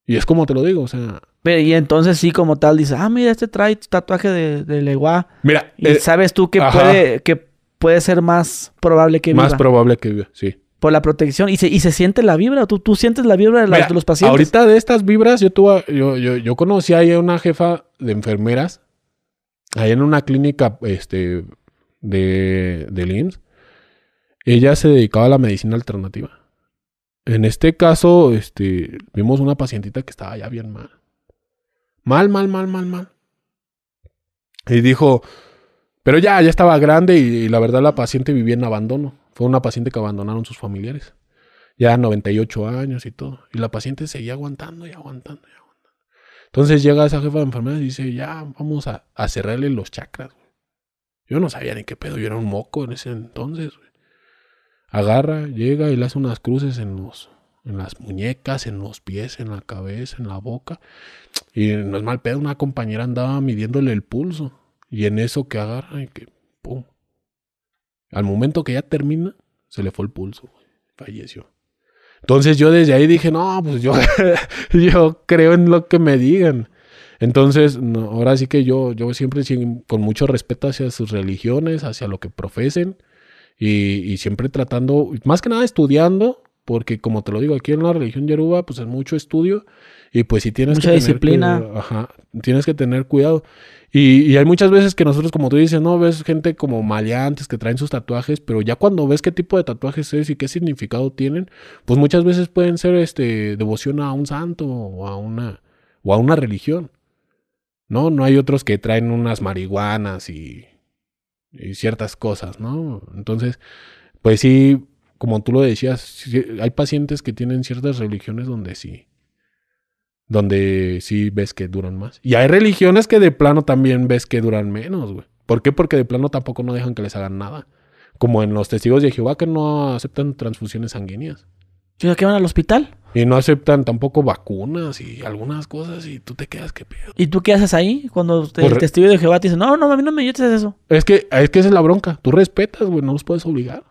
Y es como te lo digo, o sea. Pero y entonces sí, como tal, dice, ah, mira, este trae tatuaje de, de leguá. Mira. Y eh, sabes tú que puede, que puede ser más probable que viva. Más probable que viva, sí por la protección y se, se siente la vibra. ¿Tú, tú sientes la vibra de, los pacientes. Ahorita de estas vibras, yo, tuve, yo, yo, conocí ahí a una jefa de enfermeras, ahí en una clínica este, de, de Ella se dedicaba a la medicina alternativa. En este caso, este, vimos una pacientita que estaba ya bien mal. Mal, mal, mal, mal, mal. Y dijo, pero ya, ya estaba grande y la verdad la paciente vivía en abandono. Fue una paciente que abandonaron sus familiares. Ya 98 años y todo. Y la paciente seguía aguantando y aguantando y aguantando. Entonces llega esa jefa de enfermeras y dice, ya vamos a, cerrarle los chakras. Yo no sabía ni qué pedo, yo era un moco en ese entonces. Agarra, llega y le hace unas cruces en los en las muñecas, en los pies, en la cabeza, en la boca. Y no es mal pedo, una compañera andaba midiéndole el pulso. Y en eso que agarra y que pum, al momento que ya termina, se le fue el pulso, Falleció. Entonces yo desde ahí dije, no, pues yo, yo creo en lo que me digan. Entonces, ahora sí que yo, yo siempre con mucho respeto hacia sus religiones, hacia lo que profesen, y, y, siempre tratando, más que nada estudiando, porque como te lo digo, aquí en la religión Yoruba, pues es mucho estudio, y pues si tienes Mucha que disciplina. Tener, ajá, tienes que tener cuidado. Y, hay muchas veces que nosotros, como tú dices, no ves gente como maleantes que traen sus tatuajes, pero ya cuando ves qué tipo de tatuajes es y qué significado tienen, pues muchas veces pueden ser este devoción a un santo o a una o a una religión. No, no hay otros que traen unas marihuanas y, ciertas cosas, ¿no? Entonces, pues sí, como tú lo decías, hay pacientes que tienen ciertas religiones donde sí donde sí ves que duran más. Y hay religiones que de plano también ves que duran menos, güey. ¿Por qué? Porque de plano tampoco no dejan que les hagan nada. Como en los testigos de Jehová que no aceptan transfusiones sanguíneas. ¿Ya que van al hospital? Y no aceptan tampoco vacunas y algunas cosas y tú te quedas que pedo. ¿Y tú qué haces ahí cuando el pues testigo de Jehová te dice, no, no, a mí no me ayudes eso? Es que, es que esa es la bronca. Tú respetas, güey, no los puedes obligar.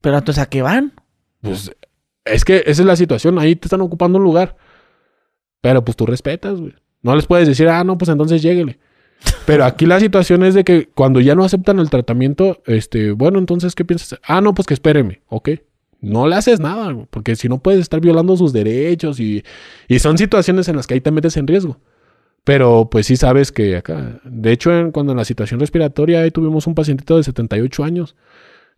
Pero entonces, ¿a qué van? Pues es que esa es la situación. Ahí te están ocupando un lugar. Pero pues tú respetas, güey. No les puedes decir, ah, no, pues entonces lléguele. Pero aquí la situación es de que cuando ya no aceptan el tratamiento, este, bueno, entonces, ¿qué piensas? Ah, no, pues que espéreme, ok. No le haces nada, güey, porque si no puedes estar violando sus derechos y, son situaciones en las que ahí te metes en riesgo. Pero pues sí sabes que acá, de hecho, cuando en la situación respiratoria, ahí tuvimos un pacientito de 78 años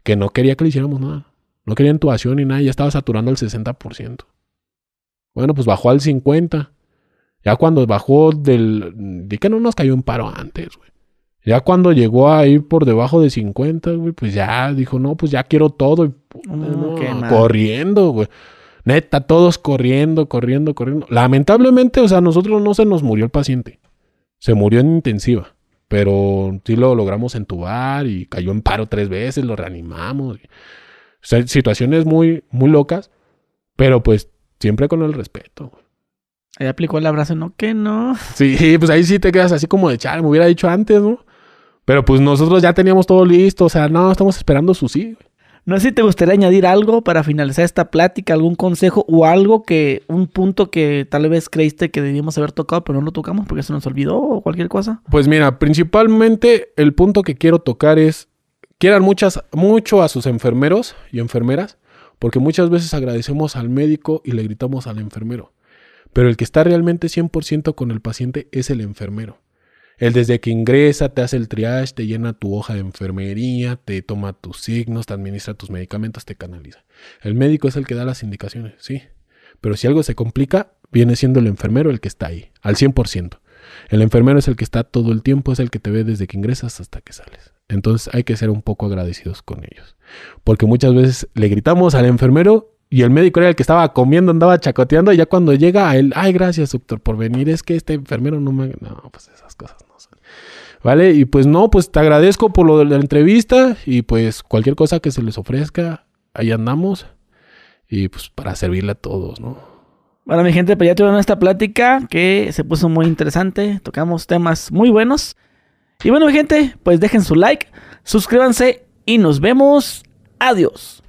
que no quería que le hiciéramos nada. No quería intubación ni nada, ya estaba saturando el 60%. Bueno, pues bajó al 50. Ya cuando bajó del... ¿De que no nos cayó en paro antes, güey? Ya cuando llegó a ir por debajo de 50, güey, pues ya dijo, no, pues ya quiero todo. corriendo, güey. Neta, todos corriendo, corriendo, corriendo. Lamentablemente, o sea, a nosotros no se nos murió el paciente. Se murió en intensiva. Pero sí lo logramos entubar y cayó en paro tres veces, lo reanimamos. O sea, situaciones muy, muy locas. Pero pues Siempre con el respeto. Ahí aplicó el abrazo, no que no. Sí, pues ahí sí te quedas así como de chale. me hubiera dicho antes, ¿no? Pero pues nosotros ya teníamos todo listo, o sea, no, estamos esperando su sí. No sé si te gustaría añadir algo para finalizar esta plática, algún consejo o algo que, un punto que tal vez creíste que debíamos haber tocado, pero no lo tocamos porque se nos olvidó o cualquier cosa. Pues mira, principalmente el punto que quiero tocar es, quieran muchas, mucho a sus enfermeros y enfermeras, porque muchas veces agradecemos al médico y le gritamos al enfermero. Pero el que está realmente 100% con el paciente es el enfermero. El desde que ingresa, te hace el triage, te llena tu hoja de enfermería, te toma tus signos, te administra tus medicamentos, te canaliza. El médico es el que da las indicaciones, sí. Pero si algo se complica, viene siendo el enfermero el que está ahí, al 100%. El enfermero es el que está todo el tiempo, es el que te ve desde que ingresas hasta que sales. Entonces hay que ser un poco agradecidos con ellos. Porque muchas veces le gritamos al enfermero y el médico era el que estaba comiendo, andaba chacoteando, y ya cuando llega a él, ay, gracias, doctor, por venir, es que este enfermero no me... No, pues esas cosas no son. ¿Vale? Y pues no, pues te agradezco por lo de la entrevista y pues cualquier cosa que se les ofrezca, ahí andamos. Y pues para servirle a todos, ¿no? Bueno, mi gente, pues ya tuvieron esta plática que se puso muy interesante, tocamos temas muy buenos. Y bueno, gente, pues dejen su like, suscríbanse y nos vemos. Adiós.